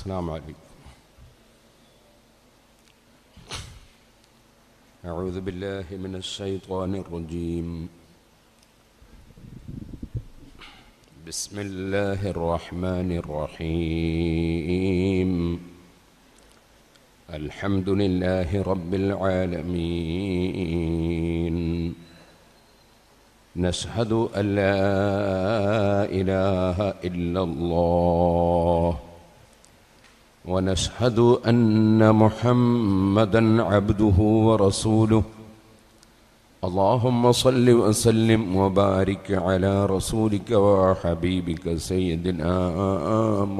السلام عليكم أعوذ بالله من الشيطان الرجيم بسم الله الرحمن الرحيم الحمد لله رب العالمين نشهد أن لا إله إلا الله ونشهد أن محمدا عبده ورسوله اللهم صل وسلم وبارك على رسولك وحبيبك سيدنا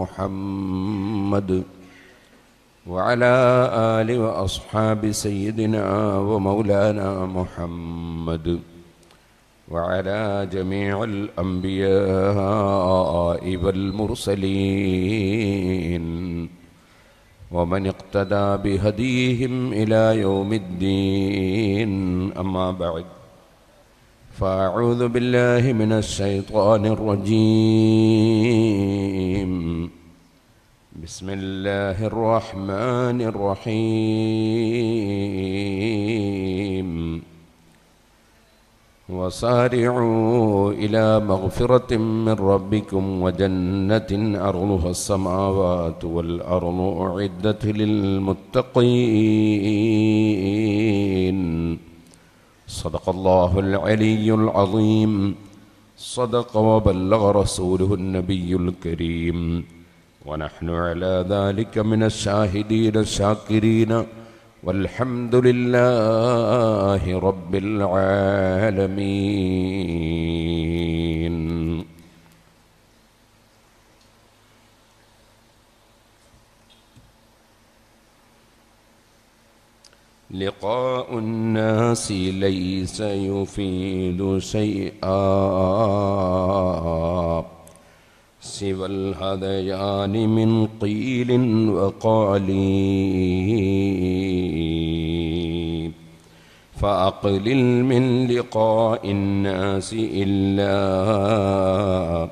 محمد وعلى آل وأصحاب سيدنا ومولانا محمد وعلى جميع الأنبياء والمرسلين ومن اقتدى بهديهم إلى يوم الدين أما بعد فأعوذ بالله من الشيطان الرجيم بسم الله الرحمن الرحيم وسارعوا إلى مغفرة من ربكم وجنة أرضها السماوات والأرض أعدت للمتقين صدق الله العلي العظيم صدق وبلغ رسوله النبي الكريم ونحن على ذلك من الشاهدين الشاكرين والحمد لله رب العالمين لقاء الناس ليس يفيد شيئا سوى الهذيان من قيل وقاليل فأقلل من لقاء الناس إلا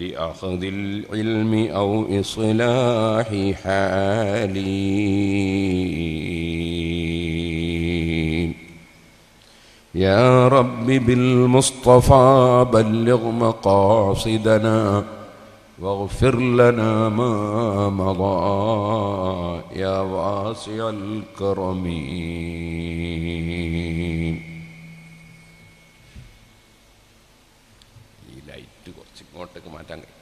لأخذ العلم أو إصلاح حالي يا رب بالمصطفى بلغ مقاصدنا واغفر لنا ما مضى يا واسع الكرم light കുറച്ച് ഇങ്ങോട്ടേക്ക് മാറ്റാൻ കഴിയും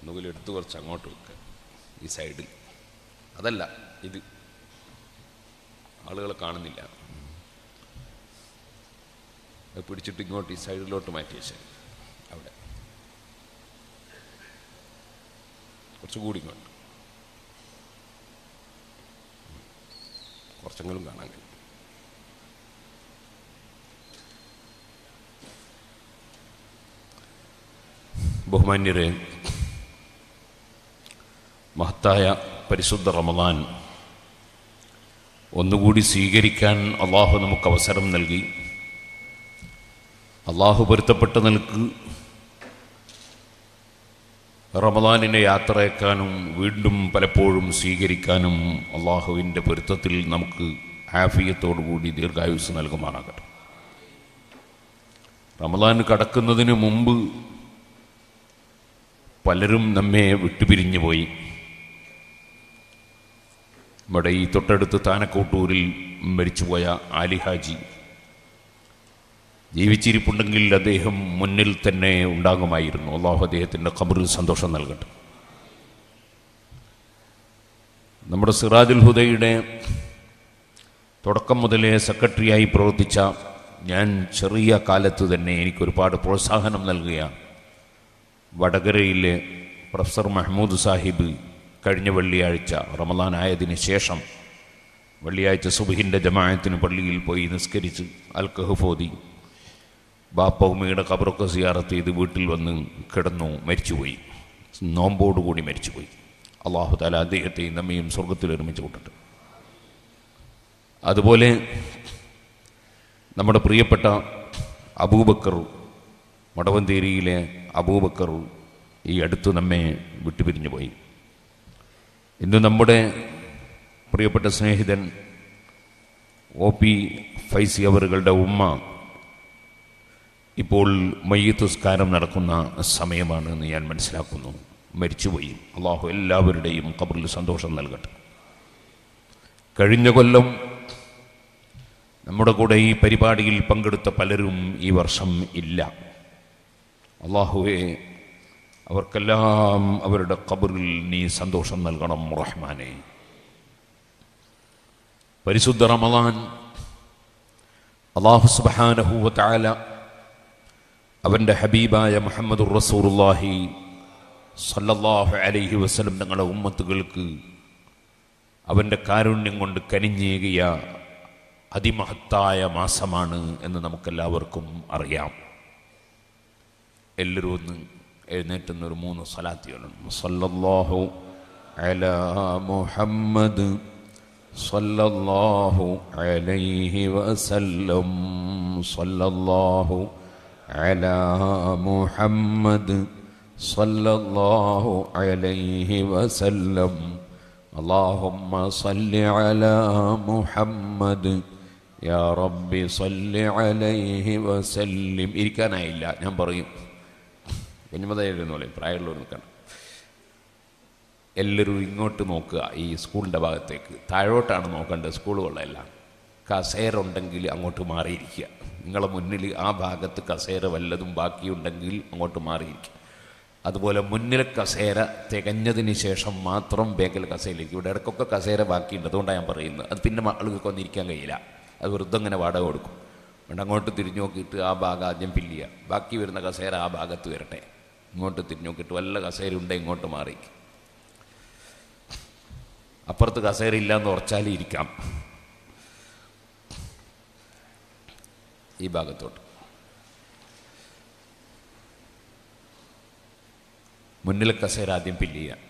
ഒന്നുകിൽ എടുത്ത് കുറച്ച് അങ്ങോട്ട് വെക്കുക ഈ സൈഡിൽ അതല്ല ഇത് ആളുകളെ കാണുന്നില്ല പിടിച്ചിട്ട് ഇങ്ങോട്ട് ഈ സൈഡിലോട്ട് മാറ്റിയ ശരി കുറച്ചുകൂടി ഇങ്ങോട്ട് കുറച്ചെങ്കിലും കാണാൻ കഴിയും ബഹുമാന്യരെ മഹത്തായ പരിശുദ്ധ റമദാൻ ഒന്നുകൂടി സ്വീകരിക്കാൻ അള്ളാഹു നമുക്ക് അവസരം നൽകി അള്ളാഹു പൊരുത്തപ്പെട്ട നിൽക്ക് റമദാനിനെ യാത്രയേക്കാനും വീണ്ടും പലപ്പോഴും സ്വീകരിക്കാനും അള്ളാഹുവിൻ്റെ പൊരുത്തത്തിൽ നമുക്ക് കൂടി ദീർഘായുസ് നൽകുമാറാകട്ടെ റമദാൻ കടക്കുന്നതിന് മുമ്പ് പലരും നമ്മെ വിട്ടുപിരിഞ്ഞു പോയി നമ്മുടെ ഈ തൊട്ടടുത്ത് താനക്കോട്ടൂരിൽ മരിച്ചുപോയ ആലിഹാജി ജീവിച്ചിരിപ്പുണ്ടെങ്കിൽ അദ്ദേഹം മുന്നിൽ തന്നെ ഉണ്ടാകുമായിരുന്നു അള്ളാഹു അദ്ദേഹത്തിൻ്റെ ഖബറിൽ സന്തോഷം നൽകട്ടെ നമ്മുടെ സിറാജുൽ ഹുദയുടെ തുടക്കം മുതലേ സെക്രട്ടറിയായി പ്രവർത്തിച്ച ഞാൻ ചെറിയ കാലത്ത് തന്നെ എനിക്കൊരുപാട് പ്രോത്സാഹനം നൽകുകയാണ് വടകരയിലെ പ്രൊഫസർ മഹ്മൂദ് സാഹിബ് കഴിഞ്ഞ വെള്ളിയാഴ്ച റമദാനായതിന് ശേഷം വെള്ളിയാഴ്ച സുബിഹിൻ്റെ ജമായത്തിന് പള്ളിയിൽ പോയി നിസ്കരിച്ച് അൽ കഹുഫോദി ബാപ്പ ഉമ്മയുടെ കബറൊക്കെ സിയാറത്ത് ചെയ്ത് വീട്ടിൽ വന്ന് കിടന്നു മരിച്ചുപോയി നോമ്പോടുകൂടി മരിച്ചുപോയി അള്ളാഹു താല അദ്ദേഹത്തെയും നമ്മയും സ്വർഗത്തിൽ ഒരുമിച്ച് കൊണ്ടിട്ട് അതുപോലെ നമ്മുടെ പ്രിയപ്പെട്ട അബൂബക്കർ മടവന്തേരിയിലെ അബൂബക്കർ ഈ അടുത്ത് നമ്മെ വിട്ടുപിരിഞ്ഞു പോയി ഇന്ന് നമ്മുടെ പ്രിയപ്പെട്ട സ്നേഹിതൻ ഒ പി ഫൈസി അവറുകളുടെ ഉമ്മ ഇപ്പോൾ മയ്യത്തുസ്കാരം നടക്കുന്ന സമയമാണെന്ന് ഞാൻ മനസ്സിലാക്കുന്നു മരിച്ചുപോയി അള്ളാഹു എല്ലാവരുടെയും കബറിൽ സന്തോഷം നൽകട്ടെ കഴിഞ്ഞ കൊല്ലം നമ്മുടെ കൂടെ ഈ പരിപാടിയിൽ പങ്കെടുത്ത പലരും ഈ വർഷം ഇല്ല അള്ളാഹുവെ അവർക്കെല്ലാം അവരുടെ കബറിൽ നീ സന്തോഷം നൽകണം റഹ്മാനെ പരിശുദ്ധ റമലാൻ അള്ളാഹു സുബാനഹുല അവൻ്റെ ഹബീബായ മുഹമ്മദ് റസൂറുല്ലാഹി സല്ലാഹു അലൈഹി വസ്ലം ഞങ്ങളുടെ ഉമ്മത്തുകൾക്ക് അവൻ്റെ കാരുണ്യം കൊണ്ട് കനിഞ്ഞേകിയ അതിമഹത്തായ മാസമാണ് എന്ന് നമുക്കെല്ലാവർക്കും അറിയാം എല്ലാവരും ഒന്ന് എഴുന്നേറ്റുന്ന ഒരു മൂന്ന് സലാത്തികളുണ്ട് സല്ലല്ലാഹു അല മുഹമ്മദ് സല്ലല്ലാഹു അലൈഹി വസല്ലം സല്ലല്ലാഹു അലൈഹി على محمد صلى الله عليه وسلم اللهم صل على محمد يا رب صل عليه وسلم ഇരിക്കാനായില്ല ഞാൻ പറയും കുഞ്ഞുമതായിരുന്നു പറയും പ്രായമുള്ളവർ നിൽക്കണം എല്ലാവരും ഇങ്ങോട്ട് നോക്കുക ഈ സ്കൂളിൻ്റെ ഭാഗത്തേക്ക് താഴോട്ടാണ് നോക്കേണ്ടത് സ്കൂളുകളിലെല്ലാം കസേര അങ്ങോട്ട് മാറിയിരിക്കുക നിങ്ങളെ മുന്നിൽ ആ ഭാഗത്ത് കസേര വല്ലതും ബാക്കിയുണ്ടെങ്കിൽ അങ്ങോട്ട് മാറിയിരിക്കും അതുപോലെ മുന്നിൽ കസേര തികഞ്ഞതിന് ശേഷം മാത്രം ബേക്കൽ കസേരയിലേക്ക് ഇവിടെ ഇടയ്ക്കൊക്കെ കസേര ബാക്കിയുണ്ട് അതുകൊണ്ടാണ് ഞാൻ പറയുന്നത് അത് പിന്നെ ആളുകൾക്ക് വന്നിരിക്കാൻ കഴിയില്ല അത് വൃദ്ധം അങ്ങനെ വാടക കൊടുക്കും അതുകൊണ്ട് അങ്ങോട്ട് തിരിഞ്ഞു നോക്കിയിട്ട് ആ ഭാഗം ആദ്യം പില്ലിയ ബാക്കി വരുന്ന കസേര ആ ഭാഗത്ത് വരട്ടെ ഇങ്ങോട്ട് തിരിഞ്ഞു നോക്കിയിട്ട് വല്ല കസേര ഉണ്ട് ഇങ്ങോട്ട് മാറി അപ്പുറത്ത് കസേര ഇല്ല എന്ന് ഉറച്ചാലും ഇരിക്കാം ഈ ഭാഗത്തോട്ട് മുന്നിൽ കസേര ആദ്യം പില്ലിയ ചെയ്യുക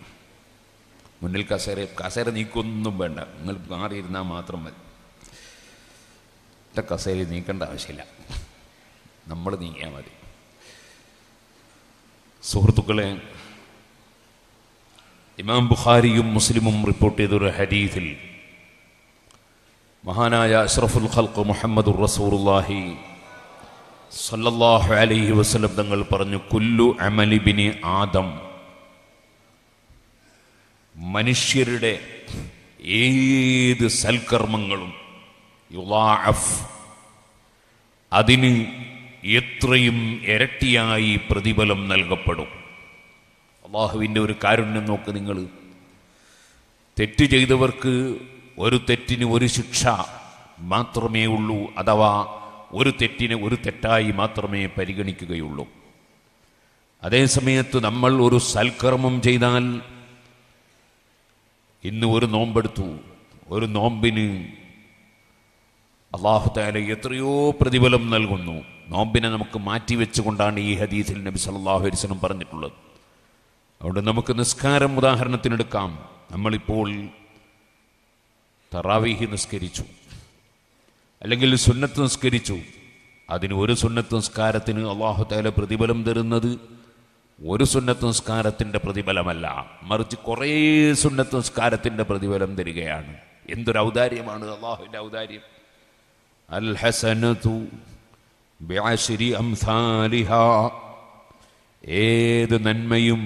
മുന്നിൽ കസേര കസേര നീക്കൊന്നും വേണ്ട നിങ്ങൾ മാറിയിരുന്നാൽ മാത്രം മതി കസേര നീക്കേണ്ട ആവശ്യമില്ല നമ്മൾ നീങ്ങിയാൽ മതി സുഹൃത്തുക്കളെ ഇമാം ബുഖാരിയും മുസ്ലിമും റിപ്പോർട്ട് ചെയ്തൊരു ഹരീഫിൽ മഹാനായ അഷ്റഫുൽ ഖൽക്ക് മുഹമ്മദുർ റസൂറുല്ലാഹി സല്ലല്ലാഹു അലൈഹി വസല്ലം തങ്ങൾ പറഞ്ഞു കുല്ലു അമലിബിനി ആദം മനുഷ്യരുടെ ഏത് സൽക്കർമ്മങ്ങളും യുലാഅഫ് അതിന് എത്രയും ഇരട്ടിയായി പ്രതിഫലം നൽകപ്പെടും അള്ളാഹുവിൻ്റെ ഒരു കാരുണ്യം നോക്ക് നിങ്ങൾ തെറ്റ് ചെയ്തവർക്ക് ഒരു തെറ്റിന് ഒരു ശിക്ഷ മാത്രമേ ഉള്ളൂ അഥവാ ഒരു തെറ്റിന് ഒരു തെറ്റായി മാത്രമേ പരിഗണിക്കുകയുള്ളൂ അതേസമയത്ത് നമ്മൾ ഒരു സൽക്കർമ്മം ചെയ്താൽ ഇന്ന് ഒരു നോമ്പെടുത്തു ഒരു നോമ്പിന് അള്ളാഹുദാല എത്രയോ പ്രതിഫലം നൽകുന്നു നോമ്പിനെ നമുക്ക് മാറ്റിവെച്ചുകൊണ്ടാണ് ഈ ഹദീസിൽ നബി സല്ലാഹു ഹരിസനും പറഞ്ഞിട്ടുള്ളത് അതുകൊണ്ട് നമുക്ക് നിസ്കാരം ഉദാഹരണത്തിനെടുക്കാം നമ്മളിപ്പോൾ തറാവീഹി നിസ്കരിച്ചു അല്ലെങ്കിൽ സുന്നത്ത് നിസ്കരിച്ചു അതിന് ഒരു സുന്നത്ത് നിസ്കാരത്തിന് അള്ളാഹു താല പ്രതിഫലം തരുന്നത് ഒരു സുന്നത്ത് നിസ്കാരത്തിൻ്റെ പ്രതിഫലമല്ല മറിച്ച് കുറേ സുന്നത്ത് നിസ്കാരത്തിൻ്റെ പ്രതിഫലം തരികയാണ് എന്തൊരു ഔദാര്യമാണ് അള്ളാഹുവിൻ്റെ ഔദാര്യം അൽ ഹസനതു ബ്യാശരി അംസാലിഹ ഏത് നന്മയും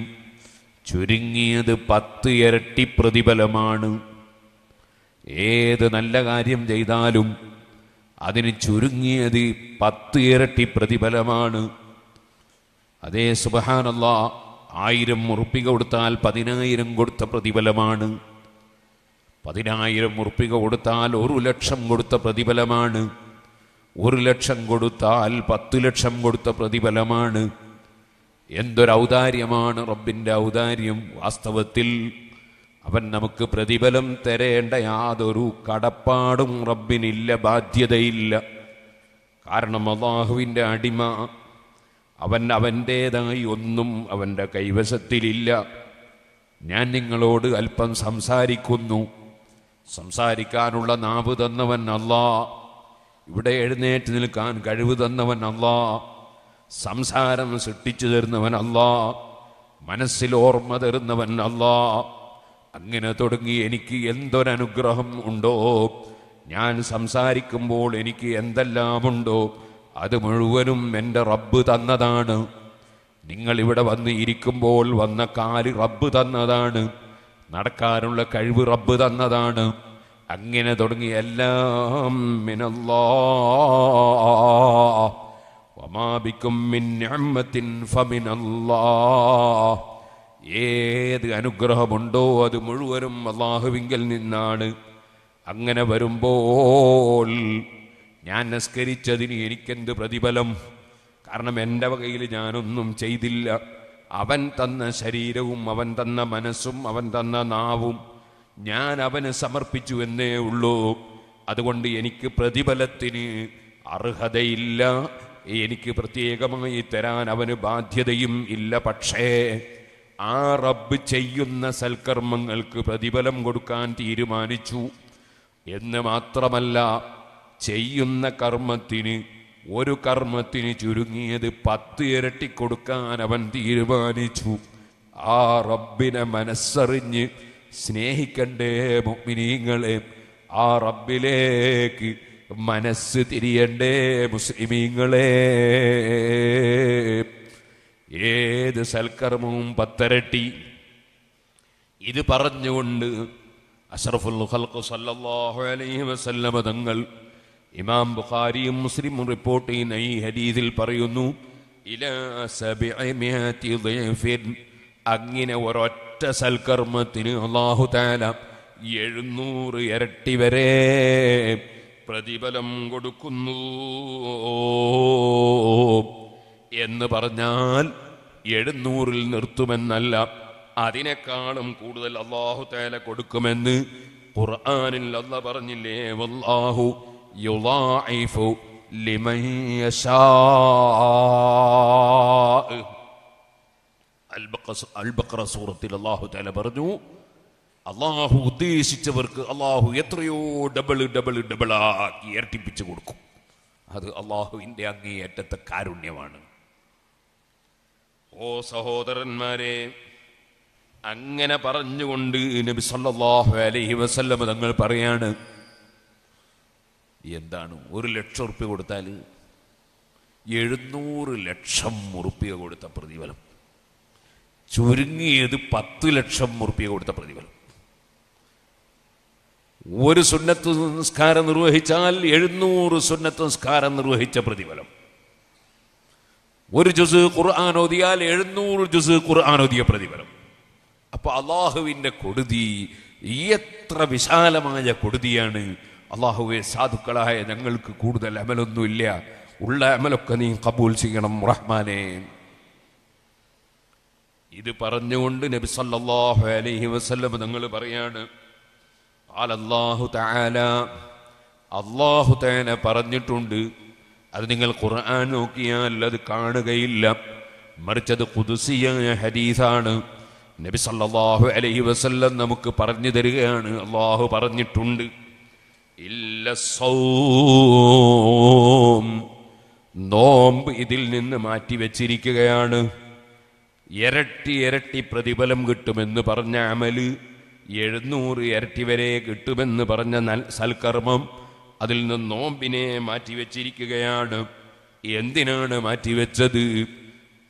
ചുരുങ്ങിയത് പത്ത് ഇരട്ടി പ്രതിഫലമാണ് ഏത് നല്ല കാര്യം ചെയ്താലും അതിന് ചുരുങ്ങിയത് പത്ത് ഇരട്ടി പ്രതിഫലമാണ് അതേ സുബഹാനല്ല ആയിരം ഉറുപ്പിക കൊടുത്താൽ പതിനായിരം കൊടുത്ത പ്രതിഫലമാണ് പതിനായിരം ഉറുപ്പിക കൊടുത്താൽ ഒരു ലക്ഷം കൊടുത്ത പ്രതിഫലമാണ് ഒരു ലക്ഷം കൊടുത്താൽ പത്തു ലക്ഷം കൊടുത്ത പ്രതിഫലമാണ് എന്തൊരു ഔദാര്യമാണ് റബ്ബിൻ്റെ ഔദാര്യം വാസ്തവത്തിൽ അവൻ നമുക്ക് പ്രതിഫലം തരേണ്ട യാതൊരു കടപ്പാടും റബ്ബിനില്ല ബാധ്യതയില്ല കാരണം അള്ളാഹുവിൻ്റെ അടിമ അവൻ അവൻ്റേതായി ഒന്നും അവൻ്റെ കൈവശത്തിലില്ല ഞാൻ നിങ്ങളോട് അല്പം സംസാരിക്കുന്നു സംസാരിക്കാനുള്ള നാവ് തന്നവൻ അല്ലാ ഇവിടെ എഴുന്നേറ്റ് നിൽക്കാൻ കഴിവ് തന്നവൻ അല്ലാ സംസാരം സൃഷ്ടിച്ചു തരുന്നവൻ അല്ലാ മനസ്സിൽ ഓർമ്മ തരുന്നവൻ അല്ലാ അങ്ങനെ തുടങ്ങി എനിക്ക് എന്തൊരനുഗ്രഹം ഉണ്ടോ ഞാൻ സംസാരിക്കുമ്പോൾ എനിക്ക് എന്തെല്ലാമുണ്ടോ അത് മുഴുവനും എൻ്റെ റബ്ബ് തന്നതാണ് നിങ്ങൾ ഇവിടെ വന്ന് ഇരിക്കുമ്പോൾ വന്ന കാല് റബ്ബ് തന്നതാണ് നടക്കാനുള്ള കഴിവ് റബ്ബ് തന്നതാണ് അങ്ങനെ തുടങ്ങി എല്ലാം മിനല്ലാ ഏത് അനുഗ്രഹമുണ്ടോ അത് മുഴുവനും അള്ളാഹുവിങ്കിൽ നിന്നാണ് അങ്ങനെ വരുമ്പോൾ ഞാൻ നിസ്കരിച്ചതിന് എനിക്കെന്ത് പ്രതിഫലം കാരണം എൻ്റെ വകയിൽ ഞാനൊന്നും ചെയ്തില്ല അവൻ തന്ന ശരീരവും അവൻ തന്ന മനസ്സും അവൻ തന്ന നാവും ഞാൻ അവന് സമർപ്പിച്ചു എന്നേ ഉള്ളൂ അതുകൊണ്ട് എനിക്ക് പ്രതിഫലത്തിന് അർഹതയില്ല എനിക്ക് പ്രത്യേകമായി തരാൻ അവന് ബാധ്യതയും ഇല്ല പക്ഷേ ആ റബ്ബ് ചെയ്യുന്ന സൽക്കർമ്മങ്ങൾക്ക് പ്രതിഫലം കൊടുക്കാൻ തീരുമാനിച്ചു എന്ന് മാത്രമല്ല ചെയ്യുന്ന കർമ്മത്തിന് ഒരു കർമ്മത്തിന് ചുരുങ്ങിയത് പത്ത് ഇരട്ടി കൊടുക്കാൻ അവൻ തീരുമാനിച്ചു ആ റബ്ബിനെ മനസ്സറിഞ്ഞ് സ്നേഹിക്കണ്ടേ മുഗ്മിനീങ്ങളെ ആ റബ്ബിലേക്ക് മനസ്സ് തിരിയണ്ടേ മുസ്ലിമീങ്ങളെ ഏത് സൽക്കർമ്മവും പത്തരട്ടി ഇത് പറഞ്ഞുകൊണ്ട് അഷറഫുൽ സല്ലല്ലാഹു അലൈഹി വസല്ലമ തങ്ങൾ ഇമാം ബുഖാരിയും മുസ്ലിമും റിപ്പോർട്ട് ചെയ്യുന്ന ഈ ഹദീസിൽ പറയുന്നു അങ്ങനെ ഒരൊറ്റ സൽക്കർമ്മത്തിന് അള്ളാഹു താല എഴുന്നൂറ് ഇരട്ടി വരെ പ്രതിഫലം കൊടുക്കുന്നു എന്ന് പറഞ്ഞാൽ എഴുന്നൂറിൽ നിർത്തുമെന്നല്ല അതിനേക്കാളും കൂടുതൽ അള്ളാഹു തേല കൊടുക്കുമെന്ന് ഖുർആാനിൽ അല്ല പറഞ്ഞില്ലേ വല്ലാഹു യുലാഇഫു ലിമൻ യശാ അൽബക്ര സൂറത്തിൽ അള്ളാഹു തേല പറഞ്ഞു അള്ളാഹു ഉദ്ദേശിച്ചവർക്ക് അള്ളാഹു എത്രയോ ഡബിൾ ഡബിൾ ഡബിളാക്കി ഇരട്ടിപ്പിച്ചു കൊടുക്കും അത് അള്ളാഹുവിൻ്റെ അങ്ങേയറ്റത്തെ കാരുണ്യമാണ് ഓ സഹോദരന്മാരെ അങ്ങനെ പറഞ്ഞുകൊണ്ട് നബി സല്ലാഹു അലൈഹി വസല്ലം തങ്ങൾ പറയാണ് എന്താണ് ഒരു ലക്ഷം ഉറുപ്പ്യ കൊടുത്താൽ എഴുന്നൂറ് ലക്ഷം ഉറുപ്പ്യ കൊടുത്ത പ്രതിഫലം ചുരുങ്ങിയത് പത്ത് ലക്ഷം ഉറുപ്പ്യ കൊടുത്ത പ്രതിഫലം ഒരു സുന്നത്ത് നിസ്കാരം നിർവഹിച്ചാൽ എഴുന്നൂറ് സുന്നത്ത് നിസ്കാരം നിർവഹിച്ച പ്രതിഫലം ഒരു ജുസ് ഖുർആൻ ഓതിയാൽ എഴുന്നൂറ് ജുസ് ഖുർആൻ ഓതിയ പ്രതിഫലം അപ്പൊ അള്ളാഹുവിന്റെ കൊടുതി എത്ര വിശാലമായ കൊടുതിയാണ് അള്ളാഹുവെ സാധുക്കളായ ഞങ്ങൾക്ക് കൂടുതൽ അമലൊന്നുമില്ല ഉള്ള അമലൊക്കെ നീ കബൂൽ ചെയ്യണം റഹ്മാനെ ഇത് പറഞ്ഞുകൊണ്ട് നബി സല്ലല്ലാഹു അലൈഹി വസല്ലം നിങ്ങൾ പറയാണ് അല്ലാഹു തആല അല്ലാഹു തആല പറഞ്ഞിട്ടുണ്ട് അത് നിങ്ങൾ ഖുർആൻ നോക്കിയാൽ അത് കാണുകയില്ല മറിച്ചത് കുതുസിയ ഹദീസാണ് നബി സല്ലല്ലാഹു അലൈഹി വസല്ലം നമുക്ക് പറഞ്ഞു തരികയാണ് അള്ളാഹു പറഞ്ഞിട്ടുണ്ട് ഇല്ല സൗം നോമ്പ് ഇതിൽ നിന്ന് മാറ്റി വച്ചിരിക്കുകയാണ് ഇരട്ടി ഇരട്ടി പ്രതിഫലം കിട്ടുമെന്ന് പറഞ്ഞ അമല് എഴുന്നൂറ് ഇരട്ടി വരെ കിട്ടുമെന്ന് പറഞ്ഞ സൽക്കർമ്മം അതിൽ നിന്ന് നോമ്പിനെ മാറ്റിവെച്ചിരിക്കുകയാണ് എന്തിനാണ് മാറ്റിവെച്ചത്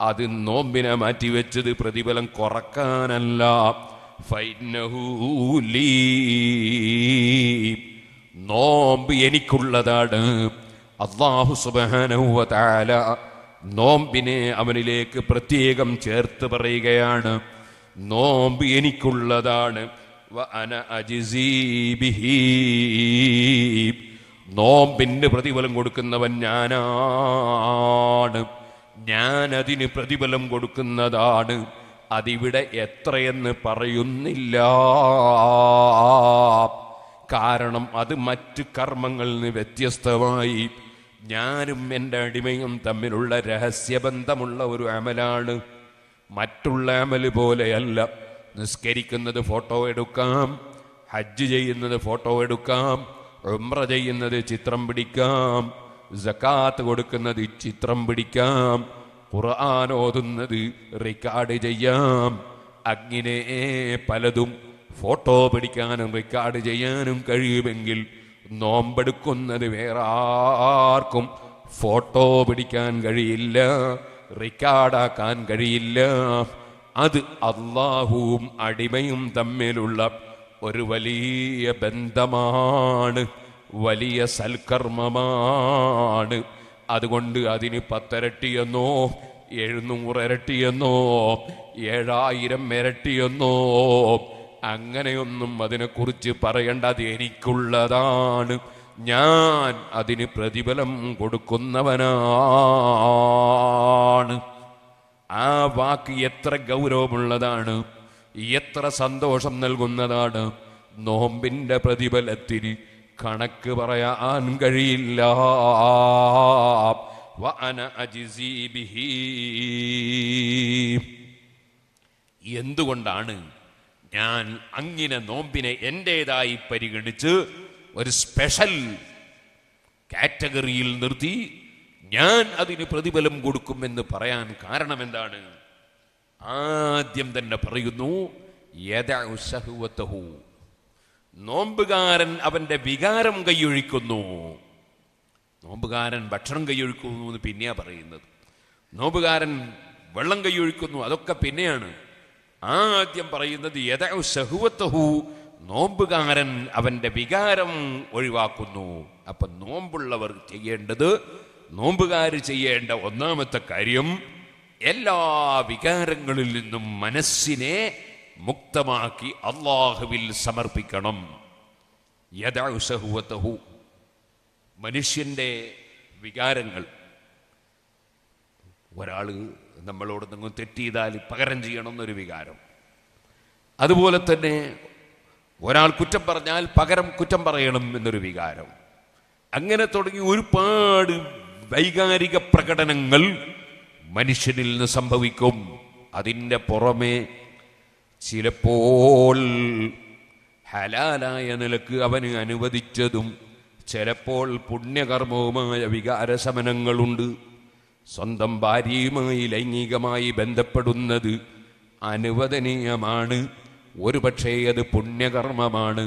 അത് നോമ്പിനെ മാറ്റിവെച്ചത് പ്രതിഫലം കുറക്കാനല്ല നോമ്പ് എനിക്കുള്ളതാണ് അള്ളാഹു സുബാനഹുവ നോമ്പിനെ അവനിലേക്ക് പ്രത്യേകം ചേർത്ത് പറയുകയാണ് നോമ്പ് എനിക്കുള്ളതാണ് അന അജിസീബിഹീബ് നോമ്പിന് പ്രതിഫലം കൊടുക്കുന്നവൻ ഞാനാണ് ഞാനതിന് പ്രതിഫലം കൊടുക്കുന്നതാണ് അതിവിടെ എത്രയെന്ന് പറയുന്നില്ല കാരണം അത് മറ്റ് കർമ്മങ്ങളിൽ നിന്ന് വ്യത്യസ്തമായി ഞാനും എൻ്റെ അടിമയും തമ്മിലുള്ള രഹസ്യബന്ധമുള്ള ഒരു അമലാണ് മറ്റുള്ള അമൽ പോലെയല്ല നിസ്കരിക്കുന്നത് ഫോട്ടോ എടുക്കാം ഹജ്ജ് ചെയ്യുന്നത് ഫോട്ടോ എടുക്കാം ഉമ്ര ചെയ്യുന്നത് ചിത്രം പിടിക്കാം ജക്കാത്ത് കൊടുക്കുന്നത് ചിത്രം പിടിക്കാം ഖുർആൻ ഓതുന്നത് റെക്കോർഡ് ചെയ്യാം അങ്ങനെ പലതും ഫോട്ടോ പിടിക്കാനും റെക്കോർഡ് ചെയ്യാനും കഴിയുമെങ്കിൽ നോമ്പെടുക്കുന്നത് വേറെ ആർക്കും ഫോട്ടോ പിടിക്കാൻ കഴിയില്ല റെക്കോർഡാക്കാൻ കഴിയില്ല അത് അള്ളാഹുവും അടിമയും തമ്മിലുള്ള ഒരു വലിയ ബന്ധമാണ് വലിയ സൽക്കർമ്മമാണ് അതുകൊണ്ട് അതിന് പത്തരട്ടിയെന്നോ എഴുന്നൂറരട്ടിയെന്നോ ഏഴായിരം ഇരട്ടിയെന്നോ അങ്ങനെയൊന്നും അതിനെക്കുറിച്ച് പറയേണ്ടത് എനിക്കുള്ളതാണ് ഞാൻ അതിന് പ്രതിഫലം കൊടുക്കുന്നവനാണ് ആ വാക്ക് എത്ര ഗൗരവമുള്ളതാണ് എത്ര സന്തോഷം നൽകുന്നതാണ് നോമ്പിന്റെ പ്രതിഫലത്തിൽ കണക്ക് പറയാൻ കഴിയില്ല എന്തുകൊണ്ടാണ് ഞാൻ അങ്ങനെ നോമ്പിനെ എൻ്റേതായി പരിഗണിച്ച് ഒരു സ്പെഷ്യൽ കാറ്റഗറിയിൽ നിർത്തി ഞാൻ അതിന് പ്രതിഫലം കൊടുക്കുമെന്ന് പറയാൻ കാരണം എന്താണ് ആദ്യം തന്നെ പറയുന്നു നോമ്പുകാരൻ അവന്റെ വികാരം കൈയൊഴിക്കുന്നു നോമ്പുകാരൻ ഭക്ഷണം കൈയൊഴിക്കുന്നു എന്ന് പിന്നെയാ പറയുന്നത് നോമ്പുകാരൻ വെള്ളം കൈയൊഴിക്കുന്നു അതൊക്കെ പിന്നെയാണ് ആദ്യം പറയുന്നത് യഥ സഹുവത്തഹു നോമ്പുകാരൻ അവന്റെ വികാരം ഒഴിവാക്കുന്നു അപ്പൊ നോമ്പുള്ളവർ ചെയ്യേണ്ടത് നോമ്പുകാർ ചെയ്യേണ്ട ഒന്നാമത്തെ കാര്യം എല്ലാ വികാരങ്ങളിൽ നിന്നും മനസ്സിനെ മുക്തമാക്കി അള്ളാഹുവിൽ സമർപ്പിക്കണം യഥാസഹുവത്തഹു മനുഷ്യൻ്റെ വികാരങ്ങൾ ഒരാൾ നമ്മളോട് നിങ്ങൾ തെറ്റിയതാൽ പകരം ചെയ്യണം എന്നൊരു വികാരം അതുപോലെ തന്നെ ഒരാൾ കുറ്റം പറഞ്ഞാൽ പകരം കുറ്റം പറയണം എന്നൊരു വികാരം അങ്ങനെ തുടങ്ങി ഒരുപാട് വൈകാരിക പ്രകടനങ്ങൾ മനുഷ്യനിൽ നിന്ന് സംഭവിക്കും അതിൻ്റെ പുറമെ ചിലപ്പോൾ ഹലാലായ നിലക്ക് അവന് അനുവദിച്ചതും ചിലപ്പോൾ പുണ്യകർമ്മവുമായ വികാരശമനങ്ങളുണ്ട് സ്വന്തം ഭാര്യയുമായി ലൈംഗികമായി ബന്ധപ്പെടുന്നത് അനുവദനീയമാണ് ഒരുപക്ഷേ അത് പുണ്യകർമ്മമാണ്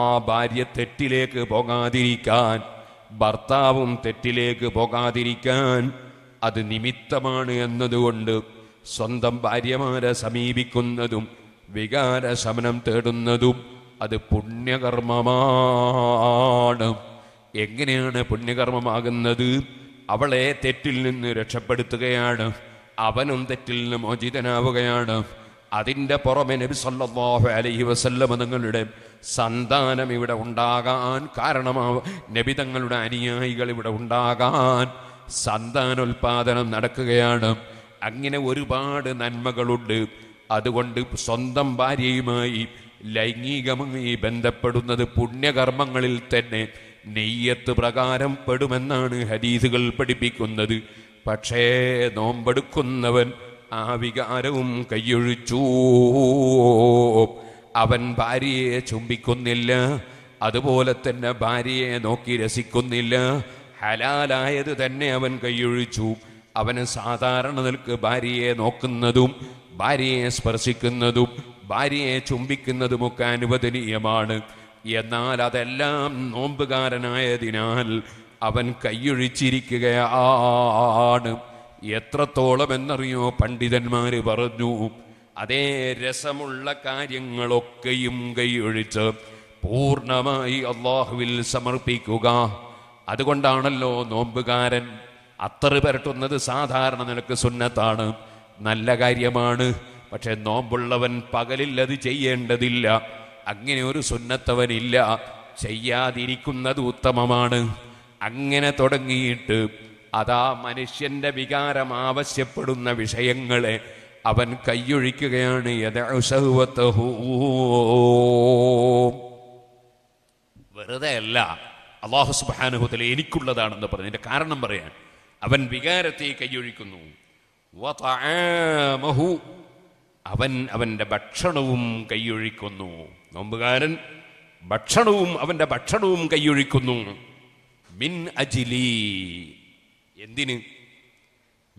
ആ ഭാര്യ തെറ്റിലേക്ക് പോകാതിരിക്കാൻ ഭർത്താവും തെറ്റിലേക്ക് പോകാതിരിക്കാൻ അത് നിമിത്തമാണ് എന്നതുകൊണ്ട് സ്വന്തം ഭാര്യമാരെ സമീപിക്കുന്നതും വികാരശമനം തേടുന്നതും അത് പുണ്യകർമ്മമാണ് എങ്ങനെയാണ് പുണ്യകർമ്മമാകുന്നത് അവളെ തെറ്റിൽ നിന്ന് രക്ഷപ്പെടുത്തുകയാണ് അവനും തെറ്റിൽ നിന്ന് മോചിതനാവുകയാണ് അതിൻ്റെ പുറമെ നബി സല്ലാഹു അലൈഹി വസല്ലമ തങ്ങളുടെ സന്താനം ഇവിടെ ഉണ്ടാകാൻ കാരണമാവും നബി തങ്ങളുടെ അനുയായികൾ ഇവിടെ ഉണ്ടാകാൻ സന്താനോൽപാദനം നടക്കുകയാണ് അങ്ങനെ ഒരുപാട് നന്മകളുണ്ട് അതുകൊണ്ട് സ്വന്തം ഭാര്യയുമായി ലൈംഗികമായി ബന്ധപ്പെടുന്നത് പുണ്യകർമ്മങ്ങളിൽ തന്നെ നെയ്യത്ത് പ്രകാരം പെടുമെന്നാണ് ഹരീസുകൾ പഠിപ്പിക്കുന്നത് പക്ഷേ നോമ്പെടുക്കുന്നവൻ ആ വികാരവും കയ്യൊഴിച്ചു അവൻ ഭാര്യയെ ചുംബിക്കുന്നില്ല അതുപോലെ തന്നെ ഭാര്യയെ നോക്കി രസിക്കുന്നില്ല ഹലാലായത് തന്നെ അവൻ കൈയൊഴിച്ചു അവന് സാധാരണ നിൽക്ക് ഭാര്യയെ നോക്കുന്നതും ഭാര്യയെ സ്പർശിക്കുന്നതും ഭാര്യയെ ചുംബിക്കുന്നതുമൊക്കെ അനുവദനീയമാണ് എന്നാൽ അതെല്ലാം നോമ്പുകാരനായതിനാൽ അവൻ കൈയൊഴിച്ചിരിക്കുകയാണ് എത്രത്തോളം എന്നറിയോ പണ്ഡിതന്മാർ പറഞ്ഞു അതേ രസമുള്ള കാര്യങ്ങളൊക്കെയും കൈയൊഴിച്ച് പൂർണ്ണമായി അള്ളാഹുവിൽ സമർപ്പിക്കുക അതുകൊണ്ടാണല്ലോ നോമ്പുകാരൻ അത്തറ് പരട്ടുന്നത് സാധാരണ നിനക്ക് സുന്നത്താണ് നല്ല കാര്യമാണ് പക്ഷെ നോമ്പുള്ളവൻ പകലിൽ അത് ചെയ്യേണ്ടതില്ല അങ്ങനെ ഒരു സുന്നത്തവനില്ല ചെയ്യാതിരിക്കുന്നത് ഉത്തമമാണ് അങ്ങനെ തുടങ്ങിയിട്ട് അതാ മനുഷ്യന്റെ വികാരം ആവശ്യപ്പെടുന്ന വിഷയങ്ങളെ അവൻ കൈയൊഴിക്കുകയാണ് വെറുതെ അല്ല അള്ളാഹു സുബാനുഭൂത്തിൽ എനിക്കുള്ളതാണെന്ന് പറഞ്ഞു എൻ്റെ കാരണം പറയാൻ അവൻ വികാരത്തെ കൈയൊഴിക്കുന്നു അവൻ അവൻ്റെ ഭക്ഷണവും കൈയൊഴിക്കുന്നു നോമ്പുകാരൻ ഭക്ഷണവും അവൻ്റെ ഭക്ഷണവും കൈയൊഴിക്കുന്നു മിൻ അജിലി എന്തിന്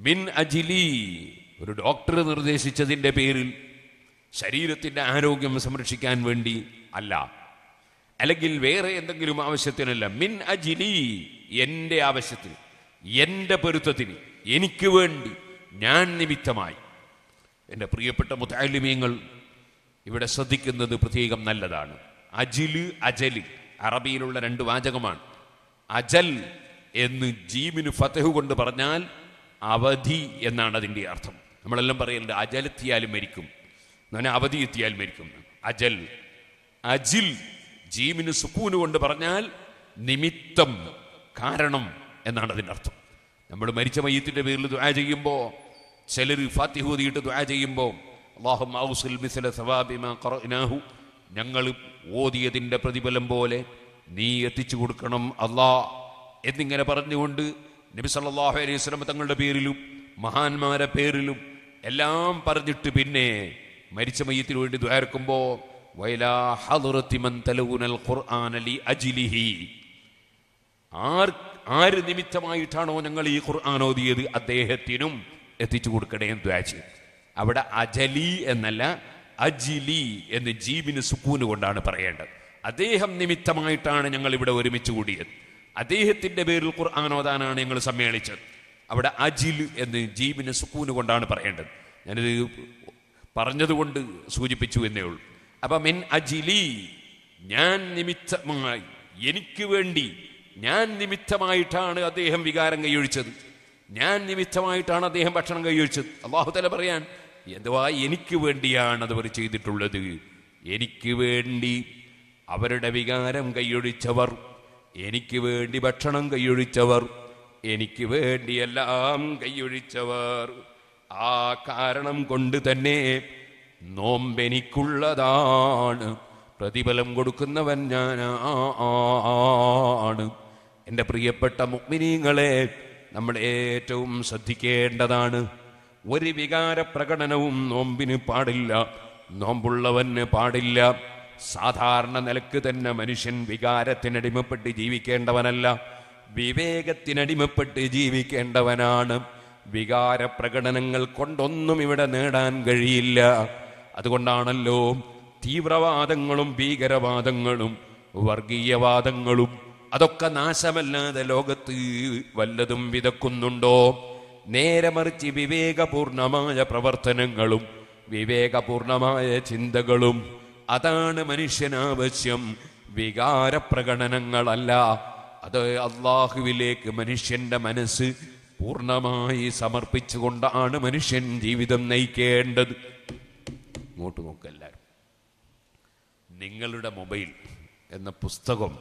മിൻ അജിലി ഒരു ഡോക്ടർ നിർദ്ദേശിച്ചതിൻ്റെ പേരിൽ ശരീരത്തിൻ്റെ ആരോഗ്യം സംരക്ഷിക്കാൻ വേണ്ടി അല്ല അല്ലെങ്കിൽ വേറെ എന്തെങ്കിലും ആവശ്യത്തിനല്ല മിൻ അജിലി എൻ്റെ ആവശ്യത്തിൽ എൻ്റെ പൊരുത്തത്തിന് എനിക്ക് വേണ്ടി ഞാൻ നിമിത്തമായി എൻ്റെ പ്രിയപ്പെട്ട മുതാലിമ്യങ്ങൾ ഇവിടെ ശ്രദ്ധിക്കുന്നത് പ്രത്യേകം നല്ലതാണ് അജില് അജല് അറബിയിലുള്ള രണ്ട് വാചകമാണ് അജൽ എന്ന് ജീമിന് ഫതഹു കൊണ്ട് പറഞ്ഞാൽ അവധി എന്നാണ് അതിൻ്റെ അർത്ഥം നമ്മളെല്ലാം പറയുന്നത് അജലെത്തിയാലും മരിക്കും അവധി എത്തിയാലും മരിക്കും അജൽ അജിൽ ജീമിന് സുക്കൂന് കൊണ്ട് പറഞ്ഞാൽ നിമിത്തം കാരണം എന്നാണ് അതിനർത്ഥം നമ്മൾ മരിച്ച മയ്യത്തിൻ്റെ പേരിൽ ദുആ ചെയ്യുമ്പോൾ ചിലർ ഫാത്തിഹൂതിയിട്ട് ദുആ ചെയ്യുമ്പോൾ അള്ളാഹു ഞങ്ങൾ ഓതിയതിൻ്റെ പ്രതിഫലം പോലെ നീ എത്തിച്ചു കൊടുക്കണം അള്ളാ എന്നിങ്ങനെ പറഞ്ഞുകൊണ്ട് നബി സല്ലാഹു അലൈഹി സ്വലം തങ്ങളുടെ പേരിലും മഹാന്മാരെ പേരിലും എല്ലാം പറഞ്ഞിട്ട് പിന്നെ മരിച്ച മയ്യത്തിനു വേണ്ടി ദ്വാരക്കുമ്പോൾ ആർ ആര് നിമിത്തമായിട്ടാണോ ഞങ്ങൾ ഈ ഖുർആൻ ഓതിയത് അദ്ദേഹത്തിനും എത്തിച്ചു കൊടുക്കണേ എന്ന് ദ്വാച്ച് അവിടെ അജലി എന്നല്ല അജിലി എന്ന് ജീവിന് സുക്കൂന് കൊണ്ടാണ് പറയേണ്ടത് അദ്ദേഹം നിമിത്തമായിട്ടാണ് ഞങ്ങൾ ഇവിടെ ഒരുമിച്ച് കൂടിയത് അദ്ദേഹത്തിന്റെ പേരിൽ ഖുർആൻ ഓതാനാണ് ഞങ്ങൾ സമ്മേളിച്ചത് അവിടെ അജിൽ എന്ന് ജീവിന് സുക്കൂന് കൊണ്ടാണ് പറയേണ്ടത് ഞാനിത് പറഞ്ഞതുകൊണ്ട് സൂചിപ്പിച്ചു എന്നേ ഉള്ളൂ അപ്പൊ മിൻ അജിലി ഞാൻ നിമിത്തമായി എനിക്ക് വേണ്ടി ഞാൻ നിമിത്തമായിട്ടാണ് അദ്ദേഹം വികാരം കൈയൊഴിച്ചത് ഞാൻ നിമിത്തമായിട്ടാണ് അദ്ദേഹം ഭക്ഷണം കൈയൊഴിച്ചത് അള്ളാഹുതല പറയാൻ എന്തുവാ എനിക്ക് വേണ്ടിയാണ് അതവർ ചെയ്തിട്ടുള്ളത് എനിക്ക് വേണ്ടി അവരുടെ വികാരം കൈയൊഴിച്ചവർ എനിക്ക് വേണ്ടി ഭക്ഷണം കൈയൊഴിച്ചവർ എനിക്ക് വേണ്ടിയെല്ലാം കൈയൊഴിച്ചവർ ആ കാരണം കൊണ്ട് തന്നെ നോമ്പെനിക്കുള്ളതാണ് പ്രതിഫലം കൊടുക്കുന്നവൻ ഞാനാണ് എൻ്റെ പ്രിയപ്പെട്ട മുക്മിനീങ്ങളെ നമ്മൾ ഏറ്റവും ശ്രദ്ധിക്കേണ്ടതാണ് ഒരു വികാര പ്രകടനവും നോമ്പിന് പാടില്ല നോമ്പുള്ളവന് പാടില്ല സാധാരണ നിലക്ക് തന്നെ മനുഷ്യൻ വികാരത്തിനടിമപ്പെട്ട് ജീവിക്കേണ്ടവനല്ല വിവേകത്തിനടിമപ്പെട്ട് ജീവിക്കേണ്ടവനാണ് വികാര പ്രകടനങ്ങൾ കൊണ്ടൊന്നും ഇവിടെ നേടാൻ കഴിയില്ല അതുകൊണ്ടാണല്ലോ തീവ്രവാദങ്ങളും ഭീകരവാദങ്ങളും വർഗീയവാദങ്ങളും അതൊക്കെ നാശമല്ലാതെ ലോകത്ത് വല്ലതും വിതക്കുന്നുണ്ടോ നേരെ മറിച്ച് വിവേകപൂർണമായ പ്രവർത്തനങ്ങളും വിവേകപൂർണമായ ചിന്തകളും അതാണ് മനുഷ്യനാവശ്യം വികാരപ്രകടനങ്ങളല്ല അത് അള്ളാഹുവിലേക്ക് മനുഷ്യന്റെ മനസ്സ് പൂർണ്ണമായി സമർപ്പിച്ചുകൊണ്ടാണ് മനുഷ്യൻ ജീവിതം നയിക്കേണ്ടത് ഇങ്ങോട്ട് നോക്കുക എല്ലാവരും നിങ്ങളുടെ മൊബൈൽ എന്ന പുസ്തകം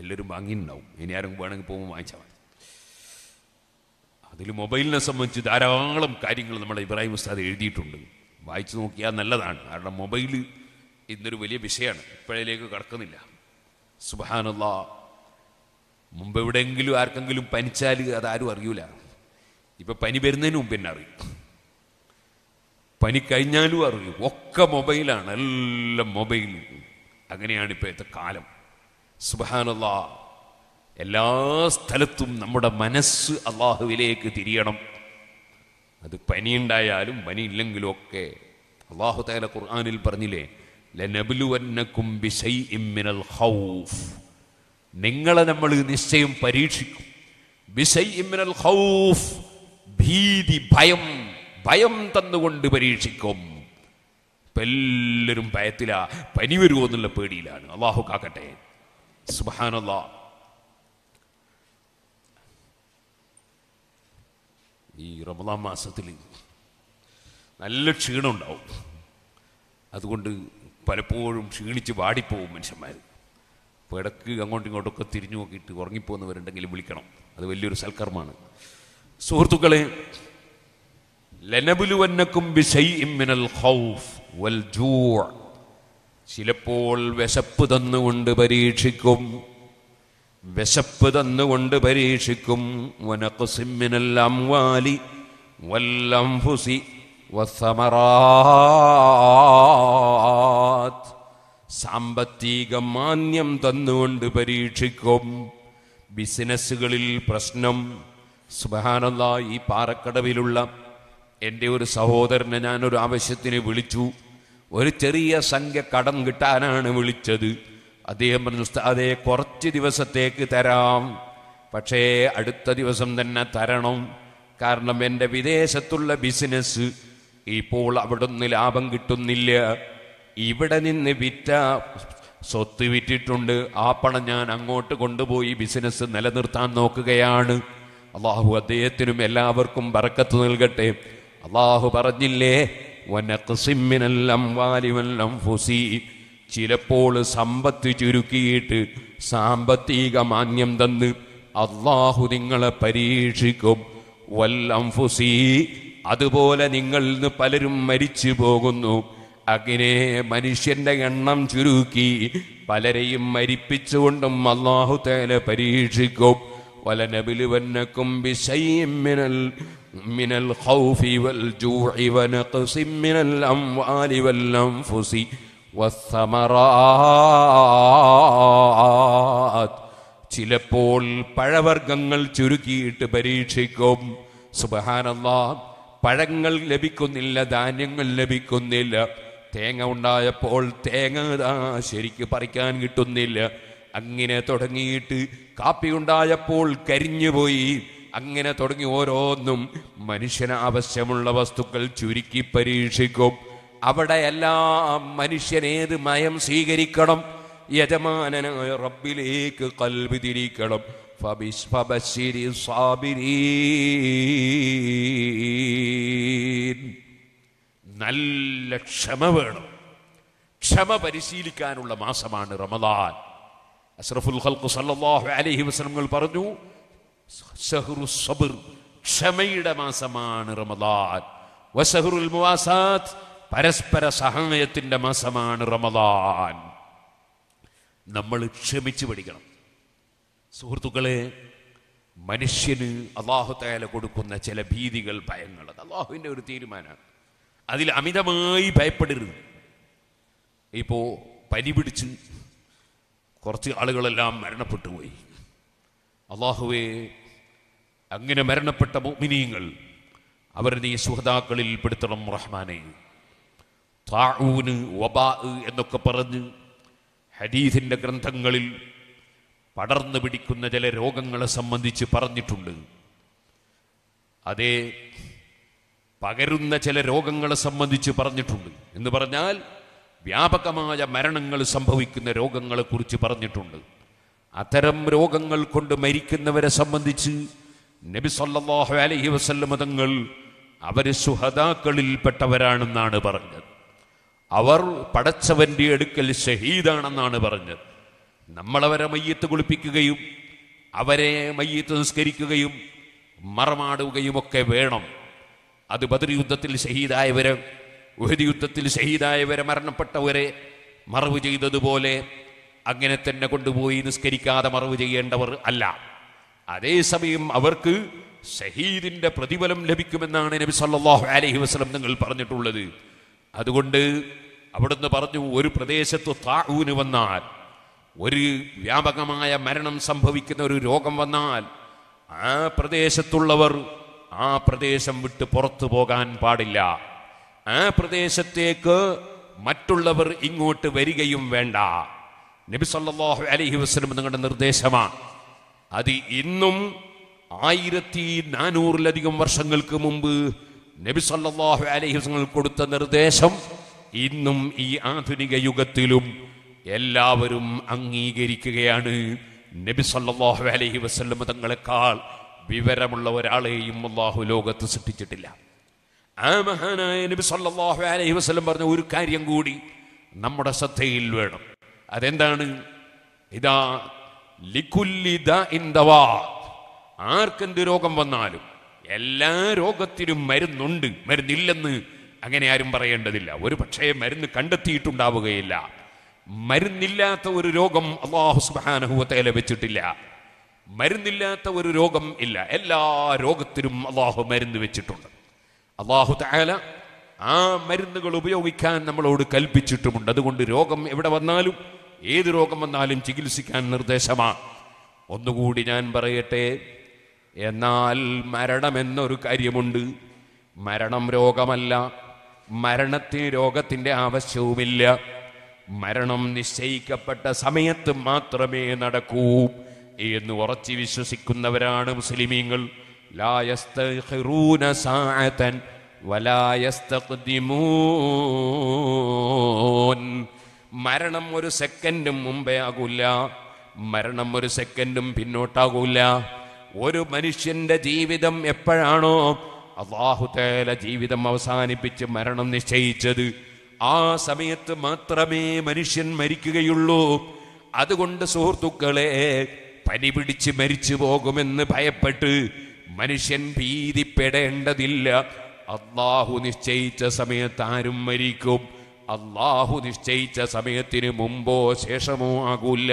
എല്ലാവരും വാങ്ങിയിട്ടുണ്ടാവും ഇനി ആരും വേണമെങ്കിൽ പോകുമ്പോൾ വാങ്ങിച്ചാൽ മതി അതിൽ മൊബൈലിനെ സംബന്ധിച്ച് ധാരാളം കാര്യങ്ങൾ നമ്മുടെ ഇബ്രാഹിം ഉസ്താദ് എഴുതിയിട്ടുണ്ട് വായിച്ചു നോക്കിയാൽ നല്ലതാണ് കാരണം മൊബൈൽ ഇന്നൊരു വലിയ വിഷയമാണ് ഇപ്പോഴേക്ക് കടക്കുന്നില്ല സുബാനുള്ള മുമ്പ് എവിടെയെങ്കിലും ആർക്കെങ്കിലും പനിച്ചാൽ അതാരും അറിയൂല ഇപ്പം പനി വരുന്നതിന് മുമ്പ് തന്നെ അറിയും പനി കഴിഞ്ഞാലും അറിയും ഒക്കെ മൊബൈലാണ് എല്ലാം മൊബൈൽ അങ്ങനെയാണ് ഇപ്പോഴത്തെ കാലം സുബാനല്ല എല്ലാ സ്ഥലത്തും നമ്മുടെ മനസ്സ് അള്ളാഹുവിലേക്ക് തിരിയണം അത് പനിയുണ്ടായാലും പനി ഇല്ലെങ്കിലും ഒക്കെ അള്ളാഹു തേല ഖുർആാനിൽ പറഞ്ഞില്ലേ മിനൽ ഖൗഫ് നിങ്ങളെ നമ്മൾ നിശ്ചയം പരീക്ഷിക്കും ഖൗഫ് ഭീതി ഭയം ഭയം തന്നുകൊണ്ട് പരീക്ഷിക്കും എല്ലാവരും ഭയത്തില പനി വരുമോ എന്നുള്ള പേടിയിലാണ് അള്ളാഹു കാക്കട്ടെ സുബാനല്ലാ ഈ റമദാം മാസത്തിൽ നല്ല ക്ഷീണം ഉണ്ടാവും അതുകൊണ്ട് പലപ്പോഴും ക്ഷീണിച്ച് വാടിപ്പോവും മനുഷ്യന്മാർ അപ്പോൾ ഇടക്ക് അങ്ങോട്ടും ഇങ്ങോട്ടൊക്കെ തിരിഞ്ഞു നോക്കിയിട്ട് ഉറങ്ങിപ്പോകുന്നവരുണ്ടെങ്കിൽ വിളിക്കണം അത് വലിയൊരു സൽക്കർമ്മമാണ് സുഹൃത്തുക്കളെ ലനബുലുവന്നക്കും മിനൽ ഖൗഫ് വൽ ചിലപ്പോൾ വിശപ്പ് തന്നുകൊണ്ട് പരീക്ഷിക്കും വിശപ്പ് തന്നുകൊണ്ട് പരീക്ഷിക്കും വനക്കുസിമ്മിനൽ അംവാലി വല്ലംഫുസി വസമറാത്ത് സാമ്പത്തിക മാന്യം തന്നുകൊണ്ട് പരീക്ഷിക്കും ബിസിനസ്സുകളിൽ പ്രശ്നം സുബാനല്ല ഈ പാറക്കടവിലുള്ള എൻ്റെ ഒരു സഹോദരനെ ഞാനൊരു ആവശ്യത്തിന് വിളിച്ചു ഒരു ചെറിയ സംഖ്യ കടം കിട്ടാനാണ് വിളിച്ചത് അദ്ദേഹം പറഞ്ഞു അതെ കുറച്ച് ദിവസത്തേക്ക് തരാം പക്ഷേ അടുത്ത ദിവസം തന്നെ തരണം കാരണം എൻ്റെ വിദേശത്തുള്ള ബിസിനസ് ഇപ്പോൾ അവിടുന്ന് ലാഭം കിട്ടുന്നില്ല ഇവിടെ നിന്ന് വിറ്റ സ്വത്ത് വിറ്റിട്ടുണ്ട് ആ പണം ഞാൻ അങ്ങോട്ട് കൊണ്ടുപോയി ബിസിനസ് നിലനിർത്താൻ നോക്കുകയാണ് അള്ളാഹു അദ്ദേഹത്തിനും എല്ലാവർക്കും ബറക്കത്ത് നൽകട്ടെ അള്ളാഹു പറഞ്ഞില്ലേ ചിലപ്പോൾ സമ്പത്ത് ചുരുക്കിയിട്ട് സാമ്പത്തിക മാന്യം തന്ന് അള്ളാഹു നിങ്ങളെ പരീക്ഷിക്കും വല്ലംഫുസി അതുപോലെ നിങ്ങളിൽ നിന്ന് പലരും മരിച്ചു പോകുന്നു അങ്ങനെ മനുഷ്യന്റെ എണ്ണം ചുരുക്കി പലരെയും മരിപ്പിച്ചുകൊണ്ടും അള്ളാഹു തേല പരീക്ഷിക്കും വലനബിലുവന്നക്കും من الخوف والجوع ونقص من الأموال والأنفس والثمرات ചിലപ്പോൾ പഴവർഗ്ഗങ്ങൾ ചുരുക്കിയിട്ട് പരീക്ഷിക്കും സുബഹാനല്ലാ പഴങ്ങൾ ലഭിക്കുന്നില്ല ധാന്യങ്ങൾ ലഭിക്കുന്നില്ല തേങ്ങ ഉണ്ടായപ്പോൾ തേങ്ങ ശരിക്ക് പറിക്കാൻ കിട്ടുന്നില്ല അങ്ങനെ തുടങ്ങിയിട്ട് കാപ്പി ഉണ്ടായപ്പോൾ കരിഞ്ഞുപോയി അങ്ങനെ തുടങ്ങി ഓരോന്നും മനുഷ്യന് ആവശ്യമുള്ള വസ്തുക്കൾ ചുരുക്കി പരീക്ഷിക്കും അവിടെ മനുഷ്യൻ മനുഷ്യനേത് മയം സ്വീകരിക്കണം യജമാനനായ റബ്ബിലേക്ക് കൽവി തിരിക്കണം നല്ല ക്ഷമ വേണം ക്ഷമ പരിശീലിക്കാനുള്ള മാസമാണ് റമദാൻ അസ്രഫുൽ ഹൽക്കു സല്ലാഹു അലഹി വസ്ലങ്ങൾ പറഞ്ഞു സഹ്റു സബിർ ക്ഷമയുടെ മാസമാണ് റമദാൻ വസഹുറുൽ മുവാസാദ് പരസ്പര സഹായത്തിൻ്റെ മാസമാണ് റമദാൻ നമ്മൾ ക്ഷമിച്ചു പഠിക്കണം സുഹൃത്തുക്കളെ മനുഷ്യന് അള്ളാഹു തയാല കൊടുക്കുന്ന ചില ഭീതികൾ ഭയങ്ങൾ അള്ളാഹുവിൻ്റെ ഒരു തീരുമാനമാണ് അതിൽ അമിതമായി ഭയപ്പെടരുത് ഇപ്പോൾ പനി പിടിച്ച് കുറച്ച് ആളുകളെല്ലാം മരണപ്പെട്ടു പോയി അള്ളാഹുവേ അങ്ങനെ മരണപ്പെട്ട മോമിനീയങ്ങൾ അവർ നീ സുഹൃതാക്കളിൽ പെടുത്തണം റഹ്മാനെ താഴൂന് വബാ എന്നൊക്കെ പറഞ്ഞ് ഹരീഫിൻ്റെ ഗ്രന്ഥങ്ങളിൽ പടർന്നു പിടിക്കുന്ന ചില രോഗങ്ങളെ സംബന്ധിച്ച് പറഞ്ഞിട്ടുണ്ട് അതേ പകരുന്ന ചില രോഗങ്ങളെ സംബന്ധിച്ച് പറഞ്ഞിട്ടുണ്ട് എന്ന് പറഞ്ഞാൽ വ്യാപകമായ മരണങ്ങൾ സംഭവിക്കുന്ന രോഗങ്ങളെക്കുറിച്ച് പറഞ്ഞിട്ടുണ്ട് അത്തരം രോഗങ്ങൾ കൊണ്ട് മരിക്കുന്നവരെ സംബന്ധിച്ച് നബി സല്ലാഹു അലഹി മതങ്ങൾ അവർ സുഹതാക്കളിൽപ്പെട്ടവരാണെന്നാണ് പറഞ്ഞത് അവർ പടച്ചവന്റെ അടുക്കൽ ഷഹീദാണെന്നാണ് പറഞ്ഞത് നമ്മളവരെ മയ്യത്ത് കുളിപ്പിക്കുകയും അവരെ മയ്യത്ത് നിസ്കരിക്കുകയും മറമാടുകയും ഒക്കെ വേണം അത് ബദർ യുദ്ധത്തിൽ ഷഹീദായവരെ ഉഹദ് യുദ്ധത്തിൽ ഷഹീദായവരെ മരണപ്പെട്ടവരെ മറവ് ചെയ്തതുപോലെ അങ്ങനെ തന്നെ കൊണ്ടുപോയി നിസ്കരിക്കാതെ മറവ് ചെയ്യേണ്ടവർ അല്ല അതേസമയം അവർക്ക് ഷഹീദിന്റെ പ്രതിഫലം ലഭിക്കുമെന്നാണ് നബി സല്ലാഹു അലഹി വസ്ലം നിങ്ങൾ പറഞ്ഞിട്ടുള്ളത് അതുകൊണ്ട് അവിടുന്ന് പറഞ്ഞു ഒരു പ്രദേശത്ത് താഴൂന് വന്നാൽ ഒരു വ്യാപകമായ മരണം സംഭവിക്കുന്ന ഒരു രോഗം വന്നാൽ ആ പ്രദേശത്തുള്ളവർ ആ പ്രദേശം വിട്ട് പുറത്തു പോകാൻ പാടില്ല ആ പ്രദേശത്തേക്ക് മറ്റുള്ളവർ ഇങ്ങോട്ട് വരികയും വേണ്ട നബി അലഹി വസ്ലം നിങ്ങളുടെ നിർദ്ദേശമാണ് അത് ഇന്നും ആയിരത്തി നാനൂറിലധികം വർഷങ്ങൾക്ക് മുമ്പ് നബി അലഹി വസ്ലം കൊടുത്ത നിർദ്ദേശം ഇന്നും ഈ ആധുനിക യുഗത്തിലും എല്ലാവരും അംഗീകരിക്കുകയാണ് നബി അലഹി വസ്ലം തങ്ങളെക്കാൾ വിവരമുള്ള ഒരാളെയും അള്ളാഹു ലോകത്ത് സൃഷ്ടിച്ചിട്ടില്ല ആ മഹാനായ നബി സല്ലാഹു അലഹി വസ്ലം പറഞ്ഞ ഒരു കാര്യം കൂടി നമ്മുടെ ശ്രദ്ധയിൽ വേണം അതെന്താണ് ഇതാ ലിക്കുല്ലിത ഇന്ദവാ ആർക്കെന്ത് രോഗം വന്നാലും എല്ലാ രോഗത്തിനും മരുന്നുണ്ട് മരുന്നില്ലെന്ന് അങ്ങനെ ആരും പറയേണ്ടതില്ല ഒരു പക്ഷേ മരുന്ന് കണ്ടെത്തിയിട്ടുണ്ടാവുകയില്ല മരുന്നില്ലാത്ത ഒരു രോഗം അള്ളാഹു സുബാനഹുവത്തെ വെച്ചിട്ടില്ല മരുന്നില്ലാത്ത ഒരു രോഗം ഇല്ല എല്ലാ രോഗത്തിനും അള്ളാഹു മരുന്ന് വെച്ചിട്ടുണ്ട് അള്ളാഹു താല ആ മരുന്നുകൾ ഉപയോഗിക്കാൻ നമ്മളോട് കൽപ്പിച്ചിട്ടുമുണ്ട് അതുകൊണ്ട് രോഗം എവിടെ വന്നാലും ഏത് രോഗം വന്നാലും ചികിത്സിക്കാൻ നിർദ്ദേശമാണ് ഒന്നുകൂടി ഞാൻ പറയട്ടെ എന്നാൽ മരണമെന്നൊരു കാര്യമുണ്ട് മരണം രോഗമല്ല മരണത്തിന് രോഗത്തിൻ്റെ ആവശ്യവുമില്ല മരണം നിശ്ചയിക്കപ്പെട്ട സമയത്ത് മാത്രമേ നടക്കൂ എന്ന് ഉറച്ചു വിശ്വസിക്കുന്നവരാണ് മുസ്ലിമീങ്ങൾ ലായസ്തൂന മരണം ഒരു സെക്കൻഡും മുമ്പേ ആകൂല മരണം ഒരു സെക്കൻഡും പിന്നോട്ടാകൂല ഒരു മനുഷ്യന്റെ ജീവിതം എപ്പോഴാണോ അള്ളാഹുതേല ജീവിതം അവസാനിപ്പിച്ച് മരണം നിശ്ചയിച്ചത് ആ സമയത്ത് മാത്രമേ മനുഷ്യൻ മരിക്കുകയുള്ളൂ അതുകൊണ്ട് സുഹൃത്തുക്കളെ പനി പിടിച്ച് മരിച്ചു പോകുമെന്ന് ഭയപ്പെട്ട് മനുഷ്യൻ ഭീതിപ്പെടേണ്ടതില്ല അള്ളാഹു നിശ്ചയിച്ച സമയത്ത് ആരും മരിക്കും അള്ളാഹു നിശ്ചയിച്ച സമയത്തിന് മുമ്പോ ശേഷമോ ആകൂല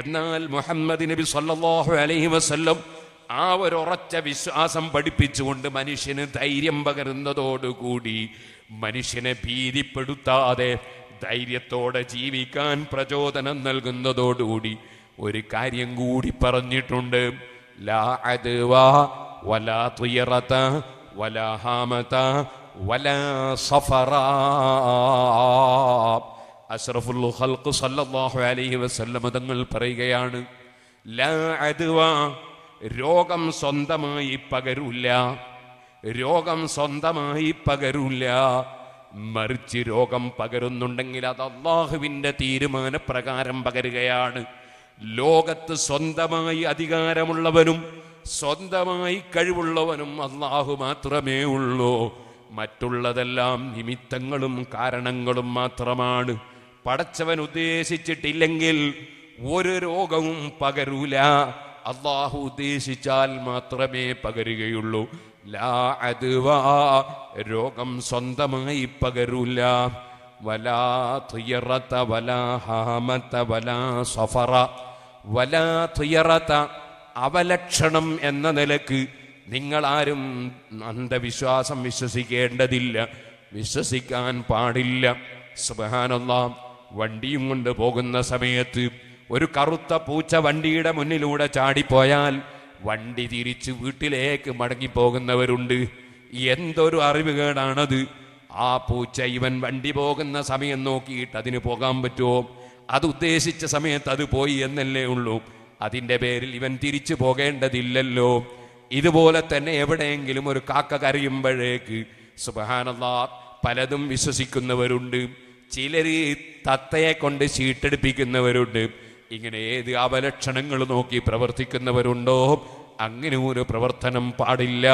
എന്നാൽ മുഹമ്മദ് നബി സല്ലാഹു അലൈഹി വസ്ല്ലം ആ ഒരു ഉറച്ച വിശ്വാസം പഠിപ്പിച്ചുകൊണ്ട് മനുഷ്യന് ധൈര്യം പകരുന്നതോടുകൂടി മനുഷ്യനെ ഭീതിപ്പെടുത്താതെ ധൈര്യത്തോടെ ജീവിക്കാൻ പ്രചോദനം നൽകുന്നതോടുകൂടി ഒരു കാര്യം കൂടി പറഞ്ഞിട്ടുണ്ട് ലാ അതുവ വലാ തുയറത വലാ ഹാമത അഷ്റഫുൽ ഖൽഖ് സല്ലല്ലാഹു അലൈഹി വസല്ലം തങ്ങൾ പറയുകയാണ് ലാ അദ്വ രോഗം സ്വന്തമായി പകരില്ല രോഗം സ്വന്തമായി പകരില്ല മറിച്ച് രോഗം പകരുന്നുണ്ടെങ്കിൽ അത് അള്ളാഹുവിൻ്റെ തീരുമാനപ്രകാരം പകരുകയാണ് ലോകത്ത് സ്വന്തമായി അധികാരമുള്ളവനും സ്വന്തമായി കഴിവുള്ളവനും അള്ളാഹു മാത്രമേ ഉള്ളൂ മറ്റുള്ളതെല്ലാം നിമിത്തങ്ങളും കാരണങ്ങളും മാത്രമാണ് പടച്ചവൻ ഉദ്ദേശിച്ചിട്ടില്ലെങ്കിൽ ഒരു രോഗവും പകരൂല അള്ളാഹു ഉദ്ദേശിച്ചാൽ മാത്രമേ പകരുകയുള്ളൂ ലാ അതുവാ രോഗം സ്വന്തമായി പകരൂല വലാ തുയറത്ത വലാ ഹമത്ത വലാ സഫറ വലാ തുയറത്ത അവലക്ഷണം എന്ന നിലക്ക് നിങ്ങളാരും അന്ധവിശ്വാസം വിശ്വസിക്കേണ്ടതില്ല വിശ്വസിക്കാൻ പാടില്ല സുബഹാനൊന്നാം വണ്ടിയും കൊണ്ട് പോകുന്ന സമയത്ത് ഒരു കറുത്ത പൂച്ച വണ്ടിയുടെ മുന്നിലൂടെ ചാടിപ്പോയാൽ വണ്ടി തിരിച്ച് വീട്ടിലേക്ക് മടങ്ങിപ്പോകുന്നവരുണ്ട് എന്തൊരു അറിവുകേടാണത് ആ പൂച്ച ഇവൻ വണ്ടി പോകുന്ന സമയം നോക്കിയിട്ട് അതിന് പോകാൻ പറ്റുമോ അത് ഉദ്ദേശിച്ച സമയത്ത് അത് പോയി എന്നല്ലേ ഉള്ളൂ അതിൻ്റെ പേരിൽ ഇവൻ തിരിച്ചു പോകേണ്ടതില്ലല്ലോ ഇതുപോലെ തന്നെ എവിടെയെങ്കിലും ഒരു കാക്ക കരയുമ്പോഴേക്ക് സുബഹാനല്ലാ പലതും വിശ്വസിക്കുന്നവരുണ്ട് ചിലർ തത്തയെ കൊണ്ട് ചീട്ടെടുപ്പിക്കുന്നവരുണ്ട് ഇങ്ങനെ ഏത് അപലക്ഷണങ്ങൾ നോക്കി പ്രവർത്തിക്കുന്നവരുണ്ടോ അങ്ങനെ ഒരു പ്രവർത്തനം പാടില്ല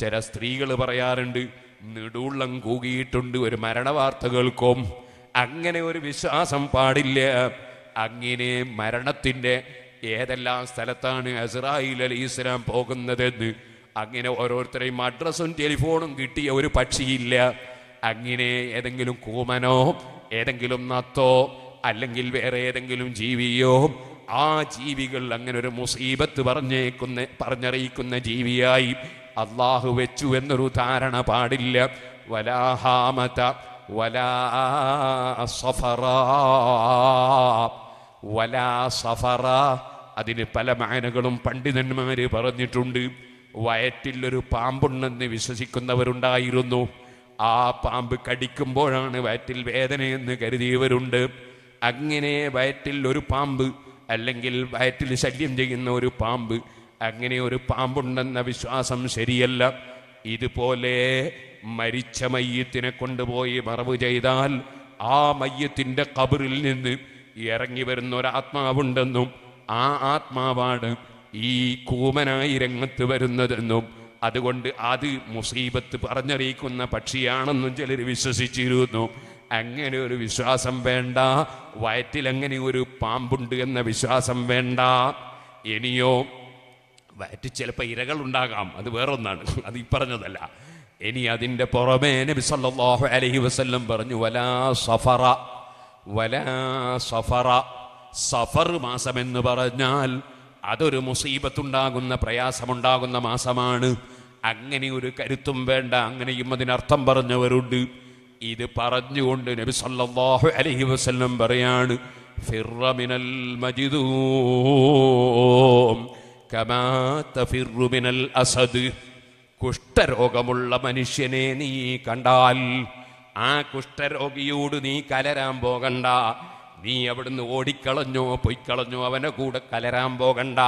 ചില സ്ത്രീകൾ പറയാറുണ്ട് നെടുള്ളം കൂകിയിട്ടുണ്ട് ഒരു മരണവാർത്ത കേൾക്കും അങ്ങനെ ഒരു വിശ്വാസം പാടില്ല അങ്ങനെ മരണത്തിൻ്റെ ഏതെല്ലാം സ്ഥലത്താണ് അസ്രായിൽ അലി ഇസ്ലാം പോകുന്നതെന്ന് അങ്ങനെ ഓരോരുത്തരെയും അഡ്രസ്സും ടെലിഫോണും കിട്ടിയ ഒരു പക്ഷിയില്ല അങ്ങനെ ഏതെങ്കിലും കൂമനോ ഏതെങ്കിലും നത്തോ അല്ലെങ്കിൽ വേറെ ഏതെങ്കിലും ജീവിയോ ആ ജീവികൾ അങ്ങനെ ഒരു മുസീബത്ത് പറഞ്ഞേക്കുന്ന പറഞ്ഞറിയിക്കുന്ന ജീവിയായി അള്ളാഹു വെച്ചു എന്നൊരു ധാരണ പാടില്ല വലാഹാമത വലാ സഫറ വലാ സഫറ അതിന് പല മാനകളും പണ്ഡിതന്മാര് പറഞ്ഞിട്ടുണ്ട് വയറ്റിൽ ഒരു പാമ്പുണ്ടെന്ന് വിശ്വസിക്കുന്നവരുണ്ടായിരുന്നു ആ പാമ്പ് കടിക്കുമ്പോഴാണ് വയറ്റിൽ വേദനയെന്ന് കരുതിയവരുണ്ട് അങ്ങനെ വയറ്റിൽ ഒരു പാമ്പ് അല്ലെങ്കിൽ വയറ്റിൽ ശല്യം ചെയ്യുന്ന ഒരു പാമ്പ് അങ്ങനെ ഒരു പാമ്പുണ്ടെന്ന വിശ്വാസം ശരിയല്ല ഇതുപോലെ മരിച്ച മയ്യത്തിനെ കൊണ്ടുപോയി മറവ് ചെയ്താൽ ആ മയ്യത്തിൻ്റെ കബറിൽ നിന്ന് ഇറങ്ങി വരുന്ന ഒരാത്മാവുണ്ടെന്നും ആ ആത്മാവാണ് ഈ കൂമനായി രംഗത്ത് വരുന്നതെന്നും അതുകൊണ്ട് അത് മുസീബത്ത് പറഞ്ഞറിയിക്കുന്ന പക്ഷിയാണെന്നും ചിലർ വിശ്വസിച്ചിരുന്നു അങ്ങനെ ഒരു വിശ്വാസം വേണ്ട വയറ്റിൽ അങ്ങനെ ഒരു പാമ്പുണ്ട് എന്ന വിശ്വാസം വേണ്ട ഇനിയോ വയറ്റ് ചിലപ്പോൾ ഇരകൾ ഉണ്ടാകാം അത് വേറൊന്നാണ് അത് ഈ പറഞ്ഞതല്ല ഇനി അതിൻ്റെ പുറമേ നബി സല്ലാഹു അലഹി വസ്ല്ലം പറഞ്ഞു വലാ സഫറ വലാ സഫറ സഫർ മാസം എന്ന് പറഞ്ഞാൽ അതൊരു മുസീബത്തുണ്ടാകുന്ന പ്രയാസമുണ്ടാകുന്ന മാസമാണ് അങ്ങനെ ഒരു കരുത്തും വേണ്ട അങ്ങനെയും അതിനർത്ഥം പറഞ്ഞവരുണ്ട് ഇത് പറഞ്ഞുകൊണ്ട് നബി സല്ലാഹു അലഹി വസ്ല്ലം പറയാണ് ഫിറമിനൽ മജിദൂ കമാതഫിറുമിനൽ അസദ് കുഷ്ഠരോഗമുള്ള മനുഷ്യനെ നീ കണ്ടാൽ ആ കുഷ്ഠരോഗിയോട് നീ കലരാൻ പോകണ്ട നീ അവിടുന്ന് ഓടിക്കളഞ്ഞോ പൊയ്ക്കളഞ്ഞോ അവനെ കൂടെ കലരാൻ പോകണ്ട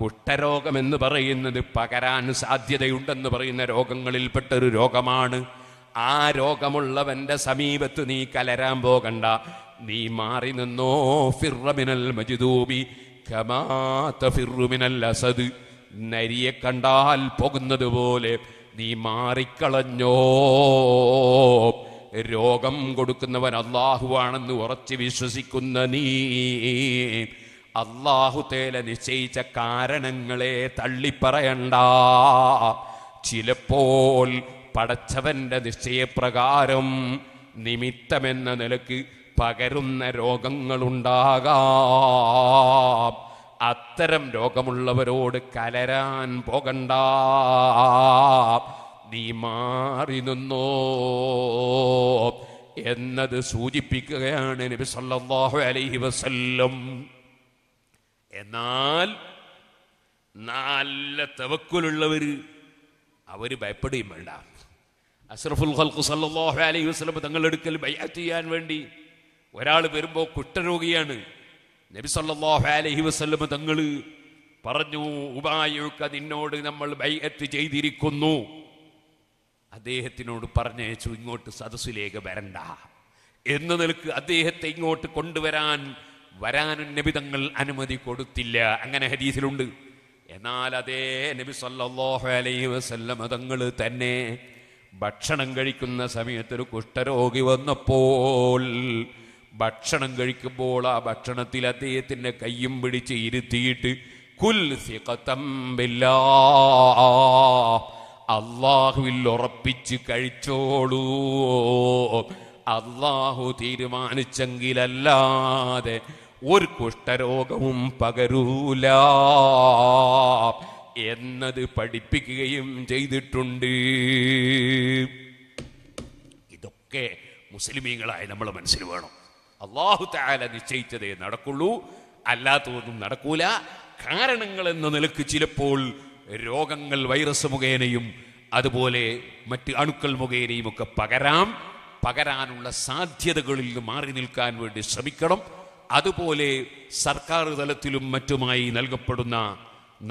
കുഷ്ഠരോഗം എന്ന് പറയുന്നത് പകരാൻ സാധ്യതയുണ്ടെന്ന് പറയുന്ന രോഗങ്ങളിൽപ്പെട്ടൊരു രോഗമാണ് ആ രോഗമുള്ളവൻ്റെ സമീപത്ത് നീ കലരാൻ പോകണ്ട നീ മാറി നിന്നോ ഫിറമിനൽ മജിദൂബി അസദ് നരിയെ കണ്ടാൽ പോകുന്നത് പോലെ നീ മാറിക്കളഞ്ഞോ രോഗം കൊടുക്കുന്നവൻ അള്ളാഹുവാണെന്ന് ഉറച്ചു വിശ്വസിക്കുന്ന നീ അള്ളാഹു തേല നിശ്ചയിച്ച കാരണങ്ങളെ തള്ളിപ്പറയണ്ട ചിലപ്പോൾ പടച്ചവന്റെ നിശ്ചയപ്രകാരം നിമിത്തമെന്ന നിലക്ക് പകരുന്ന രോഗങ്ങളുണ്ടാകാം അത്തരം രോഗമുള്ളവരോട് കലരാൻ പോകണ്ട നീ മാറി നിന്നോ എന്നത് സൂചിപ്പിക്കുകയാണ് നബി സല്ലല്ലാഹു അലൈഹി വസല്ലം എന്നാൽ നല്ല തവക്കുലുള്ളവർ അവർ ഭയപ്പെടുകയും വേണ്ട അഷ്റഫുൽ സല്ലല്ലാഹു അലൈഹി വസല്ലം തങ്ങളെടുക്കൽ ബൈഅത്ത് ചെയ്യാൻ വേണ്ടി ഒരാൾ വരുമ്പോൾ കുഷ്ഠരോഗിയാണ് നബി സല്ലല്ലാഹു അലൈഹി വസല്ലം തങ്ങൾ പറഞ്ഞു ഉപായൊക്കെ നിന്നോട് നമ്മൾ ബൈഅത്ത് ചെയ്തിരിക്കുന്നു അദ്ദേഹത്തിനോട് പറഞ്ഞയച്ചു ഇങ്ങോട്ട് സദസ്സിലേക്ക് വരണ്ട എന്ന നിലക്ക് അദ്ദേഹത്തെ ഇങ്ങോട്ട് കൊണ്ടുവരാൻ വരാനും നബി തങ്ങൾ അനുമതി കൊടുത്തില്ല അങ്ങനെ ഹദീസിലുണ്ട് എന്നാൽ അതേ നബി സല്ലല്ലാഹു അലൈഹി വസല്ലം തങ്ങൾ തന്നെ ഭക്ഷണം കഴിക്കുന്ന സമയത്ത് ഒരു കുഷ്ഠരോഗി വന്നപ്പോൾ ഭക്ഷണം കഴിക്കുമ്പോൾ ആ ഭക്ഷണത്തിൽ അദ്ദേഹത്തിൻ്റെ കയ്യും പിടിച്ച് ഇരുത്തിയിട്ട് കുൽ അള്ളാഹുവിൽ ഉറപ്പിച്ച് കഴിച്ചോളൂ അള്ളാഹു തീരുമാനിച്ചെങ്കിലല്ലാതെ ഒരു കുഷ്ഠരോഗവും പകരൂല എന്നത് പഠിപ്പിക്കുകയും ചെയ്തിട്ടുണ്ട് ഇതൊക്കെ മുസ്ലിമീങ്ങളായി നമ്മൾ മനസ്സിൽ വേണം അള്ളാഹു താല നിശ്ചയിച്ചതേ നടക്കുള്ളൂ അല്ലാത്തതൊന്നും നടക്കൂല കാരണങ്ങൾ എന്ന നിലക്ക് ചിലപ്പോൾ രോഗങ്ങൾ വൈറസ് മുഖേനയും അതുപോലെ മറ്റ് അണുക്കൾ മുഖേനയും ഒക്കെ പകരാം പകരാനുള്ള സാധ്യതകളിൽ നിന്ന് മാറി നിൽക്കാൻ വേണ്ടി ശ്രമിക്കണം അതുപോലെ സർക്കാർ തലത്തിലും മറ്റുമായി നൽകപ്പെടുന്ന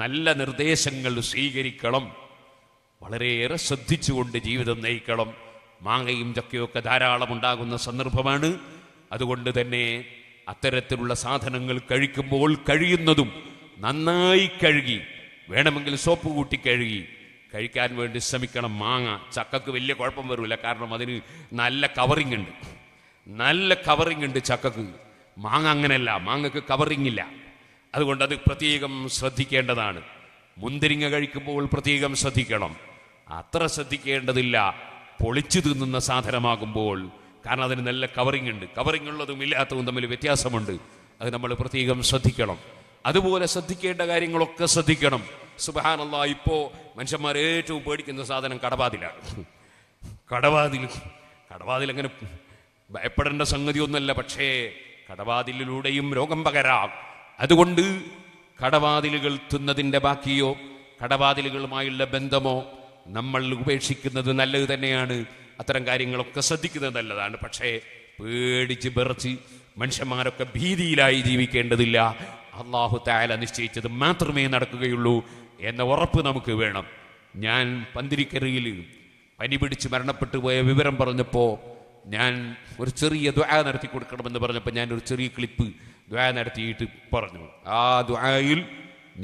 നല്ല നിർദ്ദേശങ്ങൾ സ്വീകരിക്കണം വളരെയേറെ ശ്രദ്ധിച്ചുകൊണ്ട് ജീവിതം നയിക്കണം മാങ്ങയും ചക്കയൊക്കെ ധാരാളം ഉണ്ടാകുന്ന സന്ദർഭമാണ് അതുകൊണ്ട് തന്നെ അത്തരത്തിലുള്ള സാധനങ്ങൾ കഴിക്കുമ്പോൾ കഴിയുന്നതും നന്നായി കഴുകി വേണമെങ്കിൽ സോപ്പ് കൂട്ടി കഴുകി കഴിക്കാൻ വേണ്ടി ശ്രമിക്കണം മാങ്ങ ചക്കക്ക് വലിയ കുഴപ്പം വരില്ല കാരണം അതിന് നല്ല കവറിങ് ഉണ്ട് നല്ല കവറിങ് ഉണ്ട് ചക്കക്ക് മാങ്ങ അങ്ങനെയല്ല മാങ്ങക്ക് കവറിങ് ഇല്ല അതുകൊണ്ട് അത് പ്രത്യേകം ശ്രദ്ധിക്കേണ്ടതാണ് മുന്തിരിങ്ങ കഴിക്കുമ്പോൾ പ്രത്യേകം ശ്രദ്ധിക്കണം അത്ര ശ്രദ്ധിക്കേണ്ടതില്ല പൊളിച്ചു തിന്നുന്ന സാധനമാകുമ്പോൾ കാരണം അതിന് നല്ല കവറിംഗ് ഉണ്ട് കവറിംഗ് ഉള്ളതും ഇല്ലാത്തതും തമ്മിൽ വ്യത്യാസമുണ്ട് അത് നമ്മൾ പ്രത്യേകം ശ്രദ്ധിക്കണം അതുപോലെ ശ്രദ്ധിക്കേണ്ട കാര്യങ്ങളൊക്കെ ശ്രദ്ധിക്കണം സുബഹാനല്ല ഇപ്പോൾ മനുഷ്യന്മാർ ഏറ്റവും പേടിക്കുന്ന സാധനം കടവാതിലാണ് കടവാതിൽ കടവാതിൽ അങ്ങനെ ഭയപ്പെടേണ്ട സംഗതിയൊന്നുമല്ല പക്ഷേ കടബാതിലൂടെയും രോഗം പകരാം അതുകൊണ്ട് കടവാതിലുകൾ തിന്നതിൻ്റെ ബാക്കിയോ കടവാതിലുകളുമായുള്ള ബന്ധമോ നമ്മൾ ഉപേക്ഷിക്കുന്നത് നല്ലത് തന്നെയാണ് അത്തരം കാര്യങ്ങളൊക്കെ ശ്രദ്ധിക്കുന്നത് നല്ലതാണ് പക്ഷേ പേടിച്ച് വിറച്ച് മനുഷ്യന്മാരൊക്കെ ഭീതിയിലായി ജീവിക്കേണ്ടതില്ല അള്ളാഹു തായാല നിശ്ചയിച്ചത് മാത്രമേ നടക്കുകയുള്ളൂ എന്ന ഉറപ്പ് നമുക്ക് വേണം ഞാൻ പന്തിരിക്കരയിൽ പനി പിടിച്ച് മരണപ്പെട്ടു പോയ വിവരം പറഞ്ഞപ്പോൾ ഞാൻ ഒരു ചെറിയ ദ്വാ നടത്തി കൊടുക്കണമെന്ന് പറഞ്ഞപ്പോൾ ഞാൻ ഒരു ചെറിയ ക്ലിപ്പ് ദ്വാ നടത്തിയിട്ട് പറഞ്ഞു ആ ദ്വായിൽ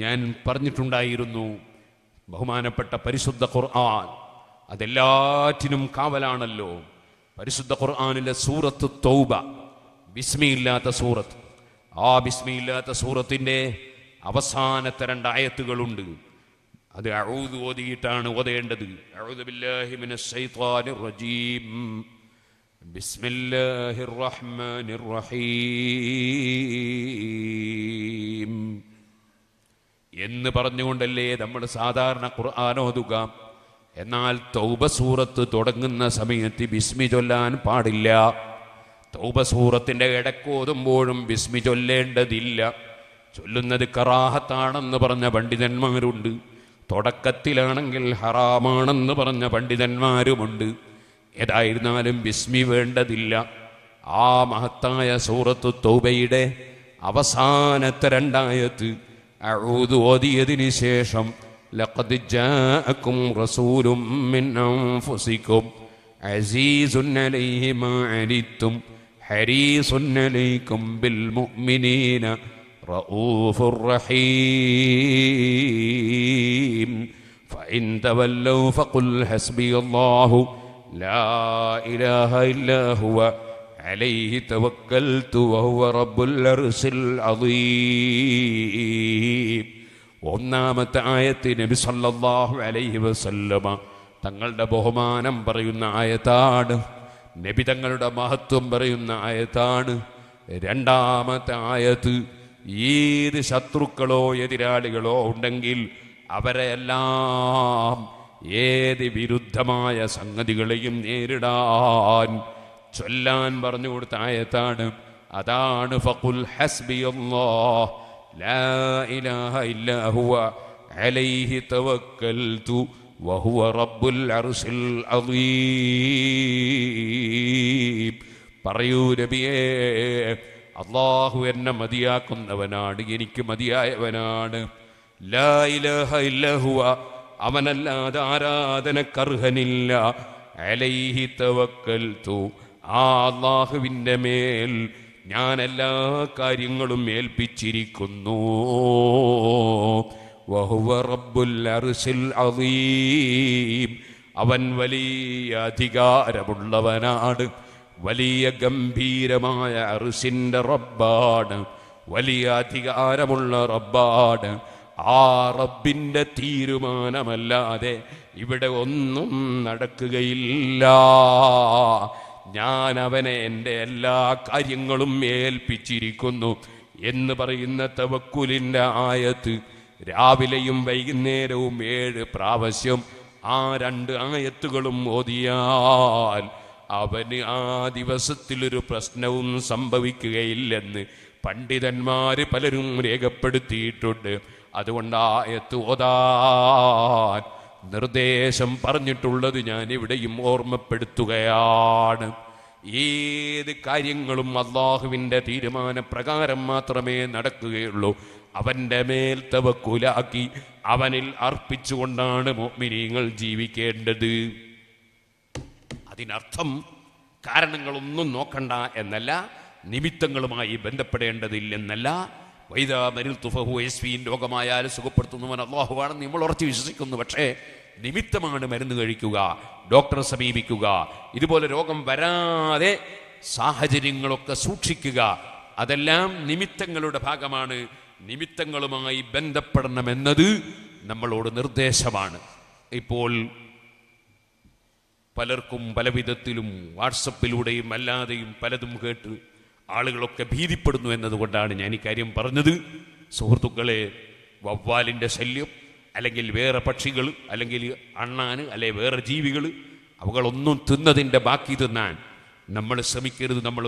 ഞാൻ പറഞ്ഞിട്ടുണ്ടായിരുന്നു ബഹുമാനപ്പെട്ട പരിശുദ്ധ ഖുർആൻ അതെല്ലാറ്റിനും കാവലാണല്ലോ പരിശുദ്ധ ഖുർആാനിലെ സൂറത്ത് തൗബ ബിസ്മിയില്ലാത്ത സൂറത്ത് ആ ബിസ്മിയില്ലാത്ത സൂറത്തിൻ്റെ അവസാനത്തെ രണ്ടായത്തുകളുണ്ട് അത് അഴുത് ഓതിയിട്ടാണ് ഓതേണ്ടത് ബിസ്മില്ലാഹിർ റഹ്മാനിർ റഹീം എന്ന് പറഞ്ഞുകൊണ്ടല്ലേ നമ്മൾ സാധാരണ ഖുർആാനോതുക എന്നാൽ തൗബസൂറത്ത് തുടങ്ങുന്ന സമയത്ത് ബിസ്മി ചൊല്ലാൻ പാടില്ല തൗബസൂറത്തിൻ്റെ ഇടക്കോതുമ്പോഴും ബിസ്മി ചൊല്ലേണ്ടതില്ല ചൊല്ലുന്നത് കറാഹത്താണെന്ന് പറഞ്ഞ പണ്ഡിതന്മാരുണ്ട് തുടക്കത്തിലാണെങ്കിൽ ഹറാമാണെന്ന് പറഞ്ഞ പണ്ഡിതന്മാരുമുണ്ട് ഏതായിരുന്നാലും ബിസ്മി വേണ്ടതില്ല ആ മഹത്തായ സൂറത്ത് തൗബയുടെ അവസാനത്തെ രണ്ടായത്ത് അഴുതു ഓതിയതിന് ശേഷം لقد جاءكم رسول من أنفسكم عزيز عليه ما عنتم حريص عليكم بالمؤمنين رؤوف رحيم فإن تولوا فقل حسبي الله لا إله إلا هو عليه توكلت وهو رب العرش العظيم ഒന്നാമത്തെ ആയത്ത് നബി സല്ലല്ലാഹു അലൈഹി വസല്ലമ തങ്ങളുടെ ബഹുമാനം പറയുന്ന ആയത്താണ് നബി തങ്ങളുടെ മഹത്വം പറയുന്ന ആയത്താണ് രണ്ടാമത്തെ ആയത്ത് ഏത് ശത്രുക്കളോ എതിരാളികളോ ഉണ്ടെങ്കിൽ അവരെ എല്ലാം ഏത് വിരുദ്ധമായ സംഗതികളെയും നേരിടാൻ ചൊല്ലാൻ പറഞ്ഞു കൊടുത്ത ആയത്താണ് അതാണ് ഫഖുൽ ഹസ്ബിയുള്ളാഹ് لا إله إلا هو عليه توكلت وهو رب العرش العظيم പറയൂ നബിയേ അള്ളാഹു എന്നെ മതിയാക്കുന്നവനാണ് എനിക്ക് മതിയായവനാണ് ലാ ഇലാഹ ഇല്ലഹുവ അവനല്ലാതെ ആരാധനക്കർഹനില്ല അലൈഹി തവക്കൽ ആ അള്ളാഹുവിൻ്റെ മേൽ ഞാൻ എല്ലാ കാര്യങ്ങളും ഏൽപ്പിച്ചിരിക്കുന്നു അവൻ വലിയ അധികാരമുള്ളവനാണ് വലിയ ഗംഭീരമായ അറിസിന്റെ റബ്ബാണ് വലിയ അധികാരമുള്ള റബ്ബാണ് ആ റബ്ബിന്റെ തീരുമാനമല്ലാതെ ഇവിടെ ഒന്നും നടക്കുകയില്ല ഞാൻ അവനെ എൻ്റെ എല്ലാ കാര്യങ്ങളും ഏൽപ്പിച്ചിരിക്കുന്നു എന്ന് പറയുന്ന തവക്കുലിൻ്റെ ആയത്ത് രാവിലെയും വൈകുന്നേരവും ഏഴ് പ്രാവശ്യം ആ രണ്ട് ആയത്തുകളും ഓതിയാൽ അവന് ആ ദിവസത്തിലൊരു പ്രശ്നവും സംഭവിക്കുകയില്ലെന്ന് പണ്ഡിതന്മാര് പലരും രേഖപ്പെടുത്തിയിട്ടുണ്ട് അതുകൊണ്ട് ആയത്ത് ഓതാൻ നിർദ്ദേശം പറഞ്ഞിട്ടുള്ളത് ഞാൻ ഇവിടെയും ഓർമ്മപ്പെടുത്തുകയാണ് ഏത് കാര്യങ്ങളും അള്ളാഹുവിൻ്റെ തീരുമാനപ്രകാരം മാത്രമേ നടക്കുകയുള്ളൂ അവൻ്റെ മേൽ തവക്കുലാക്കി അവനിൽ അർപ്പിച്ചുകൊണ്ടാണ് മോമിനിയങ്ങൾ ജീവിക്കേണ്ടത് അതിനർത്ഥം കാരണങ്ങളൊന്നും നോക്കണ്ട എന്നല്ല നിമിത്തങ്ങളുമായി ബന്ധപ്പെടേണ്ടതില്ലെന്നല്ല വൈദാ തുഫഹു രോഗമായാൽ സുഖപ്പെടുത്തുന്നവൻ അള്ളാഹുവാണെന്ന് നമ്മൾ ഉറച്ചു വിശ്വസിക്കുന്നു പക്ഷേ നിമിത്തമാണ് മരുന്ന് കഴിക്കുക ഡോക്ടറെ സമീപിക്കുക ഇതുപോലെ രോഗം വരാതെ സാഹചര്യങ്ങളൊക്കെ സൂക്ഷിക്കുക അതെല്ലാം നിമിത്തങ്ങളുടെ ഭാഗമാണ് നിമിത്തങ്ങളുമായി ബന്ധപ്പെടണമെന്നത് നമ്മളോട് നിർദ്ദേശമാണ് ഇപ്പോൾ പലർക്കും പലവിധത്തിലും വാട്സപ്പിലൂടെയും അല്ലാതെയും പലതും കേട്ട് ആളുകളൊക്കെ ഭീതിപ്പെടുന്നു എന്നതുകൊണ്ടാണ് ഞാൻ ഈ കാര്യം പറഞ്ഞത് സുഹൃത്തുക്കളെ വവ്വാലിൻ്റെ ശല്യം അല്ലെങ്കിൽ വേറെ പക്ഷികൾ അല്ലെങ്കിൽ അണ്ണാന് അല്ലെ വേറെ ജീവികൾ അവകളൊന്നും തിന്നതിൻ്റെ ബാക്കി തിന്നാൻ നമ്മൾ ശ്രമിക്കരുത് നമ്മൾ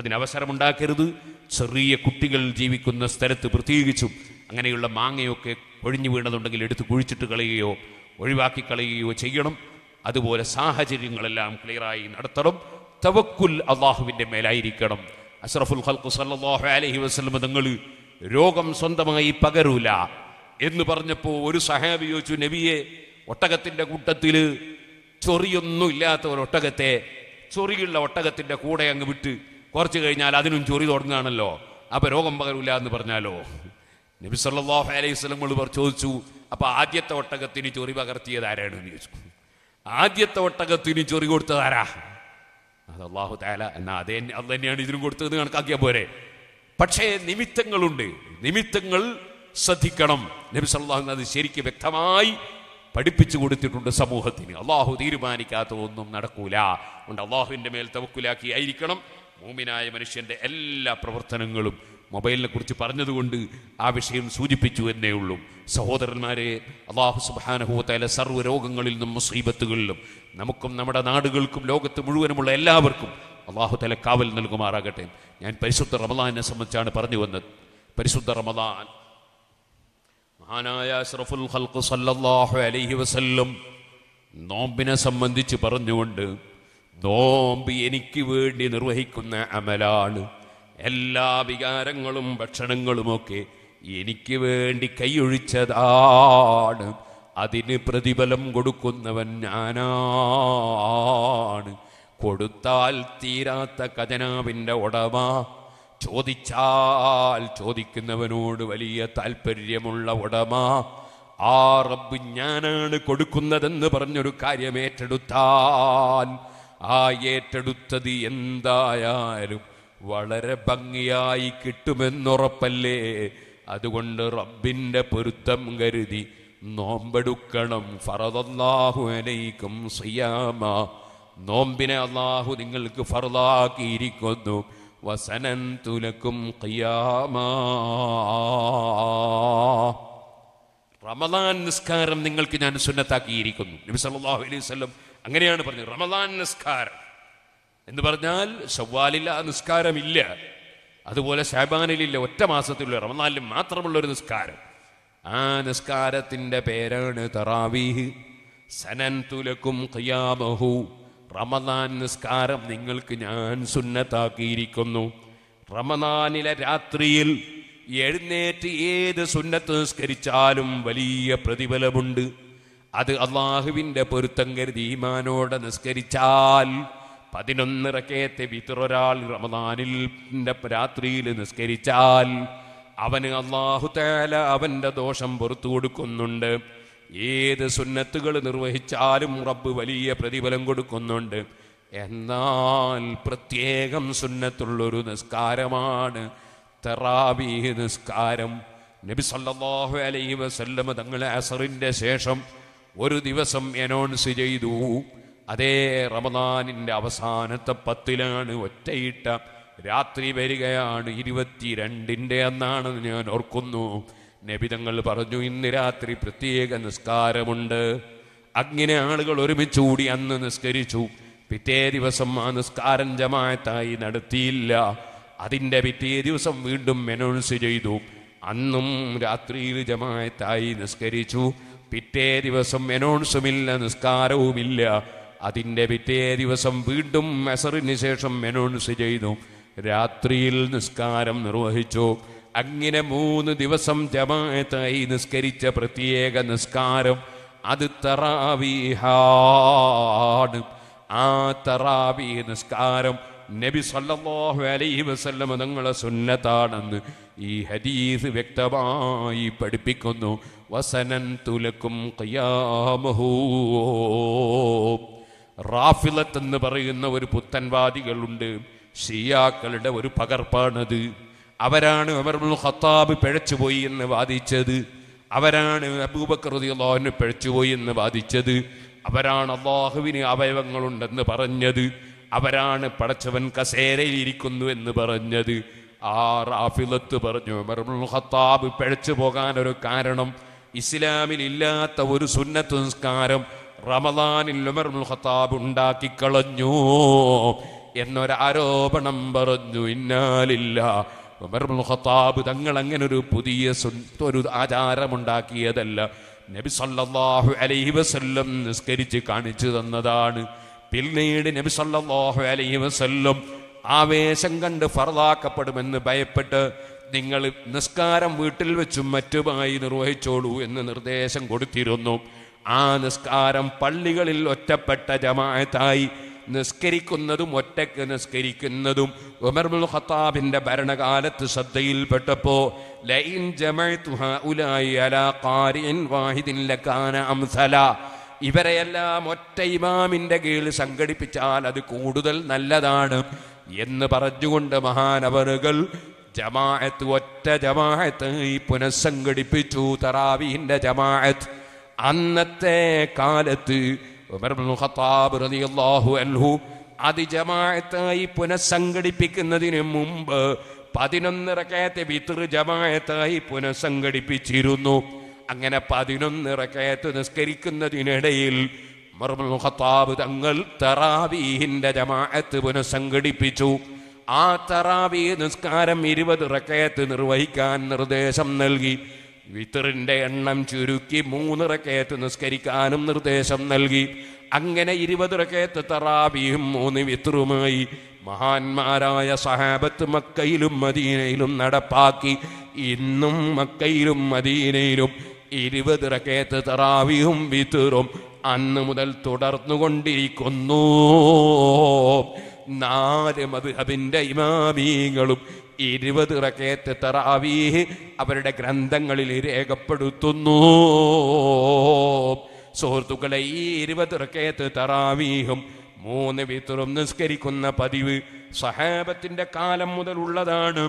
അതിനവസരമുണ്ടാക്കരുത് ചെറിയ കുട്ടികൾ ജീവിക്കുന്ന സ്ഥലത്ത് പ്രത്യേകിച്ചും അങ്ങനെയുള്ള മാങ്ങയൊക്കെ ഒഴിഞ്ഞു വീണതുണ്ടെങ്കിൽ എടുത്ത് കുഴിച്ചിട്ട് കളയുകയോ ഒഴിവാക്കി കളയുകയോ ചെയ്യണം അതുപോലെ സാഹചര്യങ്ങളെല്ലാം ക്ലിയറായി നടത്തണം തവക്കുൽ അള്ളാഹുവിൻ്റെ മേലായിരിക്കണം അഷ്റഫുൽ ഖൽഖു സല്ലാഹു അലഹി വസ്ലമ നിങ്ങൾ രോഗം സ്വന്തമായി പകരൂല എന്ന് പറഞ്ഞപ്പോൾ ഒരു സഹാബി ചോദിച്ചു നബിയെ ഒട്ടകത്തിൻ്റെ കൂട്ടത്തിൽ ഇല്ലാത്ത ഒരു ഒട്ടകത്തെ ചൊറിയുള്ള ഒട്ടകത്തിൻ്റെ കൂടെ അങ്ങ് വിട്ട് കുറച്ച് കഴിഞ്ഞാൽ അതിനും ചൊറി തുടങ്ങുകയാണല്ലോ അപ്പോൾ രോഗം പകരൂല എന്ന് പറഞ്ഞാലോ നബി സല്ലാഹു അലൈഹി സ്വലം ചോദിച്ചു അപ്പോൾ ആദ്യത്തെ ഒട്ടകത്തിന് ചൊറി പകർത്തിയത് എന്ന് ചോദിച്ചു ആദ്യത്തെ ഒട്ടകത്തിന് ചൊറി കൊടുത്തത് ആരാ അത് അള്ളാഹു താല എന്നാ അതേ അത് തന്നെയാണ് ഇതിനും കൊടുത്തത് കണക്കാക്കിയാൽ പോരെ പക്ഷേ നിമിത്തങ്ങളുണ്ട് നിമിത്തങ്ങൾ ശ്രദ്ധിക്കണം നബി സല്ലാഹു അത് ശരിക്കും വ്യക്തമായി പഠിപ്പിച്ചു കൊടുത്തിട്ടുണ്ട് സമൂഹത്തിന് അള്ളാഹു തീരുമാനിക്കാത്ത ഒന്നും നടക്കൂല അതുകൊണ്ട് അള്ളാഹുവിൻ്റെ മേൽ തവക്കുലാക്കി ആയിരിക്കണം മൂമിനായ മനുഷ്യന്റെ എല്ലാ പ്രവർത്തനങ്ങളും മൊബൈലിനെ കുറിച്ച് പറഞ്ഞതുകൊണ്ട് ആ വിഷയം സൂചിപ്പിച്ചു എന്നേ ഉള്ളൂ സഹോദരന്മാരെ അള്ളാഹു സുബാനഹുവത്തല സർവ്വ രോഗങ്ങളിലും സീബത്തുകളിലും നമുക്കും നമ്മുടെ നാടുകൾക്കും ലോകത്ത് മുഴുവനുമുള്ള എല്ലാവർക്കും അള്ളാഹു തല കാവൽ നൽകുമാറാകട്ടെ ഞാൻ പരിശുദ്ധ റമദാനെ സംബന്ധിച്ചാണ് പറഞ്ഞു വന്നത് പരിശുദ്ധ റമദാൻ മഹാനായ അഷ്റഫുൽ ഹൽക്കു സല്ലല്ലാഹു അലൈഹി വസല്ലം നോമ്പിനെ സംബന്ധിച്ച് പറഞ്ഞുകൊണ്ട് നോമ്പ് എനിക്ക് വേണ്ടി നിർവഹിക്കുന്ന അമലാണ് എല്ലാ വികാരങ്ങളും ഭക്ഷണങ്ങളുമൊക്കെ എനിക്ക് വേണ്ടി കൈയൊഴിച്ചതാണ് അതിന് പ്രതിഫലം കൊടുക്കുന്നവൻ ഞാനാണ് കൊടുത്താൽ തീരാത്ത ഖജനാവിൻ്റെ ഉടമ ചോദിച്ചാൽ ചോദിക്കുന്നവനോട് വലിയ താല്പര്യമുള്ള ഉടമ ആ റബ്ബ് ഞാനാണ് കൊടുക്കുന്നതെന്ന് പറഞ്ഞൊരു കാര്യം ഏറ്റെടുത്താൽ ആ ഏറ്റെടുത്തത് എന്തായാലും വളരെ ഭംഗിയായി കിട്ടുമെന്നുറപ്പല്ലേ അതുകൊണ്ട് റബ്ബിന്റെ പൊരുത്തം കരുതി നോമ്പെടുക്കണം ഫറദല്ലാഹുനൈക്കും സിയാമ നോമ്പിനെ അള്ളാഹു നിങ്ങൾക്ക് ഫറദാക്കിയിരിക്കുന്നു വസനൻ തുലക്കും ഖിയാമ റമദാൻ നിസ്കാരം നിങ്ങൾക്ക് ഞാൻ സുന്നത്താക്കിയിരിക്കുന്നു നബി സല്ലല്ലാഹു അലൈഹി വസല്ലം അങ്ങനെയാണ് പറഞ്ഞത് റമദാൻ നിസ്കാരം എന്ന് പറഞ്ഞാൽ ഷവ്വാലില്ല നിസ്കാരമില്ല അതുപോലെ ഷാബാനിലില്ല ഒറ്റ മാസത്തിലുള്ള റമനാലിൽ മാത്രമുള്ള ഒരു നിസ്കാരം ആ നിസ്കാരത്തിൻ്റെ പേരാണ് തറാവീഹ് സനൻ തുലക്കും കയ്യാമഹു റമദാൻ നിസ്കാരം നിങ്ങൾക്ക് ഞാൻ സുന്നത്താക്കിയിരിക്കുന്നു റമദാനിലെ രാത്രിയിൽ എഴുന്നേറ്റ് ഏത് സുന്നത്ത് നിസ്കരിച്ചാലും വലിയ പ്രതിഫലമുണ്ട് അത് അള്ളാഹുവിൻ്റെ പൊരുത്തം കരുതി ഈമാനോടെ നിസ്കരിച്ചാൽ പതിനൊന്നിറക്കേത്തെ റക്കയത്തെ വിത്തിറൊരാൾ റമദാനിൽ രാത്രിയിൽ നിസ്കരിച്ചാൽ അവന് തേല അവൻ്റെ ദോഷം പുറത്തു കൊടുക്കുന്നുണ്ട് ഏത് സുന്നത്തുകൾ നിർവഹിച്ചാലും റബ്ബ് വലിയ പ്രതിഫലം കൊടുക്കുന്നുണ്ട് എന്നാൽ പ്രത്യേകം സുന്നത്തുള്ളൊരു നിസ്കാരമാണ് തെറാബീഹ് നിസ്കാരം നബി സല്ലാഹു അലൈഹി വസല്ലമ തങ്ങളെ അസറിൻ്റെ ശേഷം ഒരു ദിവസം അനൗൺസ് ചെയ്തു അതേ റമദാനിൻ്റെ അവസാനത്തെ പത്തിലാണ് ഒറ്റയിട്ട രാത്രി വരികയാണ് ഇരുപത്തിരണ്ടിൻ്റെ അന്നാണ് ഞാൻ ഓർക്കുന്നു നബിതങ്ങൾ പറഞ്ഞു ഇന്ന് രാത്രി പ്രത്യേക നിസ്കാരമുണ്ട് അങ്ങനെ ആളുകൾ ഒരുമിച്ച് കൂടി അന്ന് നിസ്കരിച്ചു പിറ്റേ ദിവസം ആ നിസ്കാരം ജമായത്തായി നടത്തിയില്ല അതിൻ്റെ പിറ്റേ ദിവസം വീണ്ടും അനൗൺസ് ചെയ്തു അന്നും രാത്രിയിൽ ജമായത്തായി നിസ്കരിച്ചു പിറ്റേ ദിവസം മെനോൺസുമില്ല നിസ്കാരവുമില്ല അതിൻ്റെ പിറ്റേ ദിവസം വീണ്ടും മെസറിന് ശേഷം അനൗൺസ് ചെയ്തു രാത്രിയിൽ നിസ്കാരം നിർവഹിച്ചു അങ്ങനെ മൂന്ന് ദിവസം ജമാഅത്തായി നിസ്കരിച്ച പ്രത്യേക നിസ്കാരം അത് തറാവീഹാണ് ആ തറാവീ നിസ്കാരം നബി സല്ലല്ലാഹു അലൈഹി വസല്ലം തങ്ങളെ സുന്നത്താണെന്ന് ഈ ഹദീസ് വ്യക്തമായി പഠിപ്പിക്കുന്നു വസനൻ തുലക്കും കയാമഹൂ റാഫിലത്ത് എന്ന് പറയുന്ന ഒരു പുത്തൻവാദികളുണ്ട് ഷിയാക്കളുടെ ഒരു പകർപ്പാണത് അവരാണ് അമർബുൽ ഖത്താബ് പിഴച്ചുപോയി എന്ന് വാദിച്ചത് അവരാണ് അബൂബക്രതിയുള്ളവന് പിഴച്ചുപോയി എന്ന് വാദിച്ചത് അവരാണ് അള്ളാഹുവിന് അവയവങ്ങളുണ്ടെന്ന് പറഞ്ഞത് അവരാണ് പടച്ചവൻ കസേരയിലിരിക്കുന്നു എന്ന് പറഞ്ഞത് ആ റാഫിലത്ത് പറഞ്ഞു അമർബുൽ ഖത്താബ് പിഴച്ചു പോകാനൊരു കാരണം ഇസ്ലാമിൽ ഇല്ലാത്ത ഒരു സുന്നത്ത് സംസ്കാരം റമദാനിൽ ഉമർ ഖത്താബ് ഉണ്ടാക്കിക്കളഞ്ഞു എന്നൊരാരോപണം പറഞ്ഞു ഇന്നാലില്ല ഉമർ ഖത്താബ് തങ്ങൾ അങ്ങനെ ഒരു പുതിയ ഒരു ആചാരമുണ്ടാക്കിയതല്ല നബി സല്ലല്ലാഹു അലൈഹി വസല്ലം നിസ്കരിച്ച് കാണിച്ചു തന്നതാണ് പിന്നീട് നബി സല്ലല്ലാഹു അലൈഹി വസല്ലം ആവേശം കണ്ട് ഫറലാക്കപ്പെടുമെന്ന് ഭയപ്പെട്ട് നിങ്ങൾ നിസ്കാരം വീട്ടിൽ വെച്ചും മറ്റുമായി നിർവഹിച്ചോളൂ എന്ന് നിർദ്ദേശം കൊടുത്തിരുന്നു ആ നിസ്കാരം പള്ളികളിൽ ഒറ്റപ്പെട്ട ജമാഅത്തായി നിസ്കരിക്കുന്നതും ഒറ്റയ്ക്ക് നിസ്കരിക്കുന്നതും ഉമർമുൽ ഖത്താബിന്റെ ഭരണകാലത്ത് ശ്രദ്ധയിൽപ്പെട്ടപ്പോൾ ലൈൻ അംസല ഇവരെയെല്ലാം ഒറ്റ ഇമാമിൻ്റെ കീഴിൽ സംഘടിപ്പിച്ചാൽ അത് കൂടുതൽ നല്ലതാണ് എന്ന് പറഞ്ഞുകൊണ്ട് മഹാനവറുകൾ ജമാഅത്ത് ഒറ്റ ജമാഅത്ത് പുനഃസംഘടിപ്പിച്ചു തറാവീൻ്റെ ജമാഅത്ത് അന്നത്തെ കാലത്ത് ഖത്താബ് റളിയല്ലാഹു അൻഹു അത് ജമാഅത്തായി പുനഃസംഘടിപ്പിക്കുന്നതിന് മുമ്പ് പതിനൊന്ന് റക്കയത്തെ വിത്തർ ജമാഅത്തായി പുനഃസംഘടിപ്പിച്ചിരുന്നു അങ്ങനെ പതിനൊന്ന് റക്കയത്ത് നിസ്കരിക്കുന്നതിനിടയിൽ മർമുൽ ഖത്താബ് തങ്ങൾ തറാവീഹിന്റെ ജമാഅത്ത് പുനഃസംഘടിപ്പിച്ചു ആ തറാവീ നിസ്കാരം ഇരുപത് റക്കയത്ത് നിർവഹിക്കാൻ നിർദ്ദേശം നൽകി വിത്തറിൻ്റെ എണ്ണം ചുരുക്കി മൂന്ന് നിസ്കരിക്കാനും നിർദ്ദേശം നൽകി അങ്ങനെ ഇരുപത് തറാബിയും മൂന്ന് വിത്തറുമായി മഹാന്മാരായ സഹാബത്ത് മക്കയിലും മദീനയിലും നടപ്പാക്കി ഇന്നും മക്കയിലും മദീനയിലും ഇരുപത് തറാവിയും വിത്തറും അന്ന് മുതൽ തുടർന്നുകൊണ്ടിരിക്കുന്നു നാല് മധുഹബിന്റെ ഇമാമീങ്ങളും ഇരുപത് റക്കേത്ത് തറാവീഹ് അവരുടെ ഗ്രന്ഥങ്ങളിൽ രേഖപ്പെടുത്തുന്നു സുഹൃത്തുക്കളെ ഈ ഇരുപത് റക്കേത്ത് തറാവീഹും മൂന്ന് വിത്തറും നിസ്കരിക്കുന്ന പതിവ് സഹാബത്തിന്റെ കാലം മുതലുള്ളതാണ്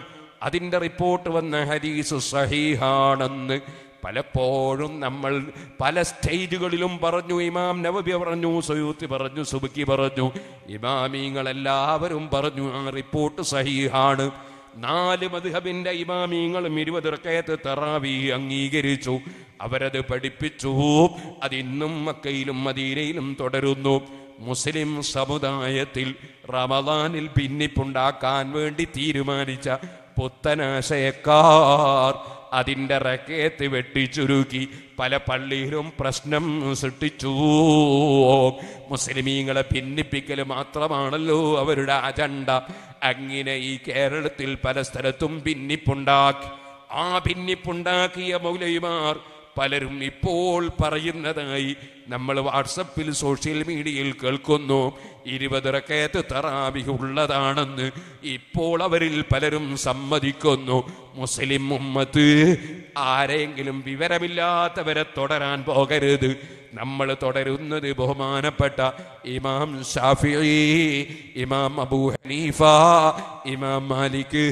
അതിന്റെ റിപ്പോർട്ട് വന്ന ഹരീസ് സഹീഹാണെന്ന് പലപ്പോഴും നമ്മൾ പല സ്റ്റേജുകളിലും പറഞ്ഞു ഇമാം നവബി പറഞ്ഞു സുയൂത്തി പറഞ്ഞു സുബുക്കി പറഞ്ഞു ഇമാമിങ്ങളെല്ലാവരും പറഞ്ഞു ആ റിപ്പോർട്ട് സഹീഹാണ് നാല് മധുഹബിന്റെ ഇമാമിങ്ങളും ഇരുപത് റക്കയത്ത് തറാവി അംഗീകരിച്ചു അവരത് പഠിപ്പിച്ചു അതിന്നും മക്കയിലും മദീനയിലും തുടരുന്നു മുസ്ലിം സമുദായത്തിൽ റമദാനിൽ ഭിന്നിപ്പുണ്ടാക്കാൻ വേണ്ടി തീരുമാനിച്ച പുത്തനാശയക്കാർ അതിൻ്റെ റക്കേത്ത് വെട്ടിച്ചുരുക്കി പല പള്ളിയിലും പ്രശ്നം സൃഷ്ടിച്ചു മുസ്ലിമീങ്ങളെ ഭിന്നിപ്പിക്കൽ മാത്രമാണല്ലോ അവരുടെ അജണ്ട അങ്ങനെ ഈ കേരളത്തിൽ പല സ്ഥലത്തും ഭിന്നിപ്പുണ്ടാക്കി ആ ഭിന്നിപ്പുണ്ടാക്കിയ മൗലയിമാർ പലരും ഇപ്പോൾ പറയുന്നതായി നമ്മൾ വാട്സപ്പിൽ സോഷ്യൽ മീഡിയയിൽ കേൾക്കുന്നു ഇരുപത് റക്കയത്ത് തറാവിഹ് ഉള്ളതാണെന്ന് ഇപ്പോൾ അവരിൽ പലരും സമ്മതിക്കുന്നു മുസ്ലിം മുമ്മത്ത് ആരെങ്കിലും വിവരമില്ലാത്തവരെ തുടരാൻ പോകരുത് നമ്മൾ തുടരുന്നത് ബഹുമാനപ്പെട്ട ഇമാം ഷാഫി ഇമാം അബൂ ഹനീഫ ഇമാം മാലിക്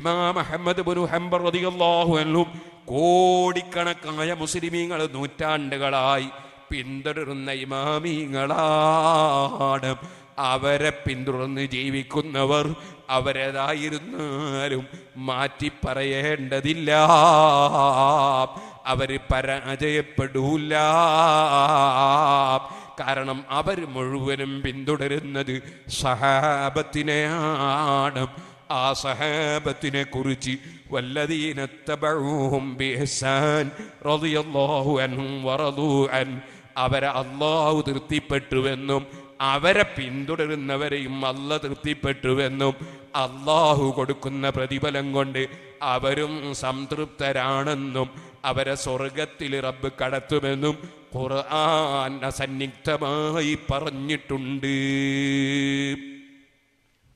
ഇമാം അഹമ്മദ് ബുനു ഹംബർ റളിയല്ലാഹു അൻഹു കോടിക്കണക്കായ മുസ്ലിമീങ്ങൾ നൂറ്റാണ്ടുകളായി പിന്തുടരുന്ന ഇമാമീങ്ങളാണ് അവരെ പിന്തുടർന്ന് ജീവിക്കുന്നവർ അവരേതായിരുന്നാലും മാറ്റി പറയേണ്ടതില്ല അവർ പരാജയപ്പെടൂല കാരണം അവർ മുഴുവനും പിന്തുടരുന്നത് സഹാബത്തിനെയാണ് ആ സഹാബത്തിനെ കുറിച്ച് റളിയല്ലാഹു വറദൂ അൻ അവരെ അള്ളാഹു തൃപ്തിപ്പെട്ടുവെന്നും അവരെ പിന്തുടരുന്നവരെയും അല്ല തൃപ്തിപ്പെട്ടുവെന്നും അള്ളാഹു കൊടുക്കുന്ന പ്രതിഫലം കൊണ്ട് അവരും സംതൃപ്തരാണെന്നും അവരെ സ്വർഗത്തിൽ റബ്ബ് കടത്തുമെന്നും ഖുർആൻ അസന്നിഗ്ധമായി പറഞ്ഞിട്ടുണ്ട്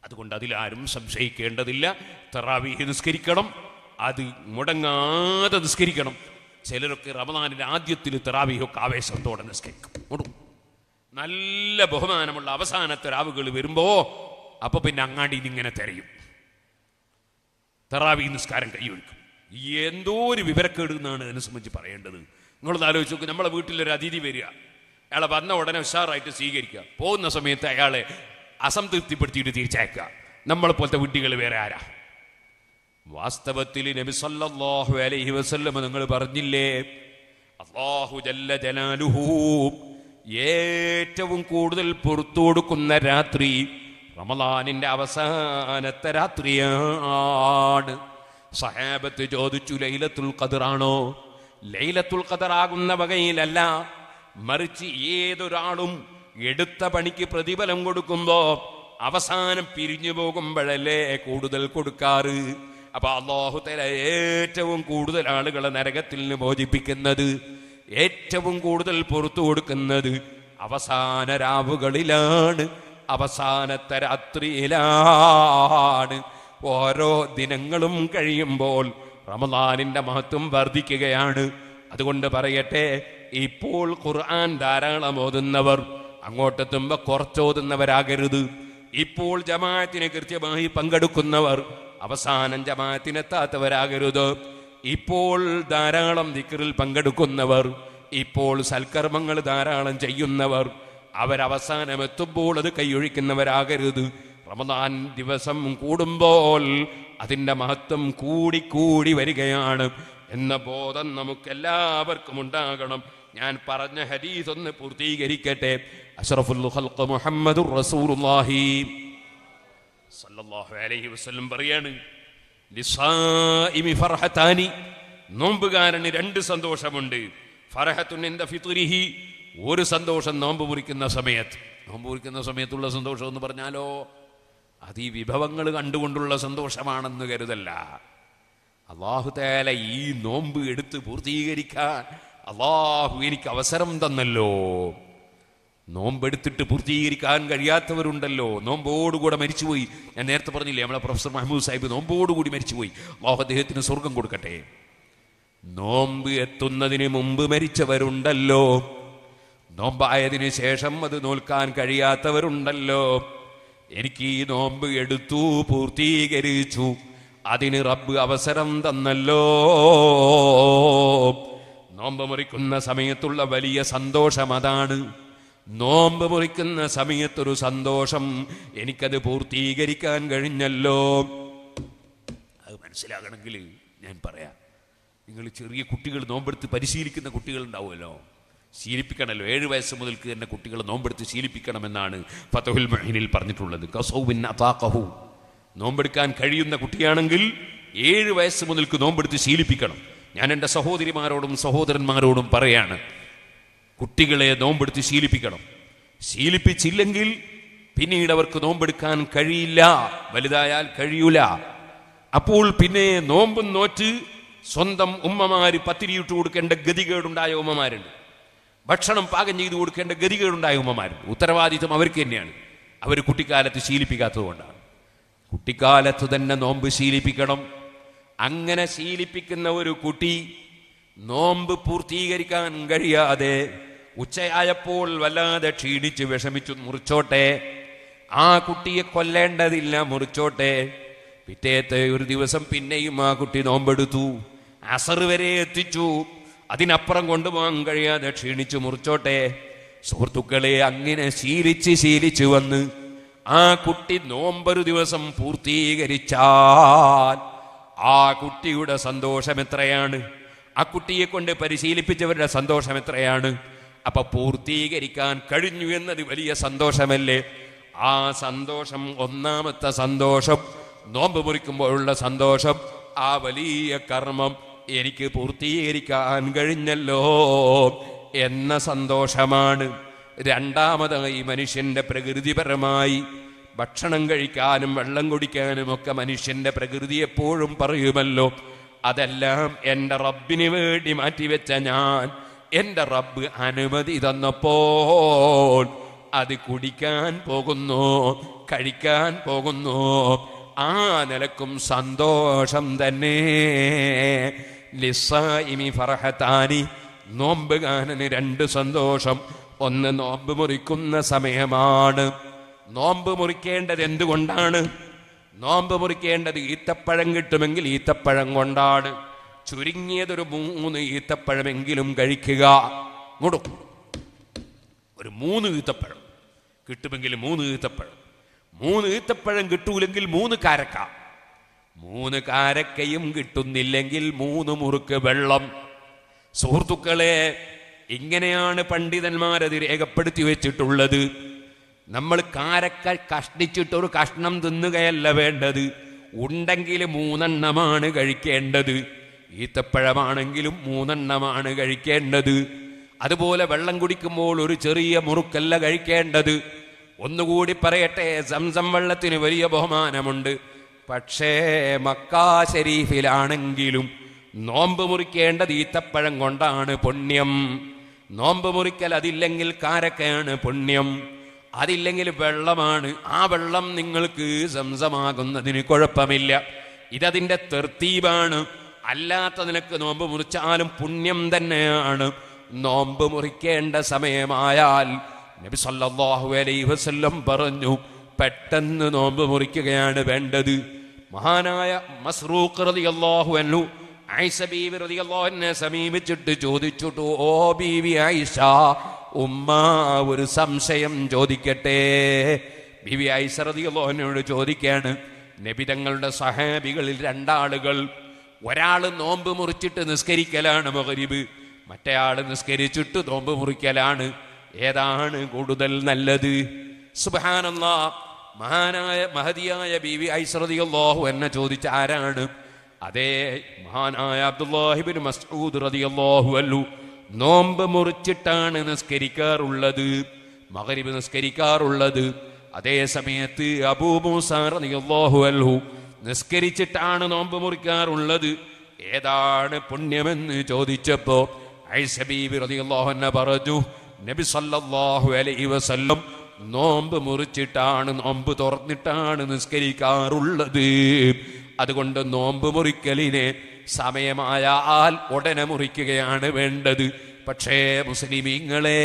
അതുകൊണ്ട് അതിലാരും സംശയിക്കേണ്ടതില്ല തറാവീഹ് നിസ്കരിക്കണം അത് മുടങ്ങാതെ നിസ്കരിക്കണം ചിലരൊക്കെ റമദാനിൻ്റെ ആദ്യത്തിൽ തറാവീഹൊക്കെ ആവേശത്തോടെ നിസ്കരിക്കും നല്ല ബഹുമാനമുള്ള അവസാനത്തെ രാവുകൾ വരുമ്പോ അപ്പോൾ പിന്നെ അങ്ങാടി ഇങ്ങനെ തെരയും തെറാവി നിസ്കാരം കൈയൊഴിക്കും എന്തോ ഒരു വിവരക്കേട് എന്നാണ് എന്നെ സംബന്ധിച്ച് പറയേണ്ടത് നിങ്ങളൊന്ന് ആലോചിച്ച് നോക്കും നമ്മളെ വീട്ടിലൊരു അതിഥി വരിക അയാളെ വന്ന ഉടനെ ഉഷാറായിട്ട് സ്വീകരിക്കുക പോകുന്ന സമയത്ത് അയാളെ അസംതൃപ്തിപ്പെടുത്തിയിട്ട് തിരിച്ചയക്കുക നമ്മളെ പോലത്തെ വിഡ്ഢികൾ വേറെ ആരാ വാസ്തവത്തിൽ നബിസല്ലാഹു അലൈഹി വസല്ലം നിങ്ങൾ പറഞ്ഞില്ലേ അള്ളാഹു ജല്ല ജലാലുഹൂം ഏറ്റവും കൂടുതൽ പുറത്തു കൊടുക്കുന്ന രാത്രി റമലാനിന്റെ അവസാനത്തെ രാത്രിയാണ് സഹാബത്ത് ചോദിച്ചു ലൈലത്തുൽ കതിറാണോ ലൈലത്തുൽ ഖദറാകുന്ന വകയിലല്ല മറിച്ച് ഏതൊരാളും എടുത്ത പണിക്ക് പ്രതിഫലം കൊടുക്കുമ്പോ അവസാനം പിരിഞ്ഞു പോകുമ്പോഴല്ലേ കൂടുതൽ കൊടുക്കാറ് അപ്പൊ അള്ളാഹുത്തല ഏറ്റവും കൂടുതൽ ആളുകളെ നരകത്തിൽ നിന്ന് മോചിപ്പിക്കുന്നത് ഏറ്റവും കൂടുതൽ പുറത്തു കൊടുക്കുന്നത് അവസാന രാവുകളിലാണ് അവസാനത്തെ രാത്രിയിലാണ് ഓരോ ദിനങ്ങളും കഴിയുമ്പോൾ റമദാനിന്റെ മഹത്വം വർദ്ധിക്കുകയാണ് അതുകൊണ്ട് പറയട്ടെ ഇപ്പോൾ ഖുർആൻ ധാരാളം ഓതുന്നവർ അങ്ങോട്ടെത്തുമ്പോ കുറച്ചോതുന്നവരാകരുത് ഇപ്പോൾ ജമാഅത്തിന് കൃത്യമായി പങ്കെടുക്കുന്നവർ അവസാനം ജമാഅത്തിനെത്താത്തവരാകരുത് ഇപ്പോൾ ധാരാളം ദിക്കറിൽ പങ്കെടുക്കുന്നവർ ഇപ്പോൾ സൽക്കർമ്മങ്ങൾ ധാരാളം ചെയ്യുന്നവർ അവരവസാനം എത്തുമ്പോൾ അത് കൈയൊഴിക്കുന്നവരാകരുത് റമദാൻ ദിവസം കൂടുമ്പോൾ അതിൻ്റെ മഹത്വം കൂടിക്കൂടി വരികയാണ് എന്ന ബോധം നമുക്കെല്ലാവർക്കും ഉണ്ടാകണം ഞാൻ പറഞ്ഞ ഹദീസ് ഒന്ന് പൂർത്തീകരിക്കട്ടെ അഷറഫുൽ ഹൽക്ക് മുഹമ്മദുർ റസൂലുള്ളാഹി സല്ലല്ലാഹു അലൈഹി വസല്ലം പറയാണ് ലിസാഇമി ഫർഹതാനി നോമ്പുകാരന് രണ്ട് സന്തോഷമുണ്ട് ഫർഹത്തുൻ ഇന്ദ ഫിത്രിഹി ഒരു സന്തോഷം നോമ്പ് മുറിക്കുന്ന സമയത്ത് നോമ്പ് മുറിക്കുന്ന സമയത്തുള്ള സന്തോഷം എന്ന് പറഞ്ഞാലോ അത് ഈ വിഭവങ്ങൾ കണ്ടുകൊണ്ടുള്ള സന്തോഷമാണെന്ന് കരുതല്ല അള്ളാഹുതേല ഈ നോമ്പ് എടുത്ത് പൂർത്തീകരിക്കാൻ അള്ളാഹു എനിക്ക് അവസരം തന്നല്ലോ നോമ്പെടുത്തിട്ട് പൂർത്തീകരിക്കാൻ കഴിയാത്തവരുണ്ടല്ലോ നോമ്പോടുകൂടെ മരിച്ചുപോയി ഞാൻ നേരത്തെ പറഞ്ഞില്ലേ നമ്മളെ പ്രൊഫസർ മഹമ്മൂദ് സാഹിബ് നോമ്പോടുകൂടി മരിച്ചുപോയി അള്ളാഹു അദ്ദേഹത്തിന് സ്വർഗം കൊടുക്കട്ടെ നോമ്പ് എത്തുന്നതിന് മുമ്പ് മരിച്ചവരുണ്ടല്ലോ നോമ്പായതിന് ശേഷം അത് നോൽക്കാൻ കഴിയാത്തവരുണ്ടല്ലോ എനിക്ക് ഈ നോമ്പ് എടുത്തു പൂർത്തീകരിച്ചു അതിന് റബ്ബ് അവസരം തന്നല്ലോ നോമ്പ് മുറിക്കുന്ന സമയത്തുള്ള വലിയ സന്തോഷം അതാണ് നോമ്പ് മുറിക്കുന്ന സമയത്തൊരു സന്തോഷം എനിക്കത് പൂർത്തീകരിക്കാൻ കഴിഞ്ഞല്ലോ അത് മനസ്സിലാകണമെങ്കിൽ ഞാൻ പറയാം നിങ്ങൾ ചെറിയ കുട്ടികൾ നോമ്പെടുത്ത് പരിശീലിക്കുന്ന കുട്ടികളുണ്ടാവുമല്ലോ ശീലിപ്പിക്കണമല്ലോ ഏഴ് വയസ്സ് മുതൽക്ക് തന്നെ കുട്ടികൾ നോമ്പെടുത്ത് ശീലിപ്പിക്കണമെന്നാണ് ഫതഹുൽ മഹിനിൽ പറഞ്ഞിട്ടുള്ളത് കസൗവിൻ അതാഖഹു നോമ്പെടുക്കാൻ കഴിയുന്ന കുട്ടിയാണെങ്കിൽ ഏഴ് വയസ്സ് മുതൽക്ക് നോമ്പെടുത്ത് ശീലിപ്പിക്കണം ഞാൻ എൻ്റെ സഹോദരിമാരോടും സഹോദരന്മാരോടും പറയാണ് കുട്ടികളെ നോമ്പെടുത്ത് ശീലിപ്പിക്കണം ശീലിപ്പിച്ചില്ലെങ്കിൽ പിന്നീട് അവർക്ക് നോമ്പെടുക്കാൻ കഴിയില്ല വലുതായാൽ കഴിയൂല അപ്പോൾ പിന്നെ നോമ്പും നോറ്റ് സ്വന്തം ഉമ്മമാര് പത്തിരിയിട്ട് കൊടുക്കേണ്ട ഗതികേടുണ്ടായ ഉമ്മമാരുണ്ട് ഭക്ഷണം പാകം ചെയ്ത് കൊടുക്കേണ്ട ഗതികേടുണ്ടായ ഉമ്മമാരുണ്ട് ഉത്തരവാദിത്വം അവർക്ക് തന്നെയാണ് അവർ കുട്ടിക്കാലത്ത് കൊണ്ടാണ് കുട്ടിക്കാലത്ത് തന്നെ നോമ്പ് ശീലിപ്പിക്കണം അങ്ങനെ ശീലിപ്പിക്കുന്ന ഒരു കുട്ടി നോമ്പ് പൂർത്തീകരിക്കാൻ കഴിയാതെ ഉച്ചയായപ്പോൾ വല്ലാതെ ക്ഷീണിച്ച് വിഷമിച്ചു മുറിച്ചോട്ടെ ആ കുട്ടിയെ കൊല്ലേണ്ടതില്ല മുറിച്ചോട്ടെ പിറ്റേത്തെ ഒരു ദിവസം പിന്നെയും ആ കുട്ടി നോമ്പെടുത്തു അസർ വരെ എത്തിച്ചു അതിനപ്പുറം കൊണ്ടുപോകാൻ കഴിയാതെ ക്ഷീണിച്ചു മുറിച്ചോട്ടെ സുഹൃത്തുക്കളെ അങ്ങനെ ശീലിച്ച് ശീലിച്ചു വന്ന് ആ കുട്ടി നോമ്പൊരു ദിവസം പൂർത്തീകരിച്ചാൽ ആ കുട്ടിയുടെ സന്തോഷം എത്രയാണ് ആ കുട്ടിയെ കൊണ്ട് പരിശീലിപ്പിച്ചവരുടെ സന്തോഷം എത്രയാണ് അപ്പൊ പൂർത്തീകരിക്കാൻ കഴിഞ്ഞു എന്നത് വലിയ സന്തോഷമല്ലേ ആ സന്തോഷം ഒന്നാമത്തെ സന്തോഷം നോമ്പ് മുറിക്കുമ്പോഴുള്ള സന്തോഷം ആ വലിയ കർമ്മം എനിക്ക് പൂർത്തീകരിക്കാൻ കഴിഞ്ഞല്ലോ എന്ന സന്തോഷമാണ് രണ്ടാമതായി മനുഷ്യന്റെ പ്രകൃതിപരമായി ഭക്ഷണം കഴിക്കാനും വെള്ളം കുടിക്കാനും ഒക്കെ മനുഷ്യന്റെ പ്രകൃതി എപ്പോഴും പറയുമല്ലോ അതെല്ലാം എന്റെ റബ്ബിന് വേണ്ടി മാറ്റിവെച്ച ഞാൻ എന്റെ റബ്ബ് അനുമതി തന്നപ്പോൾ അത് കുടിക്കാൻ പോകുന്നു കഴിക്കാൻ പോകുന്നു ആ നിലക്കും സന്തോഷം തന്നെ ലിസായിമി ഫർഹത്താനി നോമ്പ് കാനന് രണ്ട് സന്തോഷം ഒന്ന് നോമ്പ് മുറിക്കുന്ന സമയമാണ് നോമ്പ് മുറിക്കേണ്ടത് എന്തുകൊണ്ടാണ് നോമ്പ് മുറിക്കേണ്ടത് ഈത്തപ്പഴം കിട്ടുമെങ്കിൽ ഈത്തപ്പഴം കൊണ്ടാണ് ചുരുങ്ങിയതൊരു മൂന്ന് ഈത്തപ്പഴമെങ്കിലും കഴിക്കുക കൊടുക്കും ഒരു മൂന്ന് ഈത്തപ്പഴം കിട്ടുമെങ്കിൽ മൂന്ന് ഈത്തപ്പഴം മൂന്ന് ഈത്തപ്പഴം കിട്ടൂലെങ്കിൽ മൂന്ന് കാരക്ക മൂന്ന് കാരക്കയും കിട്ടുന്നില്ലെങ്കിൽ മൂന്ന് മുറുക്ക് വെള്ളം സുഹൃത്തുക്കളെ ഇങ്ങനെയാണ് പണ്ഡിതന്മാരത് രേഖപ്പെടുത്തി വെച്ചിട്ടുള്ളത് നമ്മൾ കാരക്ക ഒരു കഷ്ണം തിന്നുകയല്ല വേണ്ടത് ഉണ്ടെങ്കിൽ മൂന്നെണ്ണമാണ് കഴിക്കേണ്ടത് ഈത്തപ്പഴമാണെങ്കിലും മൂന്നെണ്ണമാണ് കഴിക്കേണ്ടത് അതുപോലെ വെള്ളം കുടിക്കുമ്പോൾ ഒരു ചെറിയ മുറുക്കല്ല കഴിക്കേണ്ടത് ഒന്നുകൂടി പറയട്ടെ സംസം വെള്ളത്തിന് വലിയ ബഹുമാനമുണ്ട് പക്ഷേ മക്കാ ശരീഫിലാണെങ്കിലും നോമ്പ് മുറിക്കേണ്ടത് ഈത്തപ്പഴം കൊണ്ടാണ് പുണ്യം നോമ്പ് മുറിക്കൽ അതില്ലെങ്കിൽ കാരക്കയാണ് പുണ്യം അതില്ലെങ്കിൽ വെള്ളമാണ് ആ വെള്ളം നിങ്ങൾക്ക് സംസമാകുന്നതിന് കുഴപ്പമില്ല ഇതതിൻ്റെ തെർത്തീപാണ് അല്ലാത്ത നിനക്ക് നോമ്പ് മുറിച്ചാലും പുണ്യം തന്നെയാണ് നോമ്പ് മുറിക്കേണ്ട സമയമായാൽ നബി സല്ലാഹു അലൈ വസ്ല്ലം പറഞ്ഞു പെട്ടെന്ന് നോമ്പ് മുറിക്കുകയാണ് വേണ്ടത് മഹാനായ മസ്റൂഖ് റതി അള്ളാഹു അന്നു ഐസ ബീവി റതി അള്ളാഹുവിനെ സമീപിച്ചിട്ട് ചോദിച്ചിട്ടു ഓ ബീവി ഐഷ ഉമ്മ ഒരു സംശയം ചോദിക്കട്ടെ ബിവി ഐസറതിയുള്ളവനോട് ചോദിക്കാണ് നബിതങ്ങളുടെ സഹാബികളിൽ രണ്ടാളുകൾ ഒരാൾ നോമ്പ് മുറിച്ചിട്ട് നിസ്കരിക്കലാണ് മകരീബ് മറ്റേ ആള് നിസ്കരിച്ചിട്ട് നോമ്പ് മുറിക്കലാണ് ഏതാണ് കൂടുതൽ നല്ലത് സുബാനല്ല മഹാനായ മഹതിയായ ബിവി ഐസറതിയുള്ളാഹു എന്നെ ചോദിച്ച ആരാണ് അതേ മഹാനായ അബ്ദുല്ലാഹിബിൻ മസ്ഊദ് റതിയുള്ളാഹു അല്ലു നോമ്പ് മുറിച്ചിട്ടാണ് നിസ്കരിക്കാറുള്ളത് മകരിബ് നിസ്കരിക്കാറുള്ളത് അതേ സമയത്ത് അബൂബൂസാറിയാഹു നിസ്കരിച്ചിട്ടാണ് നോമ്പ് മുറിക്കാറുള്ളത് ഏതാണ് പുണ്യമെന്ന് ചോദിച്ചപ്പോ പറഞ്ഞു നബി സല്ലാഹു അലൈ വസല്ലം നോമ്പ് മുറിച്ചിട്ടാണ് നോമ്പ് തുറന്നിട്ടാണ് നിസ്കരിക്കാറുള്ളത് അതുകൊണ്ട് നോമ്പ് മുറിക്കലിനെ സമയമായാൽ ഉടനെ മുറിക്കുകയാണ് വേണ്ടത് പക്ഷേ മുസ്ലിമീങ്ങളെ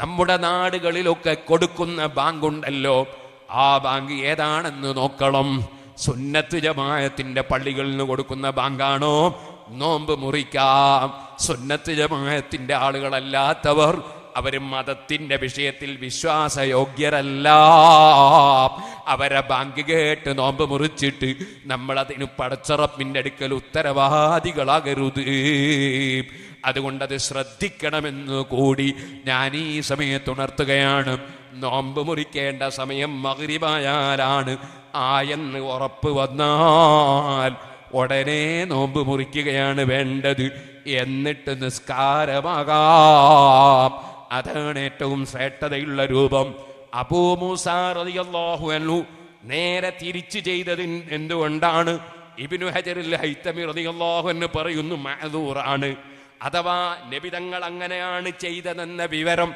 നമ്മുടെ നാടുകളിലൊക്കെ കൊടുക്കുന്ന ബാങ്കുണ്ടല്ലോ ആ ബാങ്ക് ഏതാണെന്ന് നോക്കണം സുന്നത്ത് ജമായത്തിന്റെ പള്ളികളിൽ നിന്ന് കൊടുക്കുന്ന ബാങ്കാണോ നോമ്പ് മുറിക്കാം സുന്നത്ത് ജമായത്തിന്റെ ആളുകളല്ലാത്തവർ അവർ മതത്തിന്റെ വിഷയത്തിൽ വിശ്വാസയോഗ്യരല്ല അവരെ ബാങ്ക് കേട്ട് നോമ്പ് മുറിച്ചിട്ട് നമ്മളതിന് പടച്ചറപ്പിൻ്റെ അടുക്കൽ ഉത്തരവാദികളാകരുത് അതുകൊണ്ടത് ശ്രദ്ധിക്കണമെന്ന് കൂടി ഞാൻ ഈ സമയത്ത് ഉണർത്തുകയാണ് നോമ്പ് മുറിക്കേണ്ട സമയം മകരിവായാലാണ് ആയെന്ന് ഉറപ്പ് വന്നാൽ ഉടനെ നോമ്പ് മുറിക്കുകയാണ് വേണ്ടത് എന്നിട്ട് നിസ്കാരമാകാം അതാണ് ഏറ്റവും ശ്രേഷ്ഠതയുള്ള രൂപം അബൂമുസാറിയാഹു അല്ലു നേരെ തിരിച്ചു ചെയ്തതിന് എന്തുകൊണ്ടാണ് ഇബിനു ഹജറിൽ ഹൈത്തമി റതിയല്ലാഹു എന്ന് പറയുന്നു മഹദൂറാണ് അഥവാ നബിതങ്ങൾ അങ്ങനെയാണ് ചെയ്തതെന്ന വിവരം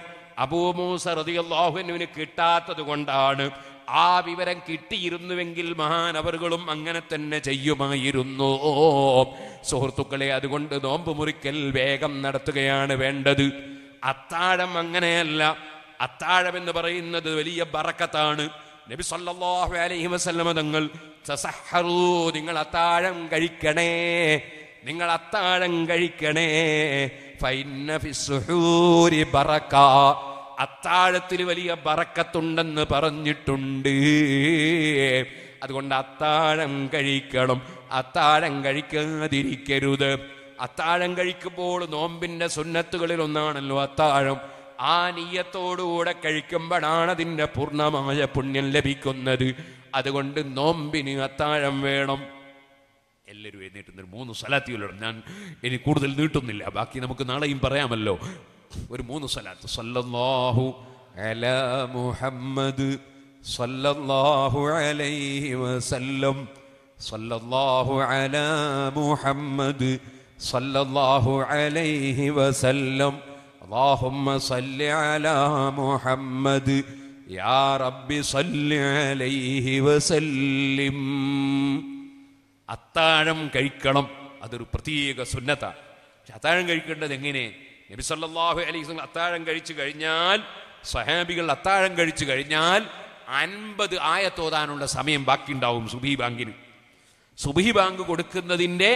അബൂമൂസ റതിയല്ലാഹുവിന് കിട്ടാത്തത് കൊണ്ടാണ് ആ വിവരം കിട്ടിയിരുന്നുവെങ്കിൽ മഹാനവറുകളും അങ്ങനെ തന്നെ ചെയ്യുമായിരുന്നു സുഹൃത്തുക്കളെ അതുകൊണ്ട് നോമ്പ് മുറിക്കൽ വേഗം നടത്തുകയാണ് വേണ്ടത് അത്താഴം അങ്ങനെയല്ല അത്താഴം എന്ന് പറയുന്നത് വലിയ ബറക്കത്താണ് നബി സല്ലല്ലാഹു അലൈഹി വസല്ലമ തങ്ങൾ തസഹറൂ നിങ്ങൾ അത്താഴം കഴിക്കണേ നിങ്ങൾ അത്താഴം കഴിക്കണേ ഫി സുഹൂരി ബറക അത്താഴത്തിൽ വലിയ ബറക്കത്തുണ്ടെന്ന് പറഞ്ഞിട്ടുണ്ട് അതുകൊണ്ട് അത്താഴം കഴിക്കണം അത്താഴം കഴിക്കാതിരിക്കരുത് അത്താഴം കഴിക്കുമ്പോൾ നോമ്പിന്റെ സുന്നത്തുകളിൽ ഒന്നാണല്ലോ അത്താഴം ആ നീയത്തോടുകൂടെ കഴിക്കുമ്പോഴാണ് അതിൻ്റെ പൂർണ്ണമായ പുണ്യം ലഭിക്കുന്നത് അതുകൊണ്ട് നോമ്പിന് അത്താഴം വേണം എല്ലാവരും എഴുന്നേറ്റ് മൂന്ന് സലാത്തിയിലും ഞാൻ ഇനി കൂടുതൽ നീട്ടുന്നില്ല ബാക്കി നമുക്ക് നാളെയും പറയാമല്ലോ ഒരു മൂന്ന് സലാത്ത് സല്ലല്ലാഹു അല മുഹമ്മദ് സല്ലല്ലാഹു അലൈഹി വസല്ലം സല്ലല്ലാഹു അല മുഹമ്മദ് صلى الله عليه وسلم اللهم صل على محمد يا رب صل عليه وسلم അത്താഴം കഴിക്കണം അതൊരു പ്രത്യേക സുന്നത്താണ് പക്ഷെ അത്താഴം കഴിക്കേണ്ടത് എങ്ങനെ നബി സല്ലാഹു അലൈഹി അത്താഴം കഴിച്ചു കഴിഞ്ഞാൽ സഹാബികൾ അത്താഴം കഴിച്ചു കഴിഞ്ഞാൽ അൻപത് ആയത്തോതാനുള്ള സമയം ബാക്കിയുണ്ടാവും സുബി ബാങ്കിന് സുബി ബാങ്ക് കൊടുക്കുന്നതിൻ്റെ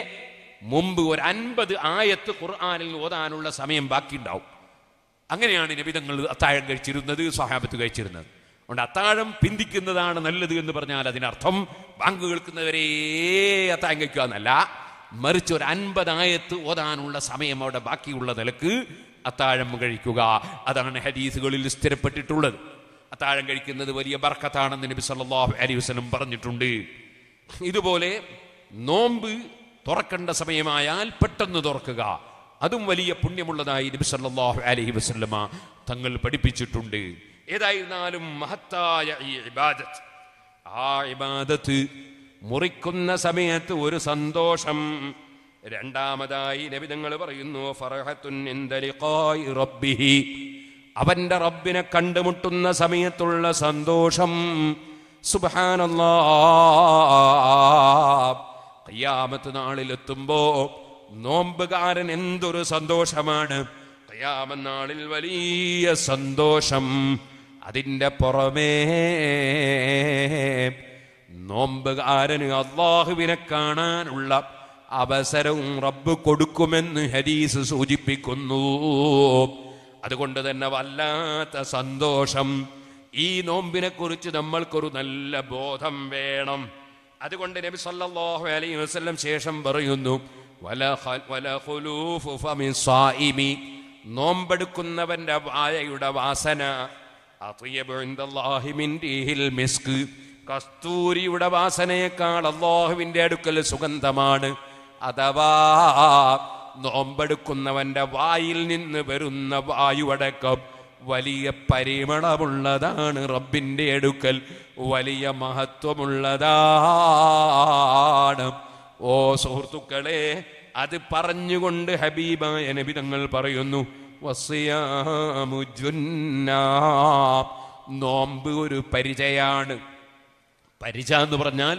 മുമ്പ് ഒരു അൻപത് ആയത്ത് ഖുർആാനിൽ ഓതാനുള്ള സമയം ബാക്കിയുണ്ടാവും അങ്ങനെയാണ് നബിതങ്ങൾ അത്താഴം കഴിച്ചിരുന്നത് സഹാബത്ത് കഴിച്ചിരുന്നത് അതുകൊണ്ട് അത്താഴം പിന്തിക്കുന്നതാണ് നല്ലത് എന്ന് പറഞ്ഞാൽ അതിനർത്ഥം ബാങ്ക് കേൾക്കുന്നവരേ അത്താഴം കഴിക്കുക എന്നല്ല മറിച്ച് ഒരു അൻപതായത്ത് ഓതാനുള്ള സമയം അവിടെ ബാക്കിയുള്ള നിലക്ക് അത്താഴം കഴിക്കുക അതാണ് ഹദീസുകളിൽ സ്ഥിരപ്പെട്ടിട്ടുള്ളത് അത്താഴം കഴിക്കുന്നത് വലിയ ബർക്കത്താണെന്ന് നബി സല്ലാഹു അലൈഹി വസ്ലം പറഞ്ഞിട്ടുണ്ട് ഇതുപോലെ നോമ്പ് തുറക്കേണ്ട സമയമായാൽ പെട്ടെന്ന് തുറക്കുക അതും വലിയ പുണ്യമുള്ളതായി നബി സല്ലല്ലാഹു അലൈഹി വസല്ലമ തങ്ങൾ പഠിപ്പിച്ചിട്ടുണ്ട് ഏതായിരുന്നാലും മഹത്തായ ഈ ഇബാദത്ത് ആ ഇബാദത്ത് മുറിക്കുന്ന സമയത്ത് ഒരു സന്തോഷം രണ്ടാമതായി നബി തങ്ങൾ പറയുന്നു ഫറഹത്തുൻ റബ്ബിഹി അവന്റെ റബ്ബിനെ കണ്ടുമുട്ടുന്ന സമയത്തുള്ള സന്തോഷം സുബ്ഹാനല്ലാഹ് കയ്യാമത്ത് നാളിലെത്തുമ്പോ നോമ്പുകാരൻ എന്തൊരു സന്തോഷമാണ് കയ്യാമനാളിൽ വലിയ സന്തോഷം അതിന്റെ പുറമേ നോമ്പുകാരന് അള്ളാഹുവിനെ കാണാനുള്ള അവസരവും റബ്ബ് കൊടുക്കുമെന്ന് ഹരീസ് സൂചിപ്പിക്കുന്നു അതുകൊണ്ട് തന്നെ വല്ലാത്ത സന്തോഷം ഈ നോമ്പിനെ കുറിച്ച് നമ്മൾക്കൊരു നല്ല ബോധം വേണം അതുകൊണ്ട് നബി സല്ലല്ലാഹു അലൈഹി വസല്ലം ശേഷം പറയുന്നു നോമ്പെടുക്കുന്നവന്റെ വായയുടെ വാസന മിസ്ക് കസ്തൂരിയുടെ വാസനയേക്കാൾ അള്ളാഹുവിൻ്റെ അടുക്കൽ സുഗന്ധമാണ് അഥവാ നോമ്പെടുക്കുന്നവന്റെ വായിൽ നിന്ന് വരുന്ന വായുവടക്കം വലിയ പരിമളമുള്ളതാണ് റബ്ബിൻ്റെ അടുക്കൽ വലിയ മഹത്വമുള്ളതാണ് ഓ സുഹൃത്തുക്കളെ അത് പറഞ്ഞുകൊണ്ട് ഹബീബ നബി തങ്ങൾ പറയുന്നു നോമ്പ് ഒരു പരിചയാണ് പരിച എന്ന് പറഞ്ഞാൽ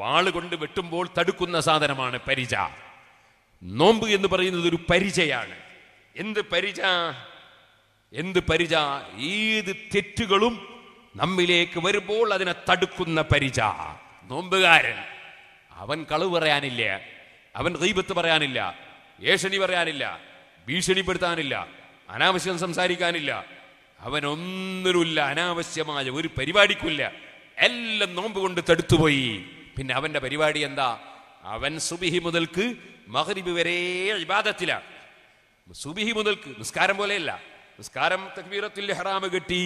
വാളുകൊണ്ട് വെട്ടുമ്പോൾ തടുക്കുന്ന സാധനമാണ് പരിച നോമ്പ് എന്ന് പറയുന്നത് ഒരു പരിചയാണ് എന്ത് പരിച എന്ത് പരിച ഏത് തെറ്റുകളും നമ്മിലേക്ക് വരുമ്പോൾ അതിനെ തടുക്കുന്ന പരിച നോമ്പുകാരൻ അവൻ കളവ് പറയാനില്ല അവൻ റീബത്ത് പറയാനില്ല ഏഷണി പറയാനില്ല ഭീഷണിപ്പെടുത്താനില്ല അനാവശ്യം സംസാരിക്കാനില്ല അവനൊന്നിനുമില്ല അനാവശ്യമായ ഒരു പരിപാടിക്കില്ല എല്ലാം നോമ്പ് കൊണ്ട് തടുത്തുപോയി പിന്നെ അവന്റെ പരിപാടി എന്താ അവൻ സുബിഹി മുതൽക്ക് മഹരിബ് വരെ വിവാദത്തിലാണ് സുബിഹി മുതൽക്ക് നിസ്കാരം പോലെയല്ല നിസ്കാരം തക്ബീറത്തിൽ ഹറാമ് കെട്ടി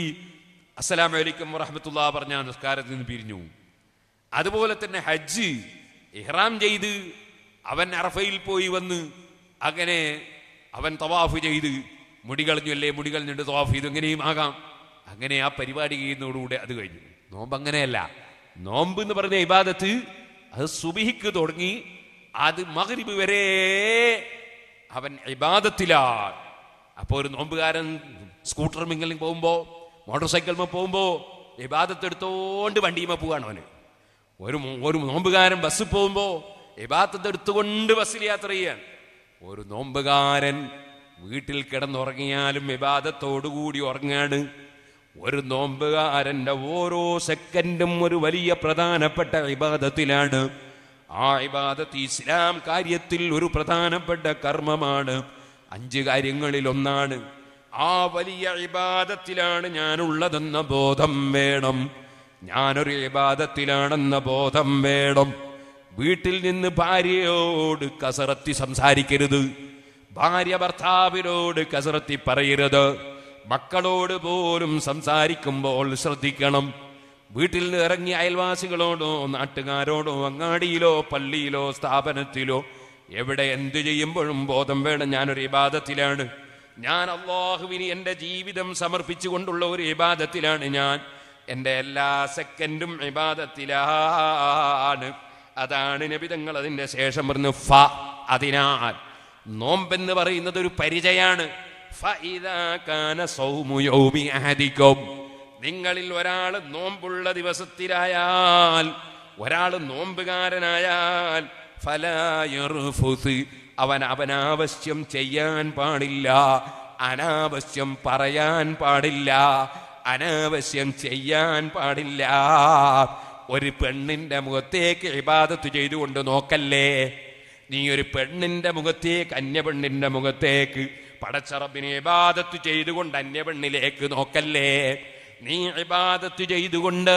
അസ്സലാം വലൈക്കും വറഹമത്തുള്ള പറഞ്ഞ നിസ്കാരത്തിൽ നിന്ന് പിരിഞ്ഞു അതുപോലെ തന്നെ ഹജ്ജ് ഇഹ്റാം ചെയ്ത് അവൻ അറഫയിൽ പോയി വന്ന് അങ്ങനെ അവൻ തവാഫ് ചെയ്ത് മുടി കളഞ്ഞു അല്ലേ മുടി കളഞ്ഞിട്ട് തവാഫ് ചെയ്തു എങ്ങനെയും ആകാം അങ്ങനെ ആ പരിപാടി ചെയ്യുന്നതോടുകൂടെ അത് കഴിഞ്ഞു നോമ്പ് അങ്ങനെയല്ല നോമ്പ് എന്ന് പറഞ്ഞ ഇബാദത്ത് അത് സുബിഹിക്ക് തുടങ്ങി അത് മകരിബ് വരെ അവൻ ഇബാദത്തിലാണ് അപ്പോൾ ഒരു നോമ്പുകാരൻ സ്കൂട്ടർ മിങ്ങലിൽ പോകുമ്പോൾ മോട്ടോർ സൈക്കിൾമ പോകുമ്പോൾ വിവാദത്തെ എടുത്തുകൊണ്ട് വണ്ടിയുമ പോവാണ് അവന് ഒരു ഒരു നോമ്പുകാരൻ ബസ്സിൽ പോകുമ്പോൾ വിവാദത്തെടുത്തുകൊണ്ട് എടുത്തുകൊണ്ട് ബസ്സിൽ യാത്ര ചെയ്യാൻ ഒരു നോമ്പുകാരൻ വീട്ടിൽ കിടന്നുറങ്ങിയാലും വിവാദത്തോടുകൂടി ഉറങ്ങാണ് ഒരു നോമ്പുകാരൻ്റെ ഓരോ സെക്കൻഡും ഒരു വലിയ പ്രധാനപ്പെട്ട വിവാദത്തിലാണ് ആ ഇബാദത്ത് ഇസ്ലാം കാര്യത്തിൽ ഒരു പ്രധാനപ്പെട്ട കർമ്മമാണ് അഞ്ച് കാര്യങ്ങളിൽ ഒന്നാണ് ആ വലിയ ഇബാദത്തിലാണ് ഞാനുള്ളതെന്ന ബോധം വേണം ഞാനൊരു ഇബാദത്തിലാണെന്ന ബോധം വേണം വീട്ടിൽ നിന്ന് ഭാര്യയോട് കസറത്തി സംസാരിക്കരുത് ഭാര്യ ഭർത്താവിനോട് കസറത്തി പറയരുത് മക്കളോട് പോലും സംസാരിക്കുമ്പോൾ ശ്രദ്ധിക്കണം വീട്ടിൽ നിന്ന് ഇറങ്ങി അയൽവാസികളോടോ നാട്ടുകാരോടോ അങ്ങാടിയിലോ പള്ളിയിലോ സ്ഥാപനത്തിലോ എവിടെ എന്തു ചെയ്യുമ്പോഴും ബോധം വേണം ഞാനൊരു ഇബാദത്തിലാണ് ഞാൻ അള്ളാഹുവിന് എൻ്റെ ജീവിതം സമർപ്പിച്ചുകൊണ്ടുള്ള ഒരു ഇബാദത്തിലാണ് ഞാൻ എൻ്റെ എല്ലാ സെക്കൻഡും ഇബാദത്തിലാണ് അതാണ് നബിതങ്ങൾ അതിൻ്റെ ശേഷം പറഞ്ഞു ഫ അതിനാൽ നോമ്പെന്ന് പറയുന്നത് ഒരു പരിചയാണ് നിങ്ങളിൽ ഒരാൾ നോമ്പുള്ള ദിവസത്തിലായാൽ ഒരാൾ നോമ്പുകാരനായാൽ ഫലായറുഫുസ് അവൻ അവനാവശ്യം ചെയ്യാൻ പാടില്ല അനാവശ്യം പറയാൻ പാടില്ല അനാവശ്യം ചെയ്യാൻ പാടില്ല ഒരു പെണ്ണിന്റെ മുഖത്തേക്ക് ഇബാദത്ത് ചെയ്തുകൊണ്ട് നോക്കല്ലേ നീ ഒരു പെണ്ണിന്റെ മുഖത്തേക്ക് അന്യ മുഖത്തേക്ക് പടച്ചറബിനെ ഇബാദത്ത് ചെയ്തുകൊണ്ട് അന്യപെണ്ണിലേക്ക് നോക്കല്ലേ നീ ഇബാദത്ത് ചെയ്തുകൊണ്ട്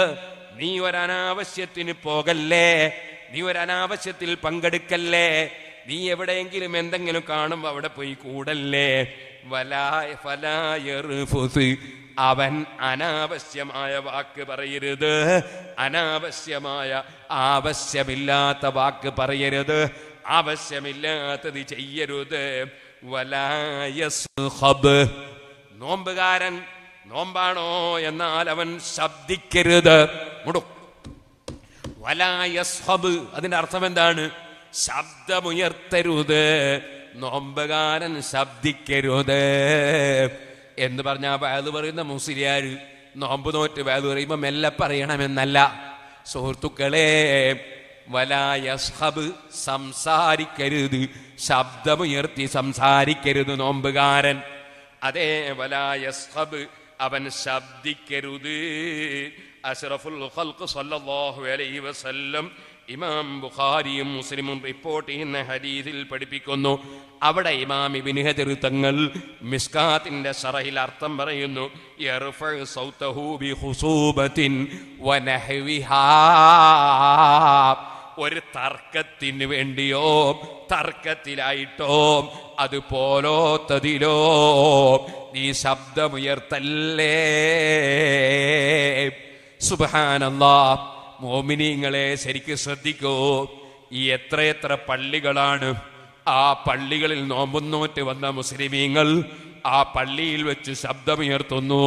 നീ ഒരനാവശ്യത്തിന് പോകല്ലേ നീ ഒരനാവശ്യത്തിൽ പങ്കെടുക്കല്ലേ നീ എവിടെയെങ്കിലും എന്തെങ്കിലും കാണുമ്പോ അവിടെ പോയി കൂടല്ലേ അവൻ അനാവശ്യമായ വാക്ക് പറയരുത് അനാവശ്യമായ ആവശ്യമില്ലാത്ത വാക്ക് പറയരുത് ആവശ്യമില്ലാത്തത് ചെയ്യരുത് നോമ്പുകാരൻ നോമ്പാണോ എന്നാൽ അവൻ ശബ്ദിക്കരുത് മുടും വലായസ്ഹബ് അതിന്റെ അർത്ഥം എന്താണ് ശബ്ദമുയർത്തരുത് നോമ്പകാരൻ ശബ്ദിക്കരുത് എന്ന് പറഞ്ഞാൽ വയത് പറയുന്ന മുസ്ലിയാർ നോമ്പ് നോറ്റ് വയത് പറയുമ്പോൾ മെല്ലെ പറയണമെന്നല്ല സുഹൃത്തുക്കളെ വലായ സബ് സംസാരിക്കരുത് ശബ്ദമുയർത്തി സംസാരിക്കരുത് നോമ്പുകാരൻ അതേ വലായ സബ് അവൻ ശബ്ദിക്കരുത് അഷറഫുൽ സല്ലല്ലാഹു അലൈഹി വസല്ലം ഇമാം ബുഖാരിയും മുസ്ലിമും റിപ്പോർട്ട് ചെയ്യുന്ന ഹദീസിൽ പഠിപ്പിക്കുന്നു അവിടെ ഇമാം ഇബിനുഹജർ തങ്ങൾ മിസ്കാത്തിന്റെ സറഹിൽ അർത്ഥം പറയുന്നു ഒരു തർക്കത്തിന് വേണ്ടിയോ തർക്കത്തിലായിട്ടോ അത് ഈ നീ ശബ്ദമുയർത്തല്ലേ സുബാനല്ലാ മോമിനിങ്ങളെ ശരിക്കും ശ്രദ്ധിക്കൂ ഈ എത്രയെത്ര പള്ളികളാണ് ആ പള്ളികളിൽ നോമ്പുന്നോറ്റ് വന്ന മുസ്ലിമീങ്ങൾ ആ പള്ളിയിൽ വെച്ച് ശബ്ദമുയർത്തുന്നു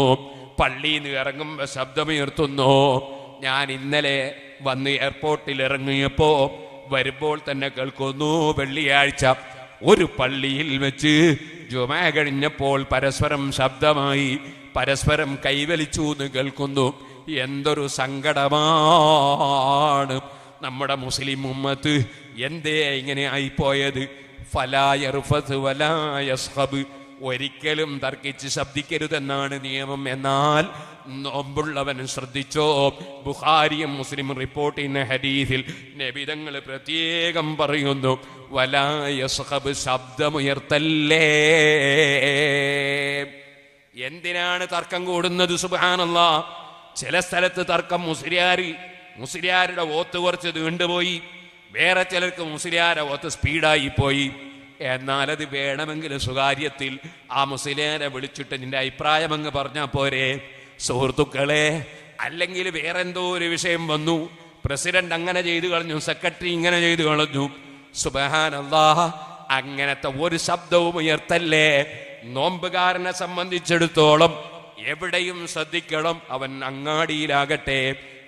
പള്ളിയിൽ നിന്ന് ഇറങ്ങുമ്പോൾ ശബ്ദമുയർത്തുന്നു ഞാൻ ഇന്നലെ വന്ന് എയർപോർട്ടിൽ ഇറങ്ങിയപ്പോൾ വരുമ്പോൾ തന്നെ കേൾക്കുന്നു വെള്ളിയാഴ്ച ഒരു പള്ളിയിൽ വെച്ച് ജുമ കഴിഞ്ഞപ്പോൾ പരസ്പരം ശബ്ദമായി പരസ്പരം കൈവലിച്ചു എന്ന് കേൾക്കുന്നു എന്തൊരു സങ്കടമാണ് നമ്മുടെ മുസ്ലിം ഉമ്മത്ത് എന്തേ ഇങ്ങനെ ആയിപ്പോയത് ഫലായർഫത്ത് ഒരിക്കലും തർക്കിച്ച് ശബ്ദിക്കരുതെന്നാണ് നിയമം എന്നാൽ നോമ്പുള്ളവൻ ശ്രദ്ധിച്ചോ ബുഹാരിയും മുസ്ലിം റിപ്പോർട്ട് ചെയ്യുന്ന ഹരീതിൽ നബിതങ്ങൾ പ്രത്യേകം പറയുന്നു വലായസ്ഹബ് ശബ്ദമുയർത്തല്ലേ എന്തിനാണ് തർക്കം കൂടുന്നത് സുബാനുള്ള ചില സ്ഥലത്ത് തർക്കം മുസ്ലിയാരി മുസ്ലിയാരുടെ ഓത്ത് കുറച്ച് നീണ്ടുപോയി വേറെ ചിലർക്ക് മുസ്ലിയാരെ ഓത്ത് സ്പീഡായി പോയി എന്നാൽ അത് വേണമെങ്കിൽ സ്വകാര്യത്തിൽ ആ മുസ്ലിയാരെ വിളിച്ചിട്ട് നിന്റെ അഭിപ്രായം അങ്ങ് പറഞ്ഞാൽ പോരെ സുഹൃത്തുക്കളെ അല്ലെങ്കിൽ വേറെന്തോ ഒരു വിഷയം വന്നു പ്രസിഡന്റ് അങ്ങനെ ചെയ്തു കളഞ്ഞു സെക്രട്ടറി ഇങ്ങനെ ചെയ്തു കളഞ്ഞു സുബഹാനല്ലാ അങ്ങനത്തെ ഒരു ശബ്ദവും ഉയർത്തല്ലേ നോമ്പുകാരനെ സംബന്ധിച്ചിടത്തോളം എവിടെയും ശ്രദ്ധിക്കണം അവൻ അങ്ങാടിയിലാകട്ടെ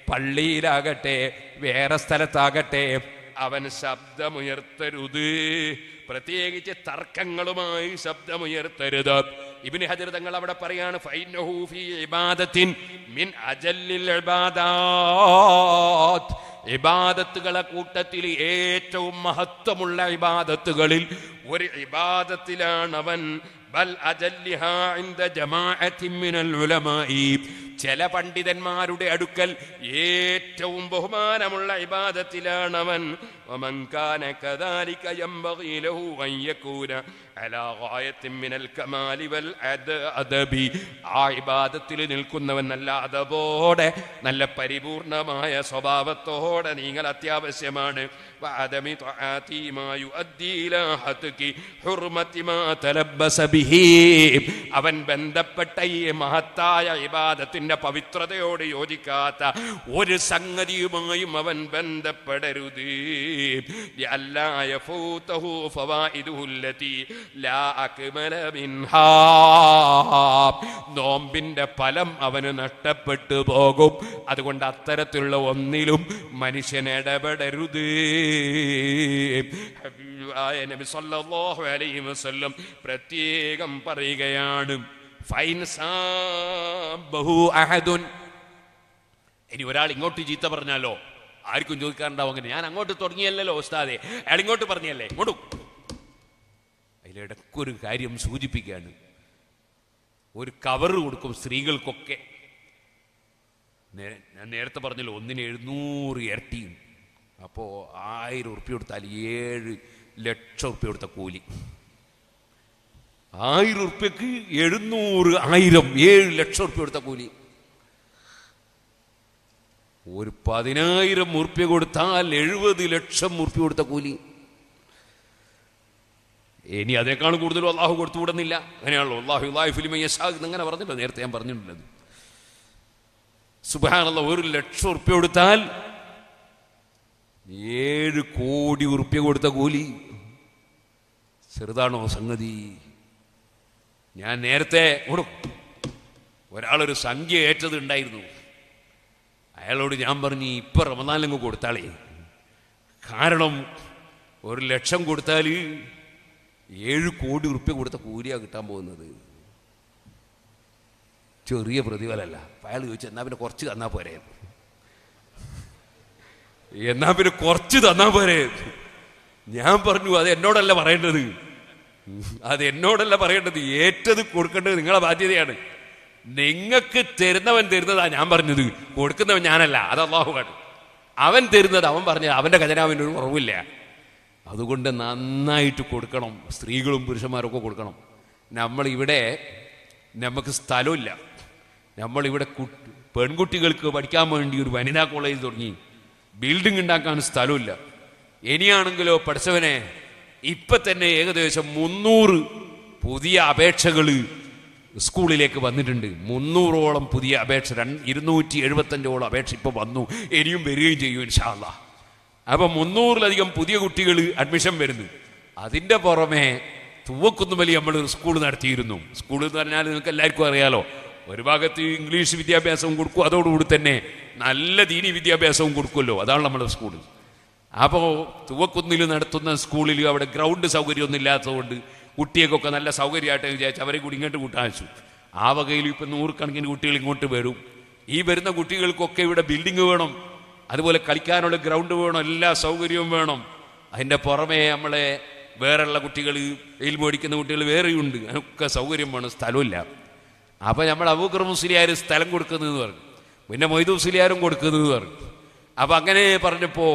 പള്ളിയിലാകട്ടെ വേറെ സ്ഥലത്താകട്ടെ അവൻ ശബ്ദമുയർത്തരുത് പ്രത്യേകിച്ച് തർക്കങ്ങളുമായി ശബ്ദമുയർത്തരുത് ഇബിന് ഹജരതങ്ങൾ തങ്ങൾ അവിടെ പറയാണ് മിൻ അജല്ലിൽ ഇബാദത്തുകളെ കൂട്ടത്തിൽ ഏറ്റവും മഹത്വമുള്ള ഇബാദത്തുകളിൽ ഒരു ഇബാദത്തിലാണ് അവൻ بل أجلها عند جماعة من العلماء ചില പണ്ഡിതന്മാരുടെ അടുക്കൽ ഏറ്റവും ബഹുമാനമുള്ള ഇബാദത്തിലാണവൻ ആ ഇബാദത്തിൽ നിൽക്കുന്നവൻ നല്ല നല്ല പരിപൂർണമായ സ്വഭാവത്തോടെ നിങ്ങൾ അത്യാവശ്യമാണ് അവൻ ബന്ധപ്പെട്ട മഹത്തായ ഇബാദത്തിന്റെ പവിത്രതയോട് യോജിക്കാത്ത ഒരു സംഗതിയുമായും അവൻ ബന്ധപ്പെടരുത് അല്ലായ നോമ്പിന്റെ ഫലം അവന് നഷ്ടപ്പെട്ടു പോകും അതുകൊണ്ട് അത്തരത്തിലുള്ള ഒന്നിലും മനുഷ്യൻ ഇടപെടരുത് സല്ലല്ലാഹു അലൈഹി വസല്ലം പ്രത്യേകം പറയുകയാണ് അഹദുൻ ഇനി ഒരാൾ ഇങ്ങോട്ട് ചീത്ത പറഞ്ഞാലോ ആർക്കും ചോദിക്കാറുണ്ടാവും അങ്ങനെ ഞാൻ അങ്ങോട്ട് തുടങ്ങിയല്ലോ ഉസ്താദെ അയാൾ ഇങ്ങോട്ട് പറഞ്ഞല്ലേ ഇങ്ങോട്ടും ഇതിലിടക്കൊരു കാര്യം സൂചിപ്പിക്കുകയാണ് ഒരു കവർ കൊടുക്കും സ്ത്രീകൾക്കൊക്കെ ഞാൻ നേരത്തെ പറഞ്ഞല്ലോ ഒന്നിന് എഴുന്നൂറ് ഇരട്ടിയും അപ്പോൾ ആയിരം ഉറുപ്പ്യ കൊടുത്താൽ ഏഴ് ലക്ഷം ഉറുപ്പ്യ കൊടുത്ത കൂലി ആയിരം ഉറുപ്പ്യക്ക് എഴുന്നൂറ് ആയിരം ഏഴ് ലക്ഷം ഉറുപ്പ്യ കൊടുത്ത കൂലി ഒരു പതിനായിരം ഉറുപ്പ്യ കൊടുത്താൽ എഴുപത് ലക്ഷം ഉറുപ്പ്യ കൊടുത്ത കൂലി ഇനി അതിനേക്കാൾ കൂടുതൽ അള്ളാഹു വിടുന്നില്ല അങ്ങനെയാണല്ലോ അള്ളാഹു ഫിലിമ യശാഖ് അങ്ങനെ പറഞ്ഞില്ല നേരത്തെ ഞാൻ പറഞ്ഞിട്ടുണ്ടത് സുബാനുള്ള ഒരു ലക്ഷം ഉറുപ്പ്യ കൊടുത്താൽ ഏഴ് കോടി ഉറുപ്പ്യ കൊടുത്ത കൂലി ചെറുതാണോ സംഗതി ഞാൻ നേരത്തെ കൊടുക്കും ഒരാളൊരു സംഖ്യ ഏറ്റത് ഉണ്ടായിരുന്നു അയാളോട് ഞാൻ പറഞ്ഞു ഇപ്പം റമദാനങ്ങ് കൊടുത്താളേ കാരണം ഒരു ലക്ഷം കൊടുത്താൽ ഏഴ് കോടി റുപ്യ കൊടുത്ത കൂലിയാണ് കിട്ടാൻ പോകുന്നത് ചെറിയ പ്രതിഫലമല്ല അയാൾ ചോദിച്ചു എന്നാൽ പിന്നെ കുറച്ച് തന്നാൽ പോരെ എന്നാൽ പിന്നെ കുറച്ച് തന്നാൽ പോരെ ഞാൻ പറഞ്ഞു അത് എന്നോടല്ല പറയേണ്ടത് അത് എന്നോടല്ല പറയേണ്ടത് ഏറ്റത് കൊടുക്കേണ്ടത് നിങ്ങളെ ബാധ്യതയാണ് നിങ്ങൾക്ക് തരുന്നവൻ തരുന്നതാ ഞാൻ പറഞ്ഞത് കൊടുക്കുന്നവൻ ഞാനല്ല അത് അള്ളാഹുവാണ് അവൻ തരുന്നത് അവൻ പറഞ്ഞത് അവൻ്റെ ഒരു കുറവില്ല അതുകൊണ്ട് നന്നായിട്ട് കൊടുക്കണം സ്ത്രീകളും പുരുഷന്മാരൊക്കെ കൊടുക്കണം നമ്മളിവിടെ നമുക്ക് സ്ഥലമില്ല നമ്മളിവിടെ കുട്ടി പെൺകുട്ടികൾക്ക് പഠിക്കാൻ വേണ്ടി ഒരു വനിതാ കോളേജ് തുടങ്ങി ബിൽഡിംഗ് ഉണ്ടാക്കാൻ സ്ഥലമില്ല ഇനിയാണെങ്കിലോ പഠിച്ചവനെ ഇപ്പം തന്നെ ഏകദേശം മുന്നൂറ് പുതിയ അപേക്ഷകൾ സ്കൂളിലേക്ക് വന്നിട്ടുണ്ട് മുന്നൂറോളം പുതിയ അപേക്ഷ ഇരുന്നൂറ്റി എഴുപത്തഞ്ചോളം അപേക്ഷ ഇപ്പം വന്നു ഇനിയും വരികയും ചെയ്യും ഇൻഷാല്ലാ അപ്പോൾ മുന്നൂറിലധികം പുതിയ കുട്ടികൾ അഡ്മിഷൻ വരുന്നു അതിൻ്റെ പുറമെ തൂവക്കുന്നുമലി നമ്മൾ സ്കൂൾ നടത്തിയിരുന്നു സ്കൂൾ എന്ന് പറഞ്ഞാൽ നിങ്ങൾക്ക് എല്ലാവർക്കും അറിയാലോ ഒരു ഭാഗത്ത് ഇംഗ്ലീഷ് വിദ്യാഭ്യാസവും കൊടുക്കും അതോടുകൂടി തന്നെ നല്ല ദീനി വിദ്യാഭ്യാസവും കൊടുക്കുമല്ലോ അതാണ് നമ്മുടെ സ്കൂൾ അപ്പോൾ തൂവക്കുന്നിൽ നടത്തുന്ന സ്കൂളിൽ അവിടെ ഗ്രൗണ്ട് സൗകര്യമൊന്നും ഇല്ലാത്തതുകൊണ്ട് കുട്ടികൾക്കൊക്കെ നല്ല സൗകര്യമായിട്ട് വിചാരിച്ച് അവരെ കൂടി ഇങ്ങോട്ട് കൂട്ടാച്ചു ആ വകയിൽ ഇപ്പം നൂറുകണക്കിന് കുട്ടികൾ ഇങ്ങോട്ട് വരും ഈ വരുന്ന കുട്ടികൾക്കൊക്കെ ഇവിടെ ബിൽഡിംഗ് വേണം അതുപോലെ കളിക്കാനുള്ള ഗ്രൗണ്ട് വേണം എല്ലാ സൗകര്യവും വേണം അതിൻ്റെ പുറമേ നമ്മളെ വേറെയുള്ള കുട്ടികൾ വെയിൽ മേടിക്കുന്ന കുട്ടികൾ വേറെയുണ്ട് അതിനൊക്കെ സൗകര്യം വേണം സ്ഥലമില്ല അപ്പോൾ നമ്മൾ അബൂക്കർ മുസ്ലിയാർ സ്ഥലം കൊടുക്കുന്നതെന്ന് പറഞ്ഞു പിന്നെ മൊയ്തു മുസ്ലിയാരും കൊടുക്കുന്നതെന്ന് പറഞ്ഞു അപ്പോൾ അങ്ങനെ പറഞ്ഞപ്പോൾ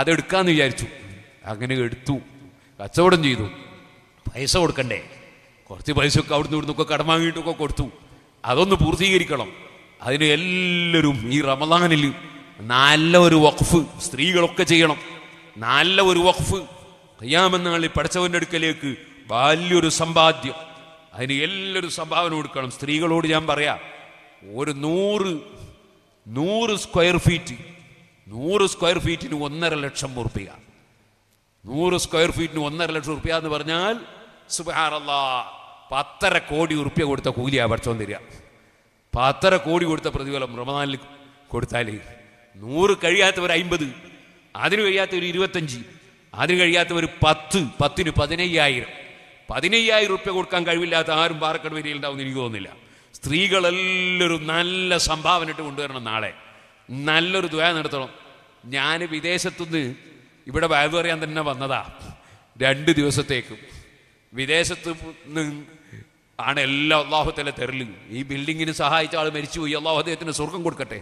അതെടുക്കാമെന്ന് വിചാരിച്ചു അങ്ങനെ എടുത്തു കച്ചവടം ചെയ്തു പൈസ കൊടുക്കണ്ടേ കുറച്ച് ഒക്കെ അവിടുന്ന് ഇവിടുന്നൊക്കെ കടം വാങ്ങിയിട്ടൊക്കെ കൊടുത്തു അതൊന്ന് പൂർത്തീകരിക്കണം അതിന് എല്ലാവരും ഈ റമദാനിൽ നല്ല ഒരു വഖഫ് സ്ത്രീകളൊക്കെ ചെയ്യണം നല്ല ഒരു വഖഫ് കയ്യാമെന്നാളിൽ പഠിച്ചവൻ്റെ അടുക്കലേക്ക് വലിയൊരു സമ്പാദ്യം അതിന് എല്ലൊരു സംഭാവന കൊടുക്കണം സ്ത്രീകളോട് ഞാൻ പറയാം ഒരു നൂറ് നൂറ് സ്ക്വയർ ഫീറ്റ് നൂറ് സ്ക്വയർ ഫീറ്റിന് ഒന്നര ലക്ഷം റുപ്യ നൂറ് സ്ക്വയർ ഫീറ്റിന് ഒന്നര ലക്ഷം റുപ്യ എന്ന് പറഞ്ഞാൽ സുബാറല്ല പത്തര കോടി റുപ്യ കൊടുത്ത കൂലിയാണ് പഠിച്ചോന്നിരിക്കുക പത്തര കോടി കൊടുത്ത പ്രതിഫലം റമദാനിൽ കൊടുത്താലേ നൂറ് കഴിയാത്തവർ അമ്പത് അതിന് കഴിയാത്തവർ ഇരുപത്തഞ്ച് അതിന് കഴിയാത്തവർ പത്ത് പത്തിന് പതിനയ്യായിരം പതിനയ്യായിരം റുപ്യ കൊടുക്കാൻ കഴിവില്ലാത്ത ആരും പാറക്കട് വരിയിൽ ഉണ്ടാവും എനിക്ക് തോന്നുന്നില്ല സ്ത്രീകളെല്ലാവരും നല്ല സംഭാവന ഇട്ട് കൊണ്ടുവരണം നാളെ നല്ലൊരു ദ്വയ നടത്തണം ഞാൻ വിദേശത്തുനിന്ന് ഇവിടെ വയത് പറയാൻ തന്നെ വന്നതാ രണ്ട് ദിവസത്തേക്കും വിദേശത്ത് ആണ് എല്ലാ അള്ളാഹുത്തല തെരലും ഈ ബിൽഡിങ്ങിന് സഹായിച്ച ആൾ മരിച്ചുപോയി അള്ളാഹു അദ്ദേഹത്തിന് സ്വർഗം കൊടുക്കട്ടെ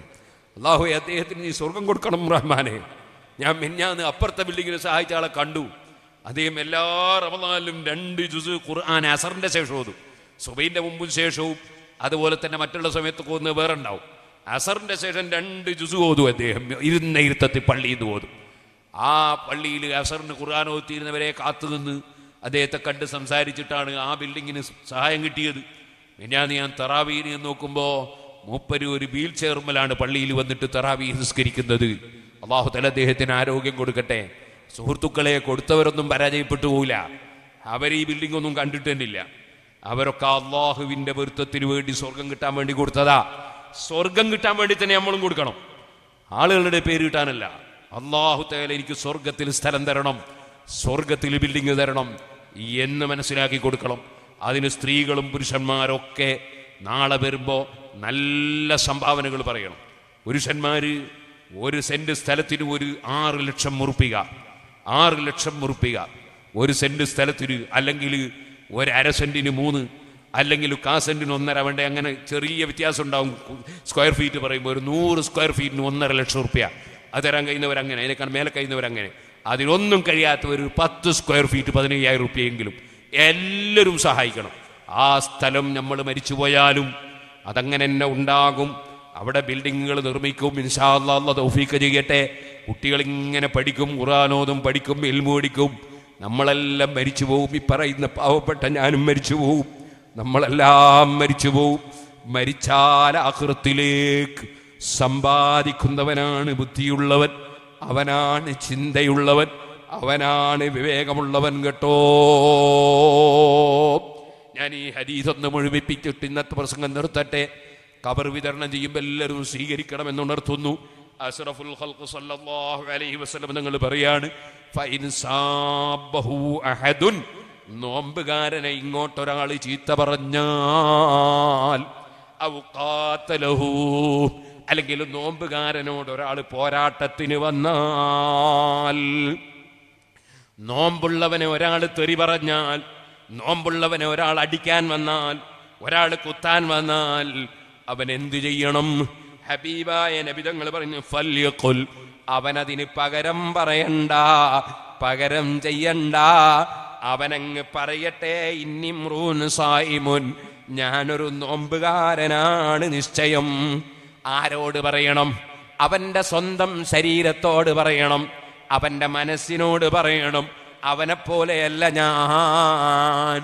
അള്ളാഹു അദ്ദേഹത്തിന് നീ സ്വർഗം കൊടുക്കണം റഹ്മാനെ ഞാൻ മിന്നാന്ന് അപ്പുറത്തെ ബിൽഡിങ്ങിൽ സഹായിച്ച ആളെ കണ്ടു അദ്ദേഹം എല്ലാ റമദാനിലും രണ്ട് ജുസ് ഖുർആൻ അസറിന്റെ ശേഷം ഓതും സുബൈന്റെ മുമ്പും ശേഷവും അതുപോലെ തന്നെ മറ്റുള്ള സമയത്ത് ഓതുന്നത് വേറെ ഉണ്ടാവും അസറിന്റെ ശേഷം രണ്ട് ജുസ് ഓതും അദ്ദേഹം ഇരുന്ന ഇരുത്തത്തിൽ പള്ളിയിൽ നിന്ന് ഓതും ആ പള്ളിയിൽ അസറിന് ഖുർആൻ ഓത്തിയിരുന്നവരെ കാത്തുനിന്ന് അദ്ദേഹത്തെ കണ്ട് സംസാരിച്ചിട്ടാണ് ആ ബിൽഡിങ്ങിന് സഹായം കിട്ടിയത് പിന്നെ ഞാൻ തറാവീന് നോക്കുമ്പോൾ മൂപ്പര് ഒരു വീൽ ചെയർമലാണ് പള്ളിയിൽ വന്നിട്ട് തറാവി നിസ്കരിക്കുന്നത് അള്ളാഹു തല അദ്ദേഹത്തിന് ആരോഗ്യം കൊടുക്കട്ടെ സുഹൃത്തുക്കളെ കൊടുത്തവരൊന്നും പരാജയപ്പെട്ടു പോവില്ല അവർ ഈ ബിൽഡിംഗ് ഒന്നും കണ്ടിട്ട് തന്നില്ല അവരൊക്കെ അള്ളാഹുവിന്റെ പൊരുത്തത്തിന് വേണ്ടി സ്വർഗം കിട്ടാൻ വേണ്ടി കൊടുത്തതാ സ്വർഗം കിട്ടാൻ വേണ്ടി തന്നെ നമ്മളും കൊടുക്കണം ആളുകളുടെ പേര് കിട്ടാനല്ല അള്ളാഹു തേല എനിക്ക് സ്വർഗത്തിൽ സ്ഥലം തരണം സ്വർഗത്തിൽ ബിൽഡിംഗ് തരണം എന്ന് മനസ്സിലാക്കി കൊടുക്കണം അതിന് സ്ത്രീകളും പുരുഷന്മാരൊക്കെ നാളെ വരുമ്പോൾ നല്ല സംഭാവനകൾ പറയണം പുരുഷന്മാര് ഒരു സെന്റ് സ്ഥലത്തിന് ഒരു ആറ് ലക്ഷം മുറുപ്പിക ആറ് ലക്ഷം മുറുപ്പിക ഒരു സെന്റ് സ്ഥലത്തിന് അല്ലെങ്കിൽ ഒരു അര സെന്റിന് മൂന്ന് അല്ലെങ്കിൽ കാ സെന്റിന് ഒന്നര വേണ്ട അങ്ങനെ ചെറിയ വ്യത്യാസം ഉണ്ടാവും സ്ക്വയർ ഫീറ്റ് പറയുമ്പോൾ ഒരു നൂറ് സ്ക്വയർ ഫീറ്റിന് ഒന്നര ലക്ഷം റുപ്യ അത് തരാൻ അങ്ങനെ അതിനേക്കാൾ മേലെ അങ്ങനെ അതിനൊന്നും കഴിയാത്തവർ പത്ത് സ്ക്വയർ ഫീറ്റ് പതിനയ്യായിരം റുപ്യയെങ്കിലും എല്ലാവരും സഹായിക്കണം ആ സ്ഥലം നമ്മൾ മരിച്ചു പോയാലും അതങ്ങനെ തന്നെ ഉണ്ടാകും അവിടെ ബിൽഡിങ്ങുകൾ നിർമ്മിക്കും ഇൻഷാല്ലാ തൗഫീക്ക് ചെയ്യട്ടെ കുട്ടികൾ ഇങ്ങനെ പഠിക്കും ഖുറാനോതും പഠിക്കും എൽമോടിക്കും നമ്മളെല്ലാം മരിച്ചു പോവും ഈ പറയുന്ന പാവപ്പെട്ട ഞാനും മരിച്ചു പോവും നമ്മളെല്ലാം മരിച്ചു പോവും മരിച്ചാൽ അഹൃത്തിലേക്ക് സമ്പാദിക്കുന്നവനാണ് ബുദ്ധിയുള്ളവൻ അവനാണ് ചിന്തയുള്ളവൻ അവനാണ് വിവേകമുള്ളവൻ കേട്ടോ ഞാൻ ഈ ഹരീതൊന്ന് മുഴുമിപ്പിച്ചിട്ട് ഇന്നത്തെ പ്രസംഗം നിർത്തട്ടെ കബർ വിതരണം ചെയ്യുമ്പോൾ എല്ലാവരും സ്വീകരിക്കണം അസ്റഫുൽ ഖൽഖ് സല്ലല്ലാഹു അലൈഹി വസല്ലം നിങ്ങൾ പറയാണ് അഹദുൻ നോമ്പുകാരനെ ഇങ്ങോട്ടൊരാൾ ചീത്ത പറഞ്ഞാൽ അല്ലെങ്കിൽ നോമ്പുകാരനോടൊരാൾ ഒരാൾ പോരാട്ടത്തിന് വന്നാൽ നോമ്പുള്ളവനെ ഒരാൾ തെറി പറഞ്ഞാൽ നോമ്പുള്ളവനെ ഒരാൾ അടിക്കാൻ വന്നാൽ ഒരാൾ കുത്താൻ വന്നാൽ അവൻ എന്തു ചെയ്യണം ഹബീബായ നബിതങ്ങൾ പറഞ്ഞു ഫല്യക്കൊൽ അവനതിന് പകരം പറയണ്ട പകരം ചെയ്യണ്ട അവനങ്ങ് പറയട്ടെ ഇന്നിമ്രൂൻ സായിമുൻ ഞാനൊരു നോമ്പുകാരനാണ് നിശ്ചയം ആരോട് പറയണം അവന്റെ സ്വന്തം ശരീരത്തോട് പറയണം അവന്റെ മനസ്സിനോട് പറയണം അവനെപ്പോലെയല്ല ഞാൻ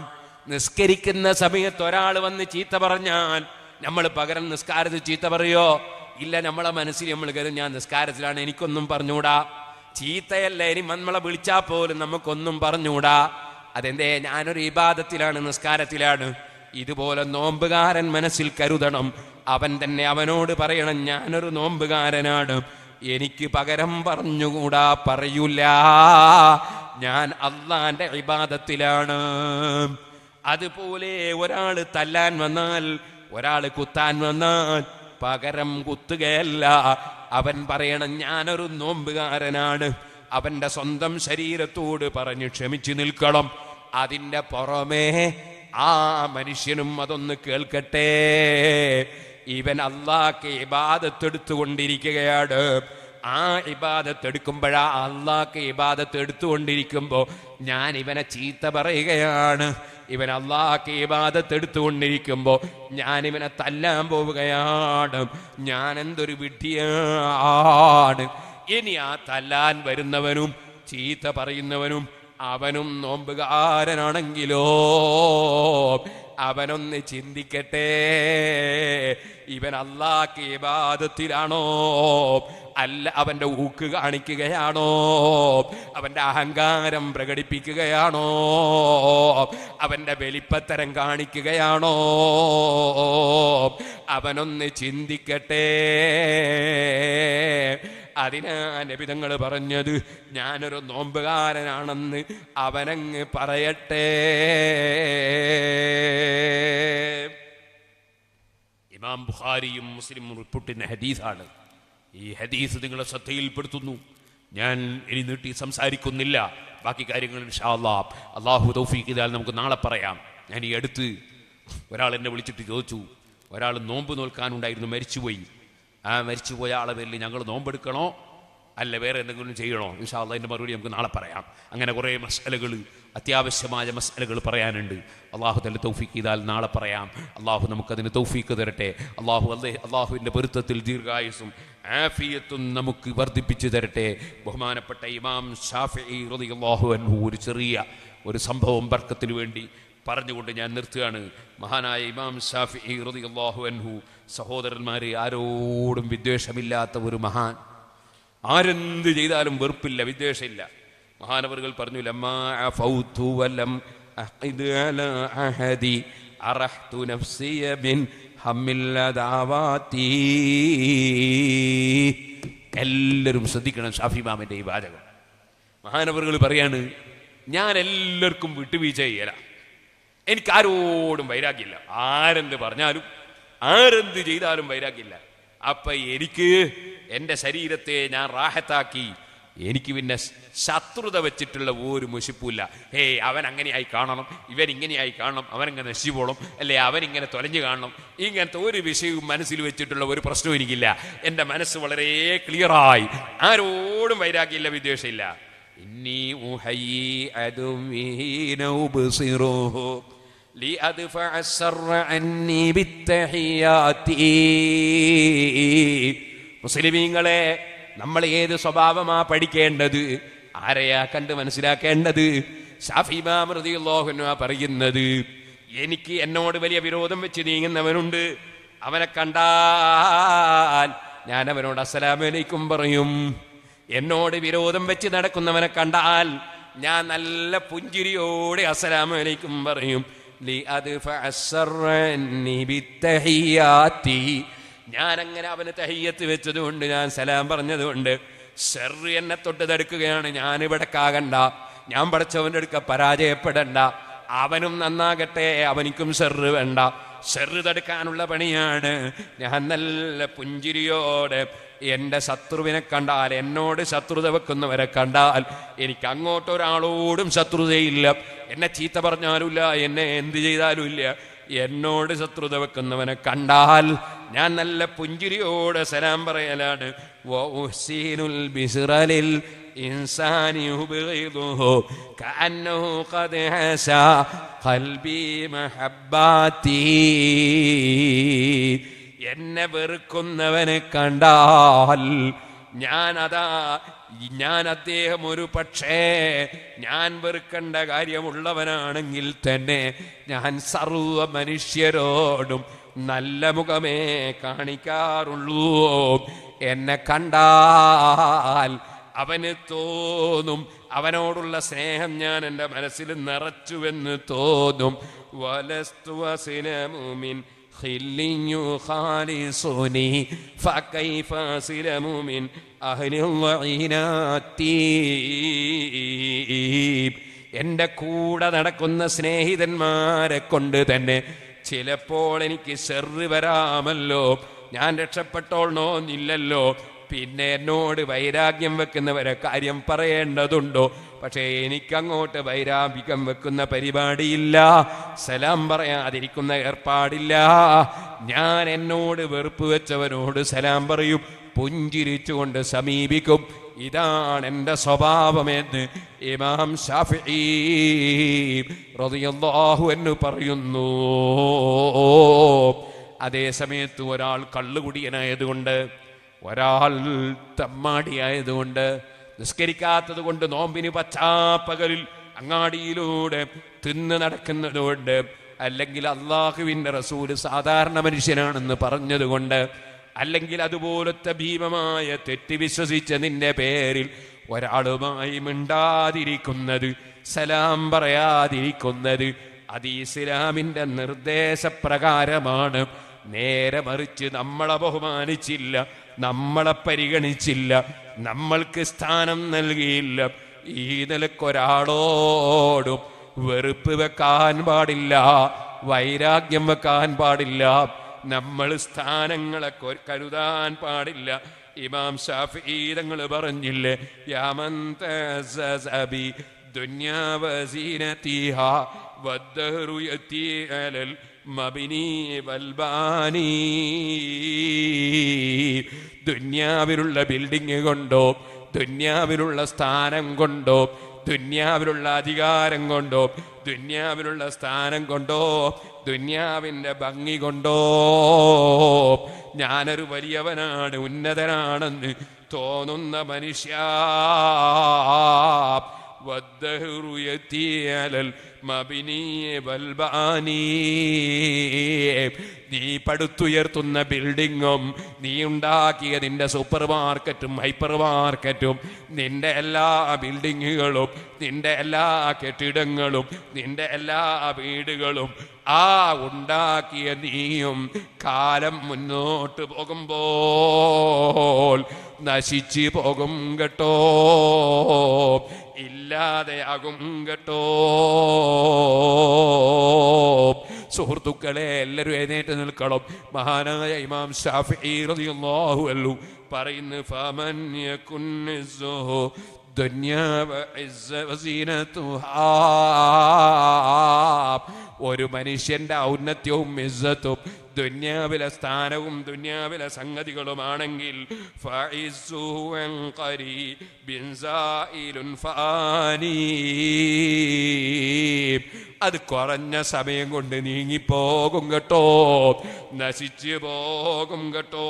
നിസ്കരിക്കുന്ന സമയത്ത് ഒരാൾ വന്ന് ചീത്ത പറഞ്ഞാൽ നമ്മൾ പകരം നിസ്കാരത്തിൽ ചീത്ത പറയോ ഇല്ല നമ്മളെ മനസ്സിൽ നമ്മൾ കരുതും ഞാൻ നിസ്കാരത്തിലാണ് എനിക്കൊന്നും പറഞ്ഞുകൂടാ ചീത്തയല്ല ഇനി നമ്മളെ വിളിച്ചാൽ പോലും നമുക്കൊന്നും പറഞ്ഞുകൂടാ അതെന്തേ ഞാനൊരു ഇബാദത്തിലാണ് നിസ്കാരത്തിലാണ് ഇതുപോലെ നോമ്പുകാരൻ മനസ്സിൽ കരുതണം അവൻ തന്നെ അവനോട് പറയണം ഞാനൊരു നോമ്പുകാരനാണ് എനിക്ക് പകരം പറഞ്ഞുകൂടാ പറയൂല ഞാൻ അള്ളാന്റെ ഇബാദത്തിലാണ് അതുപോലെ ഒരാൾ തല്ലാൻ വന്നാൽ ഒരാൾ കുത്താൻ വന്നാൽ പകരം കുത്തുകയല്ല അവൻ പറയണം ഞാനൊരു നോമ്പുകാരനാണ് അവന്റെ സ്വന്തം ശരീരത്തോട് പറഞ്ഞ് ക്ഷമിച്ചു നിൽക്കണം അതിന്റെ പുറമേ ആ മനുഷ്യനും അതൊന്ന് കേൾക്കട്ടെ ഇവൻ അള്ളാഹ്ക്ക് ഇബാദത്തെടുത്തുകൊണ്ടിരിക്കുകയാണ് ആ ഇബാദത്ത് എടുക്കുമ്പോഴാ അള്ളാഹ്ക്ക് ഇബാദത്ത് എടുത്തുകൊണ്ടിരിക്കുമ്പോൾ ഞാൻ ഇവനെ ചീത്ത പറയുകയാണ് ഇവൻ അള്ളാഹ്ക്ക് ഇബാദത്ത് എടുത്തുകൊണ്ടിരിക്കുമ്പോൾ ഞാൻ ഇവനെ തല്ലാൻ പോവുകയാണ് ഞാൻ എന്തൊരു വിഡ്ഢിയാണ് ഇനി ആ തല്ലാൻ വരുന്നവനും ചീത്ത പറയുന്നവനും അവനും നോമ്പുകാരനാണെങ്കിലോ അവനൊന്ന് ചിന്തിക്കട്ടെ ഇവൻ അള്ളാക്ക് ഇബാദത്തിലാണോ അല്ല അവന്റെ ഊക്ക് കാണിക്കുകയാണോ അവന്റെ അഹങ്കാരം പ്രകടിപ്പിക്കുകയാണോ അവന്റെ വെളിപ്പത്തരം കാണിക്കുകയാണോ അവനൊന്ന് ചിന്തിക്കട്ടെ അതിനാ നബിതങ്ങൾ പറഞ്ഞത് ഞാനൊരു നോമ്പുകാരനാണെന്ന് അവനങ്ങ് പറയട്ടെ ഇമാം ബുഖാരിയും മുസ്ലിം റിപ്പോർട്ടിൻ്റെ ഹദീസാണ് ഈ ഹദീസ് നിങ്ങളെ ശ്രദ്ധയിൽപ്പെടുത്തുന്നു ഞാൻ ഇനി നീട്ടി സംസാരിക്കുന്നില്ല ബാക്കി കാര്യങ്ങൾ ഇൻഷാല്ലാ അള്ളാഹു തൗഫീഖ് ഇതാൽ നമുക്ക് നാളെ പറയാം ഞാൻ ഈ അടുത്ത് ഒരാൾ എന്നെ വിളിച്ചിട്ട് ചോദിച്ചു ഒരാൾ നോമ്പ് നോൽക്കാനുണ്ടായിരുന്നു മരിച്ചുപോയി ആ മരിച്ചുപോയ ആളെ പേരിൽ ഞങ്ങൾ നോമ്പെടുക്കണോ അല്ല വേറെ എന്തെങ്കിലും ചെയ്യണോ ഇൻഷാ അള്ളാ അതിൻ്റെ മറുപടി നമുക്ക് നാളെ പറയാം അങ്ങനെ കുറേ മസലകൾ അത്യാവശ്യമായ മസലകൾ പറയാനുണ്ട് അള്ളാഹു തന്നെ തൗഫീക്ക് ചെയ്താൽ നാളെ പറയാം അള്ളാഹു നമുക്കതിന് തൗഫീക്ക് തരട്ടെ അള്ളാഹു അല്ലേ അള്ളാഹുവിൻ്റെ പൊരുത്തത്തിൽ ദീർഘായുസും ആഫിയത്തും നമുക്ക് വർദ്ധിപ്പിച്ചു തരട്ടെ ബഹുമാനപ്പെട്ട ഇമാം ഷാഫി റളിയല്ലാഹു അൻഹു ഒരു ചെറിയ ഒരു സംഭവം വർക്കത്തിന് വേണ്ടി പറഞ്ഞുകൊണ്ട് ഞാൻ നിർത്തുകയാണ് മഹാനായ ഇമാം ഷാഫി ഹൃദി അള്ളാഹു അൻഹു സഹോദരന്മാരെ ആരോടും വിദ്വേഷമില്ലാത്ത ഒരു മഹാൻ ആരെന്ത് ചെയ്താലും വെറുപ്പില്ല വിദ്വേഷമില്ല മഹാനവറുകൾ പറഞ്ഞു എല്ലാവരും ശ്രദ്ധിക്കണം ഷാഫി മാമിൻ്റെ ഈ വാചകം മഹാനവറുകൾ പറയാണ് ഞാൻ എല്ലാവർക്കും വിട്ടുവീഴ്ച ചെയ്യലാണ് എനിക്ക് ആരോടും വൈരാഗ്യമില്ല ആരെന്ത് പറഞ്ഞാലും ആരെന്ത് ചെയ്താലും വൈരാഗ്യമില്ല അപ്പൊ എനിക്ക് എൻ്റെ ശരീരത്തെ ഞാൻ റാഹത്താക്കി എനിക്ക് പിന്നെ ശത്രുത വെച്ചിട്ടുള്ള ഒരു മുഷിപ്പില്ല ഹേ അവൻ അങ്ങനെയായി കാണണം ഇവൻ ഇങ്ങനെയായി കാണണം അവനങ്ങനെ നശിപ്പോളും അല്ലെ അവനിങ്ങനെ തൊലഞ്ഞു കാണണം ഇങ്ങനത്തെ ഒരു വിഷയവും മനസ്സിൽ വെച്ചിട്ടുള്ള ഒരു പ്രശ്നവും എനിക്കില്ല എൻ്റെ മനസ്സ് വളരെ ക്ലിയറായി ആരോടും വൈരാഗ്യമില്ല വിദ്വേഷമില്ല ഇന്നീ لأدفع السر عني بالتحيات മുസ്ലിമീങ്ങളെ നമ്മൾ ഏത് സ്വഭാവമാ പഠിക്കേണ്ടത് ആരെയാ കണ്ട് മനസ്സിലാക്കേണ്ടത് ഷാഫിമാമൃതിയുള്ളോഹന പറയുന്നത് എനിക്ക് എന്നോട് വലിയ വിരോധം വെച്ച് നീങ്ങുന്നവനുണ്ട് അവനെ കണ്ടാൽ ഞാൻ അവനോട് അസലാമലേക്കും പറയും എന്നോട് വിരോധം വെച്ച് നടക്കുന്നവനെ കണ്ടാൽ ഞാൻ നല്ല പുഞ്ചിരിയോടെ അസലാമലേക്കും പറയും ഞാൻ അങ്ങനെ അവന് തഹയ്യത്ത് വെച്ചതുകൊണ്ട് ഞാൻ സലാം പറഞ്ഞതുകൊണ്ട് ഷെറി എന്നെ തൊട്ട് തടുക്കുകയാണ് കാകണ്ട ഞാൻ പഠിച്ചവൻ്റെ അടുക്ക പരാജയപ്പെടണ്ട അവനും നന്നാകട്ടെ അവനിക്കും സെറ് വേണ്ട സെറ് തടുക്കാനുള്ള പണിയാണ് ഞാൻ നല്ല പുഞ്ചിരിയോടെ എന്റെ ശത്രുവിനെ കണ്ടാൽ എന്നോട് ശത്രുത വെക്കുന്നവരെ കണ്ടാൽ എനിക്ക് അങ്ങോട്ടൊരാളോടും ശത്രുതയില്ല എന്നെ ചീത്ത പറഞ്ഞാലുമില്ല എന്നെ എന്ത് ചെയ്താലുമില്ല എന്നോട് ശത്രുത വെക്കുന്നവനെ കണ്ടാൽ ഞാൻ നല്ല പുഞ്ചിരിയോടെ സലാം പറയലാണ് الإنسان يبغضه كأنه قد عسى قلبي محباتي എന്നെ വെറുക്കുന്നവനെ കണ്ടാൽ ഞാനതാ ഞാൻ അദ്ദേഹം ഒരു പക്ഷേ ഞാൻ വെറുക്കേണ്ട കാര്യമുള്ളവനാണെങ്കിൽ തന്നെ ഞാൻ സർവ മനുഷ്യരോടും നല്ല മുഖമേ കാണിക്കാറുള്ളൂ എന്നെ കണ്ടാൽ അവന് തോന്നും അവനോടുള്ള സ്നേഹം ഞാൻ എൻ്റെ മനസ്സിൽ നിറച്ചുവെന്ന് തോന്നും വലസ്തുവസിലമുമിൻ ഖില്ലിഞ്ഞു ഖാലിസുനി ഫകൈഫസിലമുമിൻ അഹ്ലിൽ വഈനാത്തി എൻ്റെ കൂടെ നടക്കുന്ന സ്നേഹിതന്മാരെ കൊണ്ട് തന്നെ ചിലപ്പോൾ എനിക്ക് ചെറു വരാമല്ലോ ഞാൻ രക്ഷപ്പെട്ടോളണോ പിന്നെ എന്നോട് വൈരാഗ്യം വെക്കുന്നവരെ കാര്യം പറയേണ്ടതുണ്ടോ പക്ഷേ എനിക്കങ്ങോട്ട് വൈരാഗ്യം വെക്കുന്ന പരിപാടിയില്ല സലാം പറയാതിരിക്കുന്ന ഏർപ്പാടില്ല ഞാൻ എന്നോട് വെറുപ്പ് വെച്ചവനോട് സലാം പറയും പുഞ്ചിരിച്ചുകൊണ്ട് സമീപിക്കും ഇതാണ് എൻ്റെ സ്വഭാവമെന്ന് ഇമാം ഷാഫി റതിയല്ലാഹു എന്ന് പറയുന്നു അതേ സമയത്ത് ഒരാൾ കള്ളുകുടിയനായതുകൊണ്ട് ഒരാൾ തമ്മാടിയായതുകൊണ്ട് നിസ്കരിക്കാത്തത് കൊണ്ട് നോമ്പിന് പച്ചാപ്പകലിൽ അങ്ങാടിയിലൂടെ തിന്ന് നടക്കുന്നതുകൊണ്ട് അല്ലെങ്കിൽ അള്ളാഹുവിന്റെ റസൂല് സാധാരണ മനുഷ്യനാണെന്ന് പറഞ്ഞതുകൊണ്ട് അല്ലെങ്കിൽ അതുപോലത്തെ ഭീമമായ തെറ്റ് വിശ്വസിച്ച നിന്റെ പേരിൽ ഒരാളുമായി മിണ്ടാതിരിക്കുന്നത് സലാം പറയാതിരിക്കുന്നത് അത് ഇസ്ലാമിൻ്റെ നിർദ്ദേശപ്രകാരമാണ് നേരെ മറിച്ച് നമ്മളെ ബഹുമാനിച്ചില്ല നമ്മളെ പരിഗണിച്ചില്ല നമ്മൾക്ക് സ്ഥാനം നൽകിയില്ല ഈ നിലക്കൊരാളോടും വെറുപ്പ് വെക്കാൻ പാടില്ല വൈരാഗ്യം വെക്കാൻ പാടില്ല നമ്മൾ സ്ഥാനങ്ങളെ കരുതാൻ പാടില്ല ഇമാം ഷാഫി തങ്ങൾ പറഞ്ഞില്ലേ മബിനീബൽ ബാനീ ദുന്യാവിലുള്ള ബിൽഡിങ് കൊണ്ടോ ദുന്യാവിലുള്ള സ്ഥാനം കൊണ്ടോ ദുന്യാവിലുള്ള അധികാരം കൊണ്ടോ ദുന്യാവിലുള്ള സ്ഥാനം കൊണ്ടോ ദുന്യാവിൻ്റെ ഭംഗി കൊണ്ടോ ഞാനൊരു വലിയവനാണ് ഉന്നതനാണെന്ന് തോന്നുന്ന മനുഷ്യ നീ പടുത്തുയർത്തുന്ന ബിൽഡിങ്ങും നീ ഉണ്ടാക്കിയ നിന്റെ സൂപ്പർ മാർക്കറ്റും ഹൈപ്പർ മാർക്കറ്റും നിന്റെ എല്ലാ ബിൽഡിങ്ങുകളും നിന്റെ എല്ലാ കെട്ടിടങ്ങളും നിന്റെ എല്ലാ വീടുകളും ആ ഉണ്ടാക്കിയ നീയും കാലം മുന്നോട്ട് പോകുമ്പോൾ നശിച്ചു പോകും കേട്ടോ ഇല്ലാതെയാകും കേട്ടോ സുഹൃത്തുക്കളെ എല്ലാവരും എഴുന്നേറ്റ് നിൽക്കണം മഹാനായ ഇമാം ഷാഫി റളിയല്ലാഹു അൻഹു പറയുന്നു ഫമൻ യകുന്നിസു ഒരു മനുഷ്യന്റെ ഔന്നത്യവും ഇസ്സത്തും ദുന്യാവില സ്ഥാനവും ദുന്യാവില സംഗതികളുമാണെങ്കിൽ അത് കുറഞ്ഞ സമയം കൊണ്ട് നീങ്ങിപ്പോകും കേട്ടോ നശിച്ചു പോകും കേട്ടോ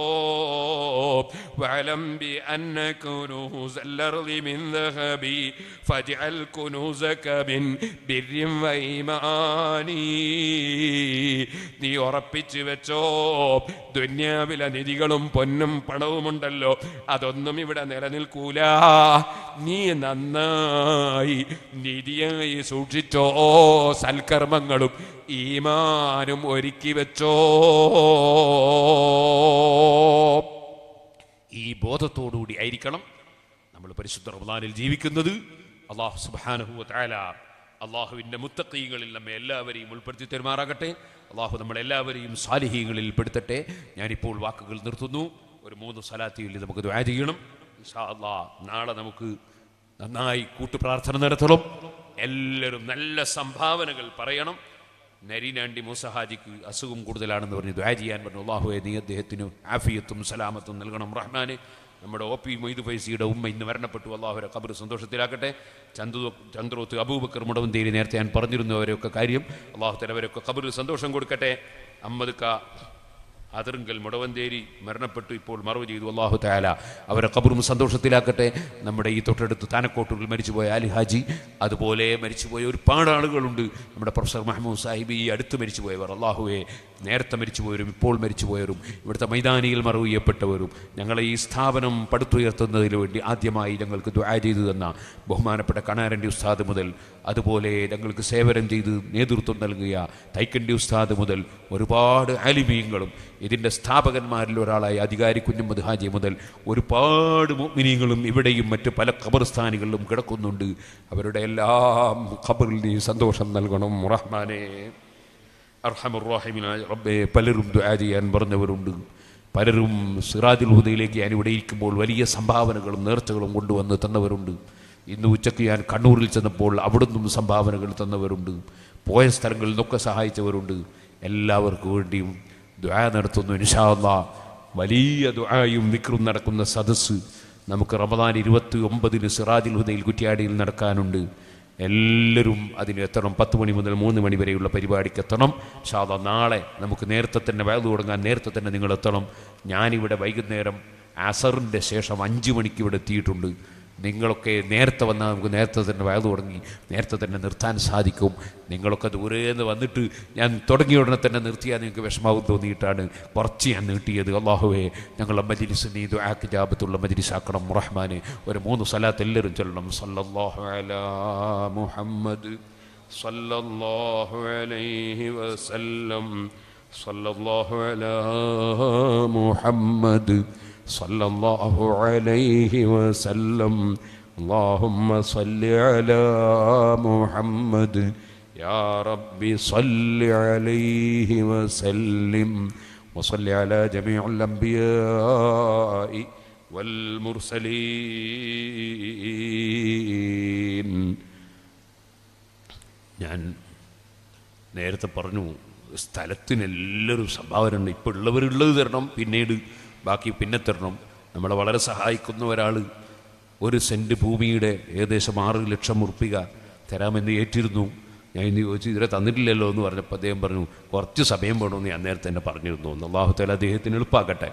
വലംബി അന്ന കുനൂസല്ലർലി മിൻ ذهبي فاجعل كنوزك من നീ ഉറപ്പിച്ചു വെച്ചോ ദുന്യാവിലെ നിധികളും പൊന്നും പണവുമുണ്ടല്ലോ അതൊന്നും ഇവിടെ നിലനിൽക്കൂല നീ നന്നായി നിധിയായി സൂക്ഷിച്ചോ സൽക്കർമ്മങ്ങളും ഈമാനും ഒരുക്കി വെച്ചോ ഈ ബോധത്തോടുകൂടി ആയിരിക്കണം നമ്മൾ പരിശുദ്ധ റമദാനിൽ ജീവിക്കുന്നത് അള്ളാഹു സുബാനഹു താല അള്ളാഹുവിൻ്റെ മുത്തക്കീകളിൽ നമ്മെ എല്ലാവരെയും ഉൾപ്പെടുത്തി തെരുമാറാകട്ടെ അള്ളാഹു നമ്മളെല്ലാവരെയും സാലിഹീകളിൽ പെടുത്തട്ടെ ഞാനിപ്പോൾ വാക്കുകൾ നിർത്തുന്നു ഒരു മൂന്ന് സലാത്തിയിൽ നമുക്ക് ദ്വാ ചെയ്യണം നാളെ നമുക്ക് നന്നായി കൂട്ടുപ്രാർത്ഥന നടത്തണം എല്ലാവരും നല്ല സംഭാവനകൾ പറയണം നരിനാണ്ടി മൂസഹാജിക്ക് അസുഖം കൂടുതലാണെന്ന് പറഞ്ഞു ദ്വാ ചെയ്യാൻ പറഞ്ഞു അള്ളാഹുയെ നീ അദ്ദേഹത്തിന് ആഫിയത്തും സലാമത്തും നൽകണം റഹ്മാന് നമ്മുടെ ഒ പി മൊയ്തു ഫൈസിയുടെ ഉമ്മ ഇന്ന് മരണപ്പെട്ടു അള്ളാഹുരെ കബർ സന്തോഷത്തിലാക്കട്ടെ ചന്ദ്രു ചന്ദ്രോത്ത് അബൂബക്കർ മുടവന്തേരി നേരത്തെ ഞാൻ പറഞ്ഞിരുന്നു അവരെയൊക്കെ കാര്യം അള്ളാഹു തലവരൊക്കെ കബറിൽ സന്തോഷം കൊടുക്കട്ടെ അമ്മദ്ക്ക അതിർങ്കൽ മുടവന്തേരി മരണപ്പെട്ടു ഇപ്പോൾ മറവ് ചെയ്തു അള്ളാഹു താല അവരെ കബറും സന്തോഷത്തിലാക്കട്ടെ നമ്മുടെ ഈ തൊട്ടടുത്ത് താനക്കോട്ടൂരിൽ മരിച്ചുപോയ അലി ഹാജി അതുപോലെ മരിച്ചുപോയ ഒരുപാട് ആളുകളുണ്ട് നമ്മുടെ പ്രൊഫസർ മഹമ്മൂദ് സാഹിബ് ഈ അടുത്ത് മരിച്ചുപോയവർ അള്ളാഹുവെ നേരത്തെ മരിച്ചുപോയവരും ഇപ്പോൾ മരിച്ചുപോയവരും ഇവിടുത്തെ മൈതാനിയിൽ മറവ് ഞങ്ങളെ ഈ സ്ഥാപനം പടുത്തുയർത്തുന്നതിന് വേണ്ടി ആദ്യമായി ഞങ്ങൾക്ക് ദുആ ചെയ്തു തന്ന ബഹുമാനപ്പെട്ട കണാരൻ്റെ ഉസ്താദ് മുതൽ അതുപോലെ ഞങ്ങൾക്ക് സേവനം ചെയ്ത് നേതൃത്വം നൽകിയ തൈക്കണ്ടി ഉസ്താദ് മുതൽ ഒരുപാട് ആലിമീങ്ങളും ഇതിൻ്റെ സ്ഥാപകന്മാരിൽ ഒരാളായ അധികാരി കുഞ്ഞമ്മദ് ഹാജി മുതൽ ഒരുപാട് മിനിങ്ങളും ഇവിടെയും മറ്റ് പല ഖബർസ്ഥാനികളിലും കിടക്കുന്നുണ്ട് അവരുടെ എല്ലാം ഖബറിൽ നീ സന്തോഷം നൽകണം റഹ്മാനേ അർഹമുറാഹിമിനായ റബ്ബെ പലരും ദുആ ചെയ്യാൻ പറഞ്ഞവരുണ്ട് പലരും സിറാദിൽ ഹുദയിലേക്ക് ഞാൻ ഇവിടെ ഇരിക്കുമ്പോൾ വലിയ സംഭാവനകളും നേർച്ചകളും കൊണ്ടുവന്ന് തന്നവരുണ്ട് ഇന്ന് ഉച്ചയ്ക്ക് ഞാൻ കണ്ണൂരിൽ ചെന്നപ്പോൾ അവിടുന്ന് സംഭാവനകൾ തന്നവരുണ്ട് പോയ സ്ഥലങ്ങളിൽ നിന്നൊക്കെ സഹായിച്ചവരുണ്ട് എല്ലാവർക്കും വേണ്ടിയും ദുആ നടത്തുന്നു ഇൻഷാല്ല വലിയ ദുആയും വിക്രും നടക്കുന്ന സദസ്സ് നമുക്ക് റമദാൻ ഇരുപത്തി ഒമ്പതിന് സിറാദിൽ ഹുദയിൽ കുറ്റിയാടിയിൽ നടക്കാനുണ്ട് എല്ലാവരും അതിന് എത്തണം പത്ത് മണി മുതൽ മൂന്ന് മണി വരെയുള്ള പരിപാടിക്ക് എത്തണം സാധാ നാളെ നമുക്ക് നേരത്തെ തന്നെ വയത് തുടങ്ങാൻ നേരത്തെ തന്നെ നിങ്ങൾ എത്തണം ഞാനിവിടെ വൈകുന്നേരം അസറിൻ്റെ ശേഷം അഞ്ച് മണിക്ക് ഇവിടെ എത്തിയിട്ടുണ്ട് നിങ്ങളൊക്കെ നേരത്തെ വന്നാൽ നമുക്ക് നേരത്തെ തന്നെ വയത് തുടങ്ങി നേരത്തെ തന്നെ നിർത്താൻ സാധിക്കും നിങ്ങളൊക്കെ ദൂരെ നിന്ന് വന്നിട്ട് ഞാൻ തുടങ്ങിയ ഉടനെ തന്നെ നിർത്തിയാൽ നിങ്ങൾക്ക് വിഷമാവും തോന്നിയിട്ടാണ് കുറച്ച് ഞാൻ നീട്ടിയത് അള്ളാഹുവേ ഞങ്ങളുടെ മജിലിസ് നീ ആക്ക് ജാബത്തുള്ള മജിലിസ് ആക്കണം റഹ്മാന് ഒരു മൂന്ന് സലാത്ത് എല്ലാവരും ചൊല്ലണം സല്ലല്ലാഹു അലാ മുഹമ്മദ് സല്ലല്ലാഹു അലൈഹി വസല്ലം സല്ലല്ലാഹു അലാ മുഹമ്മദ് صلى الله عليه وسلم اللهم صل على محمد يا رب صل عليه وسلم وصل على جميع الأنبياء والمرسلين ഞാൻ നേരത്തെ പറഞ്ഞു സ്ഥലത്തിനെല്ലാവരും സംഭാവന ഉണ്ട് ഇപ്പോൾ ഉള്ളവരുള്ളത് തരണം പിന്നീട് ബാക്കി പിന്നെ തരണം നമ്മളെ വളരെ സഹായിക്കുന്ന ഒരാൾ ഒരു സെൻറ്റ് ഭൂമിയുടെ ഏകദേശം ആറ് ലക്ഷം ഉറുപ്പിക തരാമെന്ന് ഏറ്റിരുന്നു ഞാൻ ഇന്ന് ചോദിച്ചു ഇതുവരെ തന്നിട്ടില്ലല്ലോ എന്ന് പറഞ്ഞപ്പോൾ അദ്ദേഹം പറഞ്ഞു കുറച്ച് സമയം വേണമെന്ന് ഞാൻ നേരത്തെ തന്നെ പറഞ്ഞിരുന്നു എന്ന് അള്ളാഹുത്തല അദ്ദേഹത്തിന് എളുപ്പാക്കട്ടെ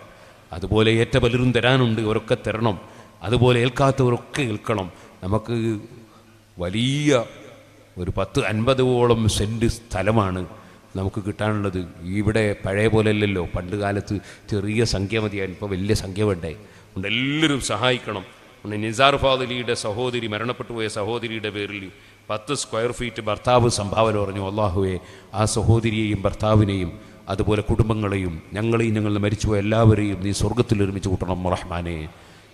അതുപോലെ ഏറ്റ പലരും തരാനുണ്ട് അവരൊക്കെ തരണം അതുപോലെ ഏൽക്കാത്തവരൊക്കെ ഏൽക്കണം നമുക്ക് വലിയ ഒരു പത്ത് അൻപതോളം സെൻറ്റ് സ്ഥലമാണ് നമുക്ക് കിട്ടാനുള്ളത് ഇവിടെ പഴയ പോലെയല്ലല്ലോ പണ്ട് കാലത്ത് ചെറിയ സംഖ്യ മതിയായിരുന്നു ഇപ്പോൾ വലിയ സംഖ്യ വേണ്ടേ അതുകൊണ്ട് എല്ലാവരും സഹായിക്കണം അതുകൊണ്ട് നിസാർ ഫാദലിയുടെ സഹോദരി മരണപ്പെട്ടു പോയ സഹോദരിയുടെ പേരിൽ പത്ത് സ്ക്വയർ ഫീറ്റ് ഭർത്താവ് സംഭാവന പറഞ്ഞു അള്ളാഹുവെ ആ സഹോദരിയെയും ഭർത്താവിനെയും അതുപോലെ കുടുംബങ്ങളെയും ഞങ്ങളെയും ഞങ്ങൾ മരിച്ചുപോയ എല്ലാവരെയും നീ സ്വർഗത്തിൽ ഒരുമിച്ച് കൂട്ടണം മുറഹ്മാനെ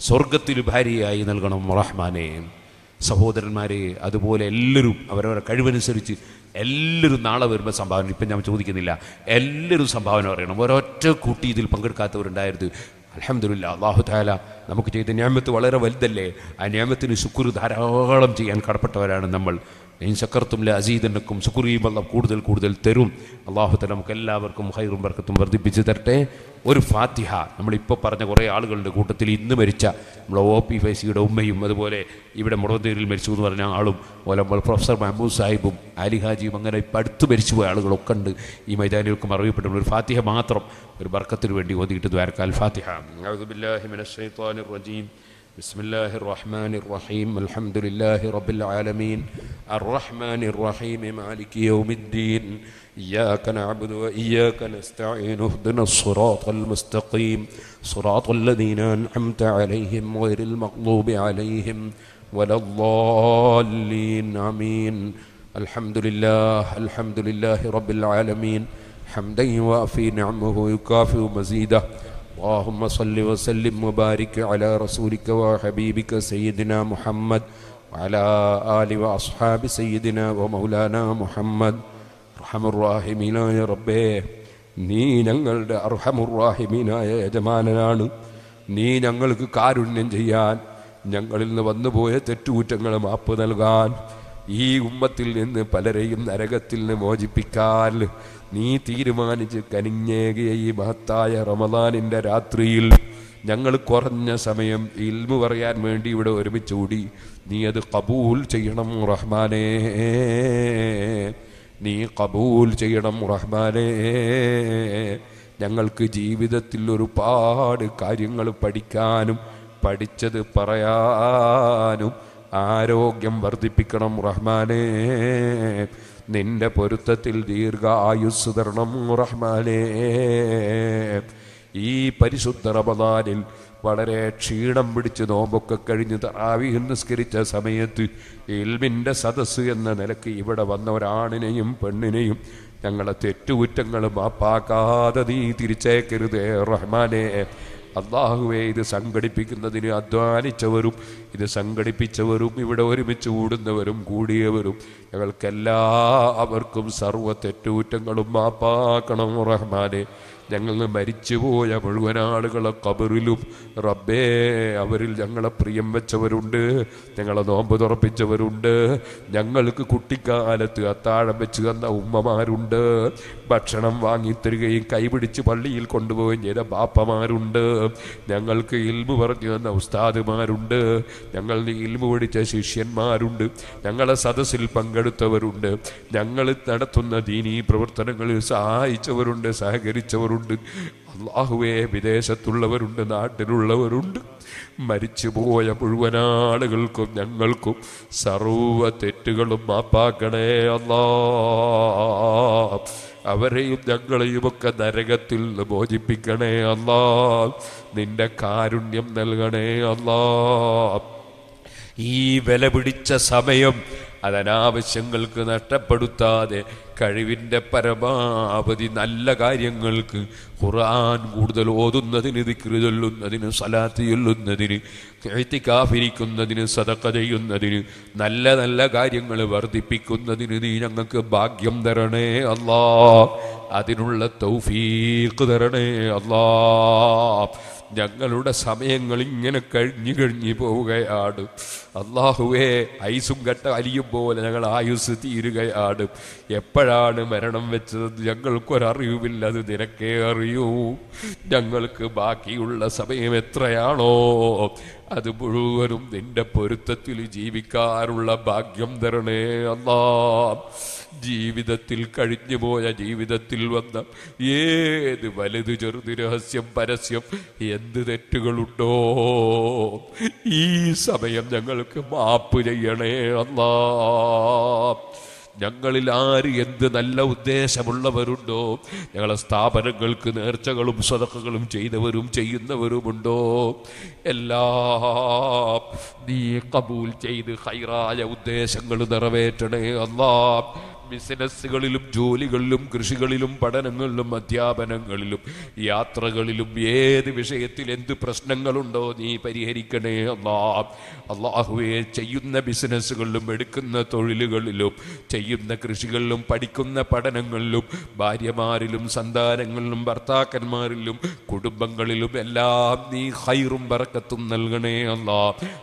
സ്വർഗത്തിൽ ഭാര്യയായി നൽകണം മുറഹ്മാനെ സഹോദരന്മാരെ അതുപോലെ എല്ലാവരും അവരവരുടെ കഴിവനുസരിച്ച് എല്ലാവരും നാളെ വരുമ്പോൾ സംഭാവന ഇപ്പം ഞാൻ ചോദിക്കുന്നില്ല എല്ലാവരും സംഭാവന പറയണം ഒരൊറ്റ കൂട്ടി ഇതിൽ പങ്കെടുക്കാത്തവരുണ്ടായിരുന്നു അലഹമില്ല അള്ളാഹു താല നമുക്ക് ചെയ്ത നിയമത്ത് വളരെ വലുതല്ലേ ആ നിയമത്തിന് ശുക്ർ ധാരാളം ചെയ്യാൻ കടപ്പെട്ടവരാണ് നമ്മൾ ഇൻശക്കർത്തും അസീദനക്കും സുക്കുറിയും അള്ളാഹ് കൂടുതൽ കൂടുതൽ തരും അള്ളാഹുത്തല നമുക്ക് എല്ലാവർക്കും ഹൈറും ബർക്കത്തും വർദ്ധിപ്പിച്ച് തരട്ടെ ഒരു ഫാത്തിഹ നമ്മളിപ്പോൾ പറഞ്ഞ കുറേ ആളുകളുടെ കൂട്ടത്തിൽ ഇന്ന് മരിച്ച നമ്മളെ ഒ പി ഫൈസിയുടെ ഉമ്മയും അതുപോലെ ഇവിടെ മുടന്തേരിൽ മരിച്ചു എന്ന് പറഞ്ഞ ആളും അതുപോലെ നമ്മൾ പ്രൊഫസർ മഹമ്മൂദ് സാഹിബും അലിഹാജിയും അങ്ങനെ ഇപ്പം അടുത്ത് മരിച്ചു പോയ ആളുകളൊക്കെ ഉണ്ട് ഈ മൈതാനികൾക്കും അറിയപ്പെട്ട ഒരു ഫാത്തിഹ മാത്രം ഒരു വർക്കത്തിന് വേണ്ടി ഓതിയിട്ട് ദ്വാരക്കാൽ ഫാത്തിഹ بسم الله الرحمن الرحيم الحمد لله رب العالمين الرحمن الرحيم مالك يوم الدين إياك نعبد وإياك نستعين اهدنا الصراط المستقيم صراط الذين أنعمت عليهم غير المغضوب عليهم ولا الضالين آمين الحمد لله الحمد لله رب العالمين حمدا وافي نعمه يكافئ مزيده اللهم صل وسلم وبارك على رسولك وحبيبك سيدنا محمد وعلى آل وأصحاب سيدنا ومولانا محمد أرحم الراحمين يا ربي നീ ഞങ്ങളുടെ അർഹമുറാഹിമീനായ യജമാനനാണ് നീ ഞങ്ങൾക്ക് കാരുണ്യം ചെയ്യാൻ ഞങ്ങളിൽ നിന്ന് വന്നുപോയ തെറ്റുകുറ്റങ്ങൾ മാപ്പ് നൽകാൻ ഈ ഉമ്മത്തിൽ നിന്ന് പലരെയും നരകത്തിൽ നിന്ന് മോചിപ്പിക്കാൻ നീ തീരുമാനിച്ച് കനിഞ്ഞേകിയ ഈ മഹത്തായ റമദാനിൻ്റെ രാത്രിയിൽ ഞങ്ങൾ കുറഞ്ഞ സമയം ഇൽമു പറയാൻ വേണ്ടി ഇവിടെ ഒരുമിച്ച് കൂടി നീ അത് കബൂൽ ചെയ്യണം റഹ്മാനേ നീ കബൂൽ ചെയ്യണം റഹ്മാനേ ഞങ്ങൾക്ക് ജീവിതത്തിൽ ഒരുപാട് കാര്യങ്ങൾ പഠിക്കാനും പഠിച്ചത് പറയാനും ആരോഗ്യം വർദ്ധിപ്പിക്കണം റഹ്മാനേ നിന്റെ പൊരുത്തത്തിൽ ദീർഘായുസ് തരണം റഹ്മാനേ ഈ പരിശുദ്ധ റമദാനിൽ വളരെ ക്ഷീണം പിടിച്ച് നോമ്പൊക്കെ കഴിഞ്ഞ് തറാവിഹിൽ നിസ്കരിച്ച സമയത്ത് ഇൽമിൻ്റെ സദസ്സ് എന്ന നിലക്ക് ഇവിടെ വന്ന ഒരാണിനെയും പെണ്ണിനെയും ഞങ്ങളെ തെറ്റുകുറ്റങ്ങളും മാപ്പാക്കാതെ നീ തിരിച്ചേക്കരുതേ റഹ്മാനെ അള്ളാഹുവെ ഇത് സംഘടിപ്പിക്കുന്നതിന് അധ്വാനിച്ചവരും ഇത് സംഘടിപ്പിച്ചവരും ഇവിടെ ഒരുമിച്ച് കൂടുന്നവരും കൂടിയവരും അവർക്കും സർവ്വ തെറ്റുകുറ്റങ്ങളും മാപ്പാക്കണം റഹ്മാനെ ഞങ്ങൾ മരിച്ചുപോയ മുഴുവൻ ആളുകളെ കബറിലും റബ്ബേ അവരിൽ ഞങ്ങളെ പ്രിയം വെച്ചവരുണ്ട് ഞങ്ങളെ നോമ്പ് തുറപ്പിച്ചവരുണ്ട് ഞങ്ങൾക്ക് കുട്ടിക്കാലത്ത് അത്താഴം വെച്ച് തന്ന ഉമ്മമാരുണ്ട് ഭക്ഷണം വാങ്ങിത്തരികയും കൈപിടിച്ച് പള്ളിയിൽ കൊണ്ടുപോവുകയും ചെയ്ത ബാപ്പമാരുണ്ട് ഞങ്ങൾക്ക് ഇൽമു പറഞ്ഞു തന്ന ഉസ്താദുമാരുണ്ട് ഞങ്ങൾ ഇൽമു പഠിച്ച ശിഷ്യന്മാരുണ്ട് ഞങ്ങളെ സദസ്സിൽ പങ്കെടുത്തവരുണ്ട് ഞങ്ങൾ നടത്തുന്ന ദീനീ പ്രവർത്തനങ്ങളിൽ സഹായിച്ചവരുണ്ട് സഹകരിച്ചവരുണ്ട് മക്കളുണ്ട് അള്ളാഹുവേ വിദേശത്തുള്ളവരുണ്ട് നാട്ടിലുള്ളവരുണ്ട് മരിച്ചുപോയ മുഴുവൻ ആളുകൾക്കും ഞങ്ങൾക്കും സർവ തെറ്റുകളും മാപ്പാക്കണേ അല്ലാ അവരെയും ഞങ്ങളെയും ഒക്കെ നരകത്തിൽ മോചിപ്പിക്കണേ അല്ലാ നിന്റെ കാരുണ്യം നൽകണേ അല്ലാ ഈ വില പിടിച്ച സമയം അതനാവശ്യങ്ങൾക്ക് നഷ്ടപ്പെടുത്താതെ കഴിവിൻ്റെ പരമാവധി നല്ല കാര്യങ്ങൾക്ക് ഖുർആൻ കൂടുതൽ ഓതുന്നതിന് ദിക്രി ചൊല്ലുന്നതിന് സലാത്ത് ചൊല്ലുന്നതിന് കാഫിരിക്കുന്നതിന് സതക്ക ചെയ്യുന്നതിന് നല്ല നല്ല കാര്യങ്ങൾ വർദ്ധിപ്പിക്കുന്നതിന് നീ ഞങ്ങൾക്ക് ഭാഗ്യം തരണേ അല്ലാ അതിനുള്ള തൗഫീഖ് തരണേ അല്ലാ ഞങ്ങളുടെ സമയങ്ങൾ ഇങ്ങനെ കഴിഞ്ഞു കഴിഞ്ഞു പോവുകയാണ് അള്ളാഹുവേ ഐസും കട്ട അലിയും പോലെ ഞങ്ങൾ ആയുസ് തീരുകയാണ് എപ്പോഴാണ് മരണം വെച്ചത് ഞങ്ങൾക്കൊരറിവില്ല അത് നിനക്കേ അറിയൂ ഞങ്ങൾക്ക് ബാക്കിയുള്ള സമയം എത്രയാണോ അത് മുഴുവനും നിന്റെ പൊരുത്തത്തിൽ ജീവിക്കാറുള്ള ഭാഗ്യം തരണേ അല്ലാ ജീവിതത്തിൽ കഴിഞ്ഞു പോയ ജീവിതത്തിൽ വന്ന ഏത് വലുത് ചെറുത് രഹസ്യം പരസ്യം എന്ത് തെറ്റുകളുണ്ടോ ഈ സമയം ഞങ്ങൾ ഞങ്ങൾക്ക് മാപ്പ് ചെയ്യണേ അല്ലാ ഞങ്ങളിൽ ആര് എന്ത് നല്ല ഉദ്ദേശമുള്ളവരുണ്ടോ ഞങ്ങളെ സ്ഥാപനങ്ങൾക്ക് നേർച്ചകളും സ്വതക്കകളും ചെയ്തവരും ചെയ്യുന്നവരുമുണ്ടോ എല്ലാ നീ കബൂൽ ചെയ്ത് ഹൈറായ ഉദ്ദേശങ്ങൾ നിറവേറ്റണേ അല്ലാം ബിസിനസ്സുകളിലും ജോലികളിലും കൃഷികളിലും പഠനങ്ങളിലും അധ്യാപനങ്ങളിലും യാത്രകളിലും ഏത് വിഷയത്തിൽ എന്ത് പ്രശ്നങ്ങളുണ്ടോ നീ പരിഹരിക്കണേ അള്ളാ അള്ളാഹുവെ ചെയ്യുന്ന ബിസിനസ്സുകളിലും എടുക്കുന്ന തൊഴിലുകളിലും ചെയ്യുന്ന കൃഷികളിലും പഠിക്കുന്ന പഠനങ്ങളിലും ഭാര്യമാരിലും സന്താനങ്ങളിലും ഭർത്താക്കന്മാരിലും കുടുംബങ്ങളിലും എല്ലാം നീ ഹൈറും പറക്കത്തും നൽകണേ അല്ല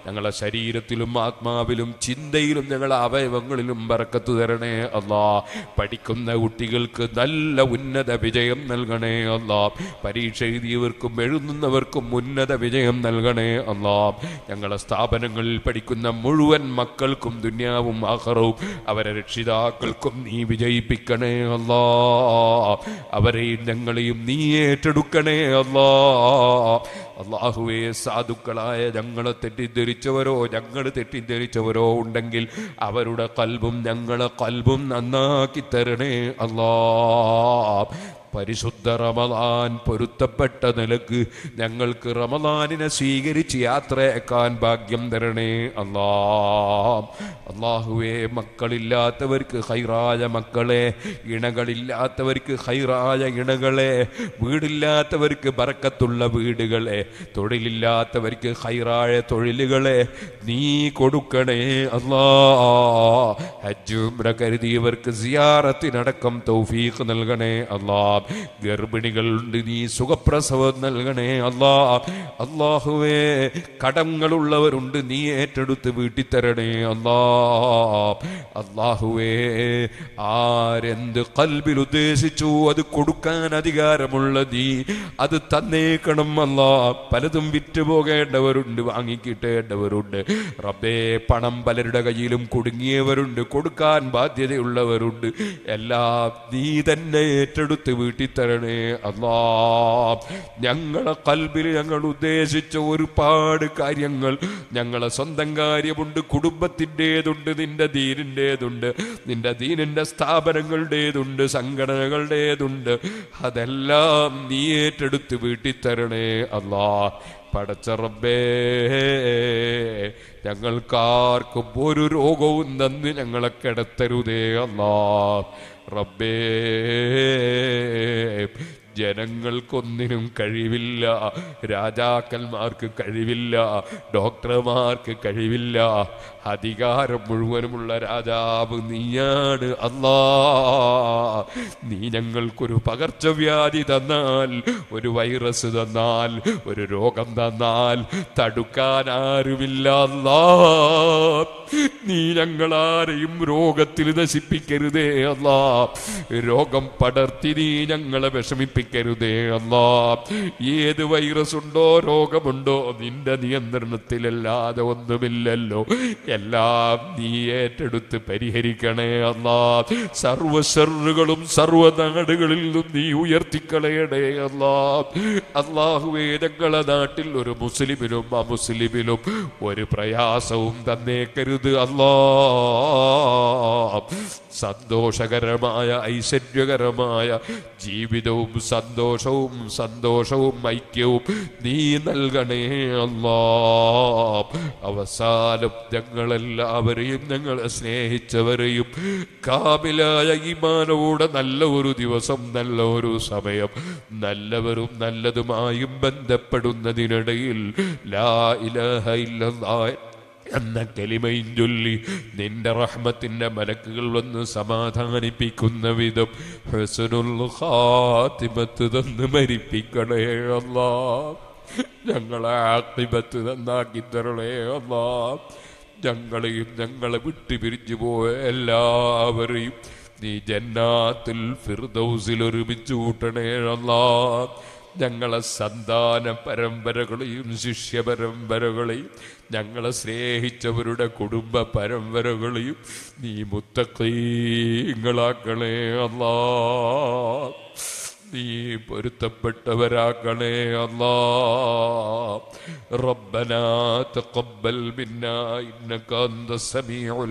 ഞങ്ങളെ ശരീരത്തിലും ആത്മാവിലും ചിന്തയിലും ഞങ്ങളെ അവയവങ്ങളിലും പറക്കത്തു തരണേ അല്ല പഠിക്കുന്ന കുട്ടികൾക്ക് നല്ല ഉന്നത വിജയം നൽകണേ അല്ല പരീക്ഷ എഴുതിയവർക്കും എഴുതുന്നവർക്കും ഉന്നത വിജയം നൽകണേ അല്ല ഞങ്ങളെ സ്ഥാപനങ്ങളിൽ പഠിക്കുന്ന മുഴുവൻ മക്കൾക്കും ദുന്യാവും ആഹറവും അവരെ രക്ഷിതാക്കൾക്കും നീ വിജയിപ്പിക്കണേ അള്ളാ അവരെയും ഞങ്ങളെയും നീ ഏറ്റെടുക്കണേ അള്ളാ അള്ളാഹുവേ സാധുക്കളായ ഞങ്ങളെ തെറ്റിദ്ധരിച്ചവരോ ഞങ്ങൾ തെറ്റിദ്ധരിച്ചവരോ ഉണ്ടെങ്കിൽ അവരുടെ കൽബും ഞങ്ങളെ കൽബും നന്നാക്കി തരണേ അള്ളാ പരിശുദ്ധ റമലാൻ പൊരുത്തപ്പെട്ട നിലക്ക് ഞങ്ങൾക്ക് റമലാനിനെ സ്വീകരിച്ച് യാത്രയേക്കാൻ ഭാഗ്യം തരണേ അള്ളാ അള്ളാഹുവേ മക്കളില്ലാത്തവർക്ക് ഹൈറായ മക്കളെ ഇണകളില്ലാത്തവർക്ക് ഹൈറായ ഇണകളെ വീടില്ലാത്തവർക്ക് ബറക്കത്തുള്ള വീടുകളെ തൊഴിലില്ലാത്തവർക്ക് ഹൈറായ തൊഴിലുകളെ നീ കൊടുക്കണേ അള്ളാ ഹജ്ജും കരുതിയവർക്ക് സിയാറത്തിനടക്കം തൗഫീഖ് നൽകണേ അള്ളാഹ് ഗർഭിണികളുണ്ട് നീ സുഖപ്രസവം നൽകണേ അല്ലാ അള്ളാഹുവേ കടങ്ങളുള്ളവരുണ്ട് നീ ഏറ്റെടുത്ത് വീട്ടിൽ തരണേ അല്ലാ അള്ളാഹുവേ ആരെന്ത് കൽബിൽ ഉദ്ദേശിച്ചു അത് കൊടുക്കാൻ അധികാരമുള്ള നീ അത് തന്നേക്കണം അല്ല പലതും വിറ്റ് പോകേണ്ടവരുണ്ട് വാങ്ങിക്കിട്ടേണ്ടവരുണ്ട് റബ്ബേ പണം പലരുടെ കയ്യിലും കുടുങ്ങിയവരുണ്ട് കൊടുക്കാൻ ബാധ്യതയുള്ളവരുണ്ട് എല്ലാം നീ തന്നെ ഏറ്റെടുത്ത് വീട്ടിൽ തരണേ അല്ലാ ഞങ്ങളെ കൽബിൽ ഞങ്ങൾ ഉദ്ദേശിച്ച ഒരുപാട് കാര്യങ്ങൾ ഞങ്ങളെ സ്വന്തം കാര്യമുണ്ട് കുടുംബത്തിൻ്റെതുണ്ട് നിന്റെ ദീനിൻ്റെതുണ്ട് നിന്റെ ദീനിൻ്റെ സ്ഥാപനങ്ങളുടേതുണ്ട് സംഘടനകളുടേതുണ്ട് അതെല്ലാം നീ ഏറ്റെടുത്ത് വീട്ടിൽ തരണേ അല്ലാ പടച്ചറബേ ഞങ്ങൾക്കാർക്കും ഒരു രോഗവും തന്ന് ഞങ്ങളെ കിടത്തരുതേ അല്ലാ റബ്ബേ ജനങ്ങൾക്കൊന്നിനും കഴിവില്ല രാജാക്കന്മാർക്ക് കഴിവില്ല ഡോക്ടർമാർക്ക് കഴിവില്ല അധികാരം മുഴുവനുമുള്ള രാജാവ് നീയാണ് അല്ലാ നീ ഞങ്ങൾക്കൊരു പകർച്ചവ്യാധി തന്നാൽ ഒരു വൈറസ് തന്നാൽ ഒരു രോഗം തന്നാൽ തടുക്കാൻ ആരുമില്ല അല്ലാ നീ ഞങ്ങളാരെയും രോഗത്തിൽ നശിപ്പിക്കരുതേ അല്ലാ രോഗം പടർത്തി നീ ഞങ്ങളെ വിഷമിപ്പിക്കരുതേ അല്ലാ ഏത് വൈറസ് ഉണ്ടോ രോഗമുണ്ടോ നിന്റെ നിയന്ത്രണത്തിലല്ലാതെ ഒന്നുമില്ലല്ലോ എല്ലാം നീ ഏറ്റെടുത്ത് പരിഹരിക്കണേ അല്ലാ സർവ്വ സർവനാടുകളിൽ നിന്നും നീ ഉയർത്തിക്കളയണേ അല്ലാ അള്ളാഹുവേ ഞങ്ങളെ നാട്ടിൽ ഒരു മുസ്ലിമിലും അമുസ്ലിമിലും ഒരു പ്രയാസവും തന്നേക്കരുത് അല്ലാ സന്തോഷകരമായ ഐശ്വര്യകരമായ ജീവിതവും സന്തോഷവും സന്തോഷവും ഐക്യവും നീ നൽകണേ അല്ലാ അവസാനം ഞങ്ങളെല്ലാവരെയും ഞങ്ങളെ സ്നേഹിച്ചവരെയും കാമിലായ ഈമാനോടെ നല്ല ഒരു ദിവസം നല്ല ഒരു സമയം നല്ലവരും നല്ലതുമായും ബന്ധപ്പെടുന്നതിനിടയിൽ ലാ ഇലഹ ഇല്ല എന്ന കലിമയും ചൊല്ലി നിന്റെ റഹ്മത്തിന്റെ മലക്കുകൾ വന്ന് സമാധാനിപ്പിക്കുന്ന വിധം ഹസനുൽഹാത്തിമത്ത് തന്ന് മരിപ്പിക്കണേ അല്ലാ ഞങ്ങളെ ആത്തിമത്ത് തന്നാക്കി തരണേ അല്ലാ ഞങ്ങളെയും ഞങ്ങളെ വിട്ടുപിരിഞ്ഞു പോയ എല്ലാവരെയും നീ ജന്നാത്തിൽ ഫിർദൌസിൽ ഒരുമിച്ച് കൂട്ടണേ അല്ലാ ഞങ്ങളെ സന്താന പരമ്പരകളെയും ശിഷ്യ പരമ്പരകളെയും ഞങ്ങളെ സ്നേഹിച്ചവരുടെ കുടുംബ പരമ്പരകളെയും നീ മുത്തക്കീങ്ങളാക്കണേ അല്ല നീ പൊരുത്തപ്പെട്ടവരാക്കണേ അല്ല റബ്ബനാ തഖബ്ബൽ മിന്നാ ഇന്നക സമീ സമീഉൽ